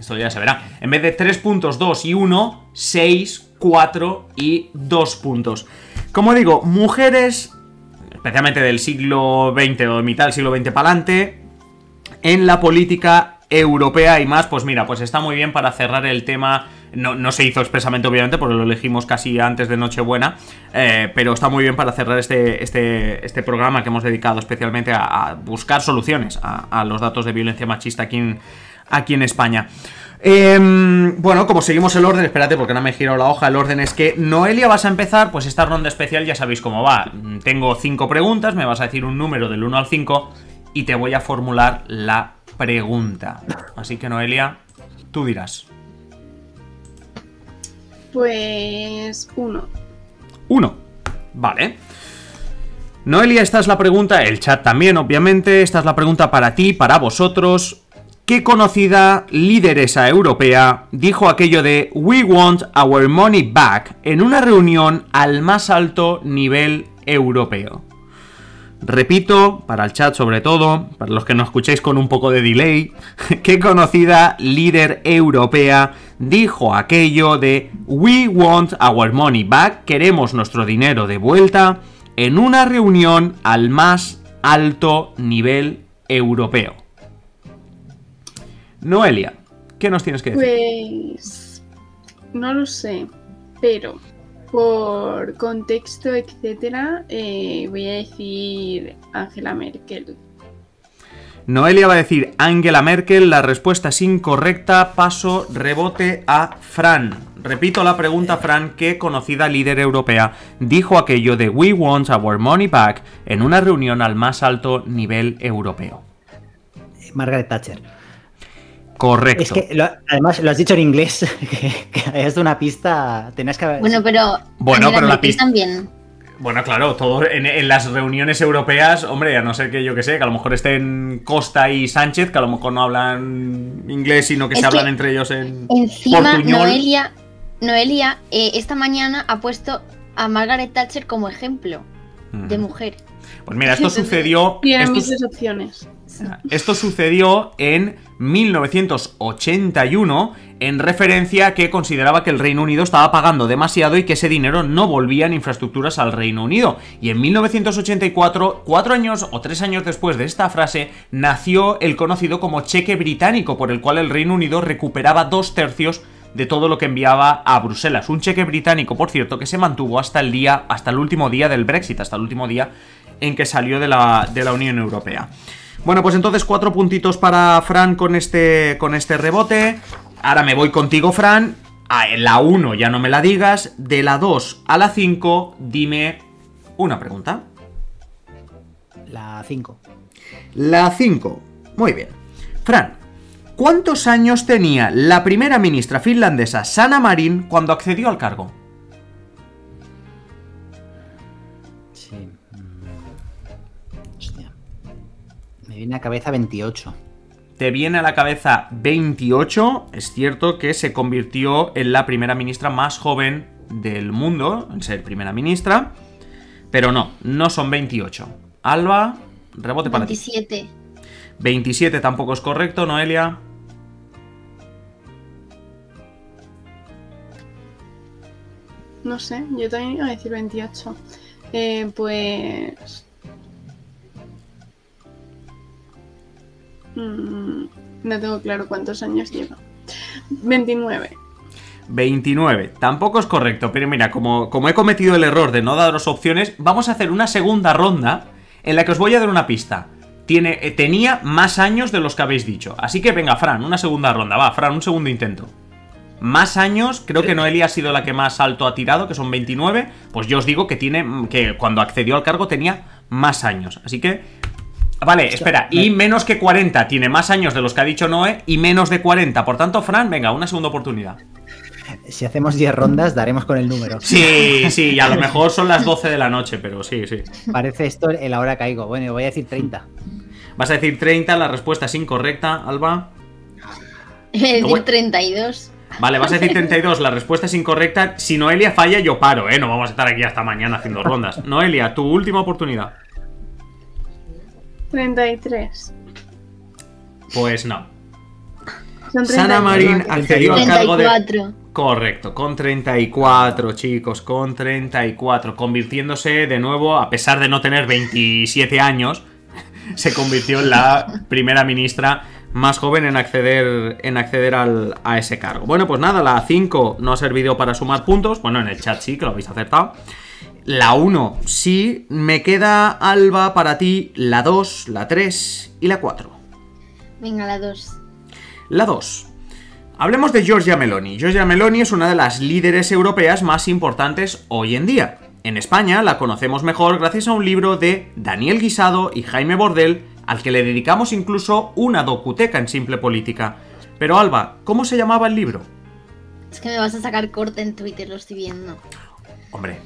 Esto ya se verá. En vez de 3 puntos, 2 y 1, 6, 4 y 2 puntos. Como digo, mujeres, especialmente del siglo XX o mitad del siglo XX para adelante, en la política europea y más, pues mira, pues está muy bien para cerrar el tema no, no, se hizo expresamente, obviamente, porque lo elegimos casi antes de Nochebuena. Eh, pero está muy bien para cerrar este, este, este programa que hemos dedicado especialmente a, buscar soluciones a, los datos de violencia machista aquí aquí en España. Em, bueno, como seguimos el orden, espérate porque no me giro la hoja, el orden es que Noelia vas a empezar, pues esta ronda especial ya sabéis cómo va. Mm, tengo cinco preguntas, me vas a decir un número del 1 al 5 y te voy a formular la pregunta. Así que Noelia, tú dirás. Pues uno. Uno. Vale. Noelia, esta es la pregunta, el chat también, obviamente. Esta es la pregunta para ti, para vosotros qué conocida líderesa europea dijo aquello de We want our money back en una reunión al más alto nivel europeo. Repito, para el chat sobre todo, para los que no escuchéis con un poco de delay, [LAUGHS] qué conocida líder europea dijo aquello de We want our money back, queremos nuestro dinero de vuelta, en una reunión al más alto nivel europeo. Noelia, ¿qué nos tienes que decir? Pues no lo sé, pero por contexto, etcétera, eh, voy a decir Angela Merkel. Noelia va a decir Angela Merkel, la respuesta es incorrecta, paso rebote a Fran. Repito la pregunta, Fran, qué conocida líder europea dijo aquello de We want our money back en una reunión al más alto nivel europeo. Margaret Thatcher. Correcto. Es que además lo has dicho en inglés, [LAUGHS] que, es una pista, tenías que haber... Bueno, pero... Bueno, pero la pista también. Bueno, claro, todo en, las reuniones europeas, hombre, a no ser que yo que sé, que a lo mejor estén Costa y Sánchez, que a lo mejor no hablan inglés, sino que se hablan entre ellos en encima, Noelia, Noelia eh, esta mañana ha puesto a Margaret Thatcher como ejemplo de mujer. Pues mira, esto sucedió. Tiene muchas opciones. Esto sucedió en 1981 en referencia a que consideraba que el Reino Unido estaba pagando demasiado y que ese dinero no volvía en infraestructuras al Reino Unido. Y en 1984, cuatro años o tres años después de esta frase, nació el conocido como cheque británico, por el cual el Reino Unido recuperaba dos tercios de todo lo que enviaba a Bruselas. Un cheque británico, por cierto, que se mantuvo hasta el día, hasta el último día del Brexit, hasta el último día en que salió de la Unión Europea. Bueno, pues entonces cuatro puntitos para Fran con este, con este rebote. Ahora me voy contigo, Fran. A ah, la 1 ya no me la digas. De la 2 a la 5, dime una pregunta. La 5. La 5. Muy bien. Fran, ¿cuántos años tenía la primera ministra finlandesa Sana Marin cuando accedió al cargo? viene a cabeza 28. Te viene a la cabeza 28. Es cierto que se convirtió en la primera ministra más joven del mundo, en ser primera ministra. Pero no, no son 28. Alba, rebote para ti. 27. 27 tampoco es correcto, Noelia. No sé, yo también iba a decir 28. Eh, pues Mm, no tengo claro cuántos años lleva. 29. 29. Tampoco es correcto, pero mira, como, como he cometido el error de no daros opciones, vamos a hacer una segunda ronda en la que os voy a dar una pista. Tiene, eh, tenía más años de los que habéis dicho. Así que venga, Fran, una segunda ronda. Va, Fran, un segundo intento. Más años, creo que Noelia ha sido la que más alto ha tirado, que son 29. Pues yo os digo que tiene. que cuando accedió al cargo tenía más años. Así que Ah, vale, espera, y menos que 40 tiene más años de los que ha dicho Noé y menos de 40. Por tanto, Fran, venga, una segunda oportunidad. Si hacemos 10 rondas, daremos con el número. Sí, sí, y a lo mejor son las 12 de la noche, pero sí, sí. Parece esto el ahora caigo. Bueno, voy a decir 30. Vas a decir 30, la respuesta es incorrecta, Alba. Decir 32. Vale, vas a decir 32, la respuesta es incorrecta. Si Noelia falla, yo paro, ¿eh? No vamos a estar aquí hasta mañana haciendo rondas. Noelia, tu última oportunidad. 33. Pues no. Son al 34. Correcto, con 34, chicos, con 34. Convirtiéndose de nuevo, a pesar de no tener 27 años, [LAUGHS] se convirtió en la primera ministra más joven en acceder, en acceder a ese cargo. Bueno, pues nada, la 5 no ha servido para sumar puntos. Bueno, en el chat sí, que lo habéis acertado. La 1, sí. Me queda, Alba, para ti la 2, la 3 y la 4. Venga, la 2. La 2. Hablemos de Giorgia Meloni. Giorgia Meloni es una de las líderes europeas más importantes hoy en día. En España la conocemos mejor gracias a un libro de Daniel Guisado y Jaime Bordel, al que le dedicamos incluso una docuteca en simple política. Pero Alba, ¿cómo se llamaba el libro? Es que me vas a sacar corte en Twitter, lo estoy viendo. Hombre,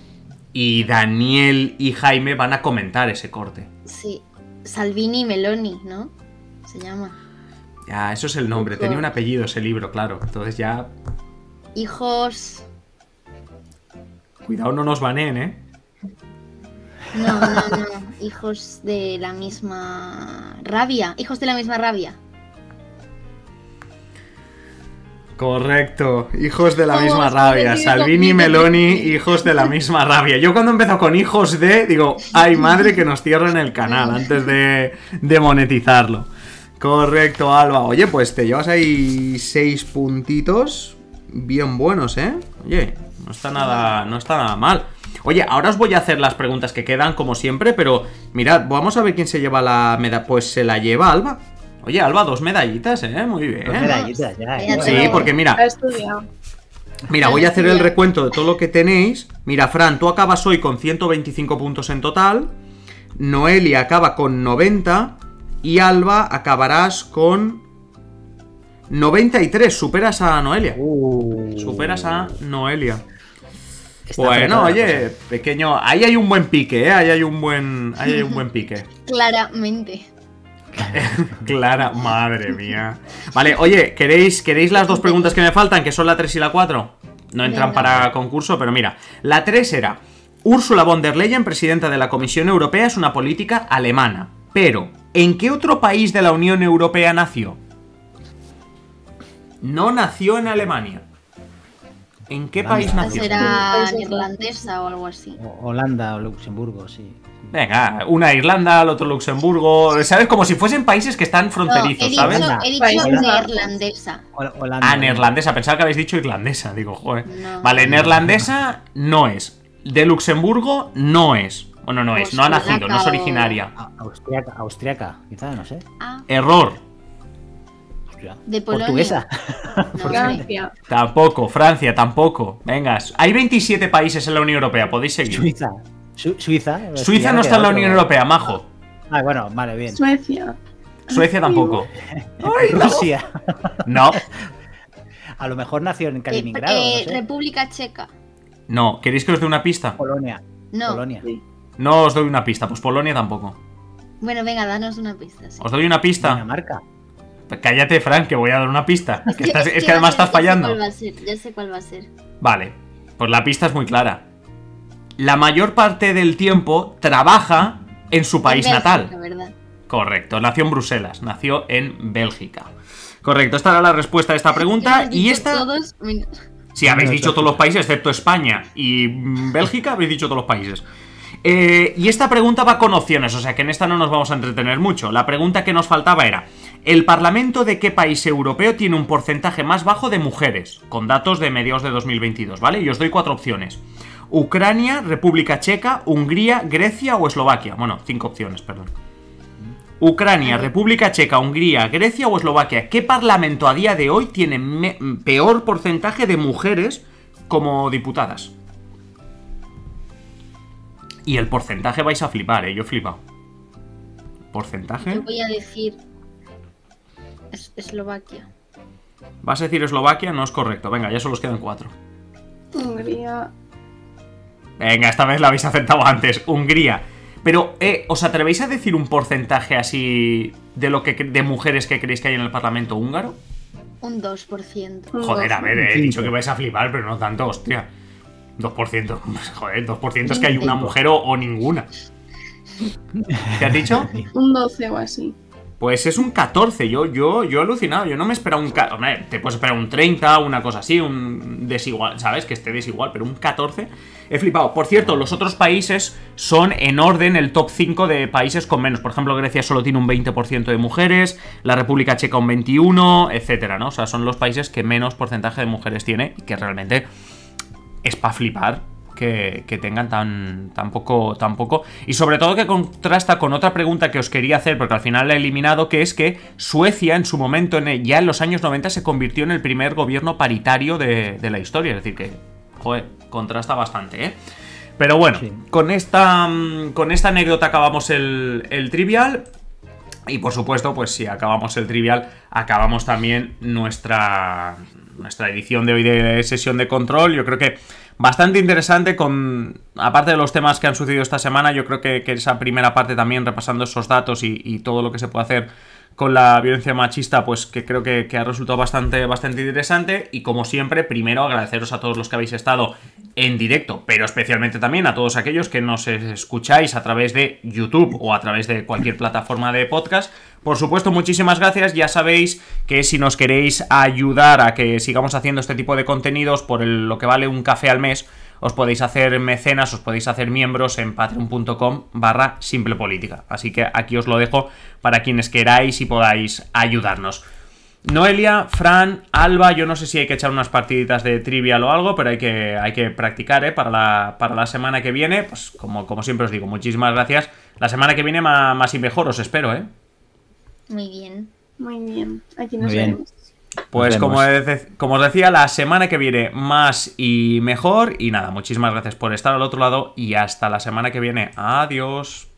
y Daniel y Jaime van a comentar ese corte. Sí, Salvini y Meloni, ¿no? Se llama. Ya, eso es el nombre. Tenía un apellido ese libro, claro. Entonces ya. Hijos. Cuidado, no nos baneen, ¿eh? No, no, no. Hijos de la misma rabia. Hijos de la misma rabia. Correcto, hijos de la misma rabia. Salvini y Meloni, hijos de la misma rabia. Yo cuando empezó con hijos de, digo, ay madre que nos cierren el canal antes de, monetizarlo. Correcto, Alba. Oye, pues te llevas ahí seis puntitos bien buenos, ¿eh? Oye, no está nada, no está nada mal. Oye, ahora os voy a hacer las preguntas que quedan, como siempre, pero mirad, vamos a ver quién se lleva la medalla. Pues se la lleva Alba. Oye, Alba, dos medallitas, ¿eh? Muy bien. Dos medallitas, ya. Sí, porque mira. Mira, voy a hacer el recuento de todo lo que tenéis. Mira, Fran, tú acabas hoy con 125 puntos en total. Noelia acaba con 90. Y Alba acabarás con 93. Superas a Noelia. Uh. Superas a Noelia. bueno, oye, pequeño, ahí hay un buen pique, ¿eh? ahí hay un buen, ahí hay un buen pique. [LAUGHS] Claramente. [LAUGHS] Clara, madre mía. Vale, oye, ¿queréis, ¿queréis las dos preguntas que me faltan, que son la 3 y la 4? No entran para concurso, pero mira. La 3 era, Úrsula von der Leyen, presidenta de la Comisión Europea, es una política alemana. Pero, ¿en qué otro país de la Unión Europea nació? No nació en Alemania. ¿En qué país nació? Será neerlandesa o algo así. Holanda o Luxemburgo, sí. Venga, una Irlanda, el otro Luxemburgo, ¿sabes? Como si fuesen países que están fronterizos, ¿sabes? he dicho neerlandesa. Ah, neerlandesa, pensaba que habéis dicho irlandesa, digo, joder. Vale, neerlandesa no es. De Luxemburgo no es. Bueno, no es, no ha nacido, no es originaria. Ah, austriaca, austriaca, no sé. Ah. Error. De Polonia. Portuguesa. [LAUGHS] Tampoco, Francia, tampoco. Vengas. Hay 27 países en la Unión Europea, podéis seguir. Suiza. Suiza no está en la Unión Europea, majo. Ah, bueno, vale, bien. Suecia. Suecia tampoco. [LAUGHS] Rusia. No. [LAUGHS] A lo mejor nació en Kaliningrado. Eh, eh, República Checa. No, ¿queréis que os dé una pista? Polonia. No. Polonia. No os doy una pista, pues Polonia tampoco. Bueno, venga, danos una pista. Os doy una pista. Dinamarca. Cállate, Frank, que voy a dar una pista. Es que, además estás fallando. va a ser, ya sé cuál va a ser. Vale, pues la pista es muy clara la mayor parte del tiempo trabaja en su país natal. ¿verdad? Correcto, nació en Bruselas, nació en Bélgica. Correcto, esta era la respuesta a esta pregunta. Y esta. Si sí, habéis dicho todos los países, excepto España y mm, Bélgica, habéis dicho todos los países. Eh, y esta pregunta va con opciones, o sea que en esta no nos vamos a entretener mucho. La pregunta que nos faltaba era, ¿el Parlamento de qué país europeo tiene un porcentaje más bajo de mujeres? Con datos de mediados de 2022, ¿vale? Y os doy cuatro opciones. Ucrania, República Checa, Hungría, Grecia o Eslovaquia. Bueno, cinco opciones, perdón. Ucrania, República Checa, Hungría, Grecia o Eslovaquia. ¿Qué parlamento a día de hoy tiene peor porcentaje de mujeres como diputadas? Y el porcentaje vais a flipar, ¿eh? Yo he flipado. ¿Porcentaje? voy a decir Eslovaquia. ¿Vas a decir Eslovaquia? No es correcto. Venga, ya solo os quedan cuatro. Hungría, Venga, esta vez la habéis aceptado antes. Hungría. Pero, eh, ¿os atrevéis a decir un porcentaje así de lo que de mujeres que creéis que hay en el Parlamento húngaro? Un 2%. Joder, a ver, eh, he dicho que vais a flipar, pero no tanto, hostia. 2%. [LAUGHS] Joder, 2% es que hay una mujer o, o ninguna. ¿Qué has dicho? Un 12 o así. Pues es un 14, yo, yo, yo he alucinado, yo no me esperaba un... te puedes esperar un 30, una cosa así, un desigual, ¿sabes? Que esté desigual, pero un 14... He flipado. Por cierto, los otros países son en orden el top 5 de países con menos. Por ejemplo, Grecia solo tiene un 20% de mujeres, la República Checa un 21, etcétera, ¿no? O sea, son los países que menos porcentaje de mujeres tiene, y que realmente es para flipar que, tengan tan, poco, Y sobre todo que contrasta con otra pregunta que os quería hacer, porque al final la he eliminado, que es que Suecia en su momento, en ya en los años 90, se convirtió en el primer gobierno paritario de, la historia. Es decir, que, joder, contrasta bastante, ¿eh? Pero bueno, con, esta, mm, con esta anécdota acabamos el, el trivial. Y por supuesto, pues si acabamos el trivial, acabamos también nuestra, nuestra edición de hoy de sesión de control. Yo creo que bastante interesante con, aparte de los temas que han sucedido esta semana, yo creo que, esa primera parte también repasando esos datos y, y todo lo que se puede hacer con la violencia machista, pues que creo que, ha resultado bastante, bastante interesante. Y como siempre, primero agradeceros a todos los que habéis estado en directo, pero especialmente también a todos aquellos que nos escucháis a través de YouTube o a través de cualquier plataforma de podcast. Por supuesto, muchísimas gracias. Ya sabéis que si nos queréis ayudar a que sigamos haciendo este tipo de contenidos por lo que vale un café al mes, os podéis hacer mecenas, os podéis hacer miembros en patreon.com barra simple política. Así que aquí os lo dejo para quienes queráis y podáis ayudarnos. Noelia, Fran, Alba, yo no sé si hay que echar unas partiditas de trivial o algo, pero hay que, hay que practicar ¿eh? para, la, para, la, semana que viene. Pues como, como, siempre os digo, muchísimas gracias. La semana que viene más, y mejor, os espero, ¿eh? Muy bien. Muy bien. Aquí nos vemos. Pues como, como, os decía, la semana que viene más y mejor. Y nada, muchísimas gracias por estar al otro lado y hasta la semana que viene. Adiós.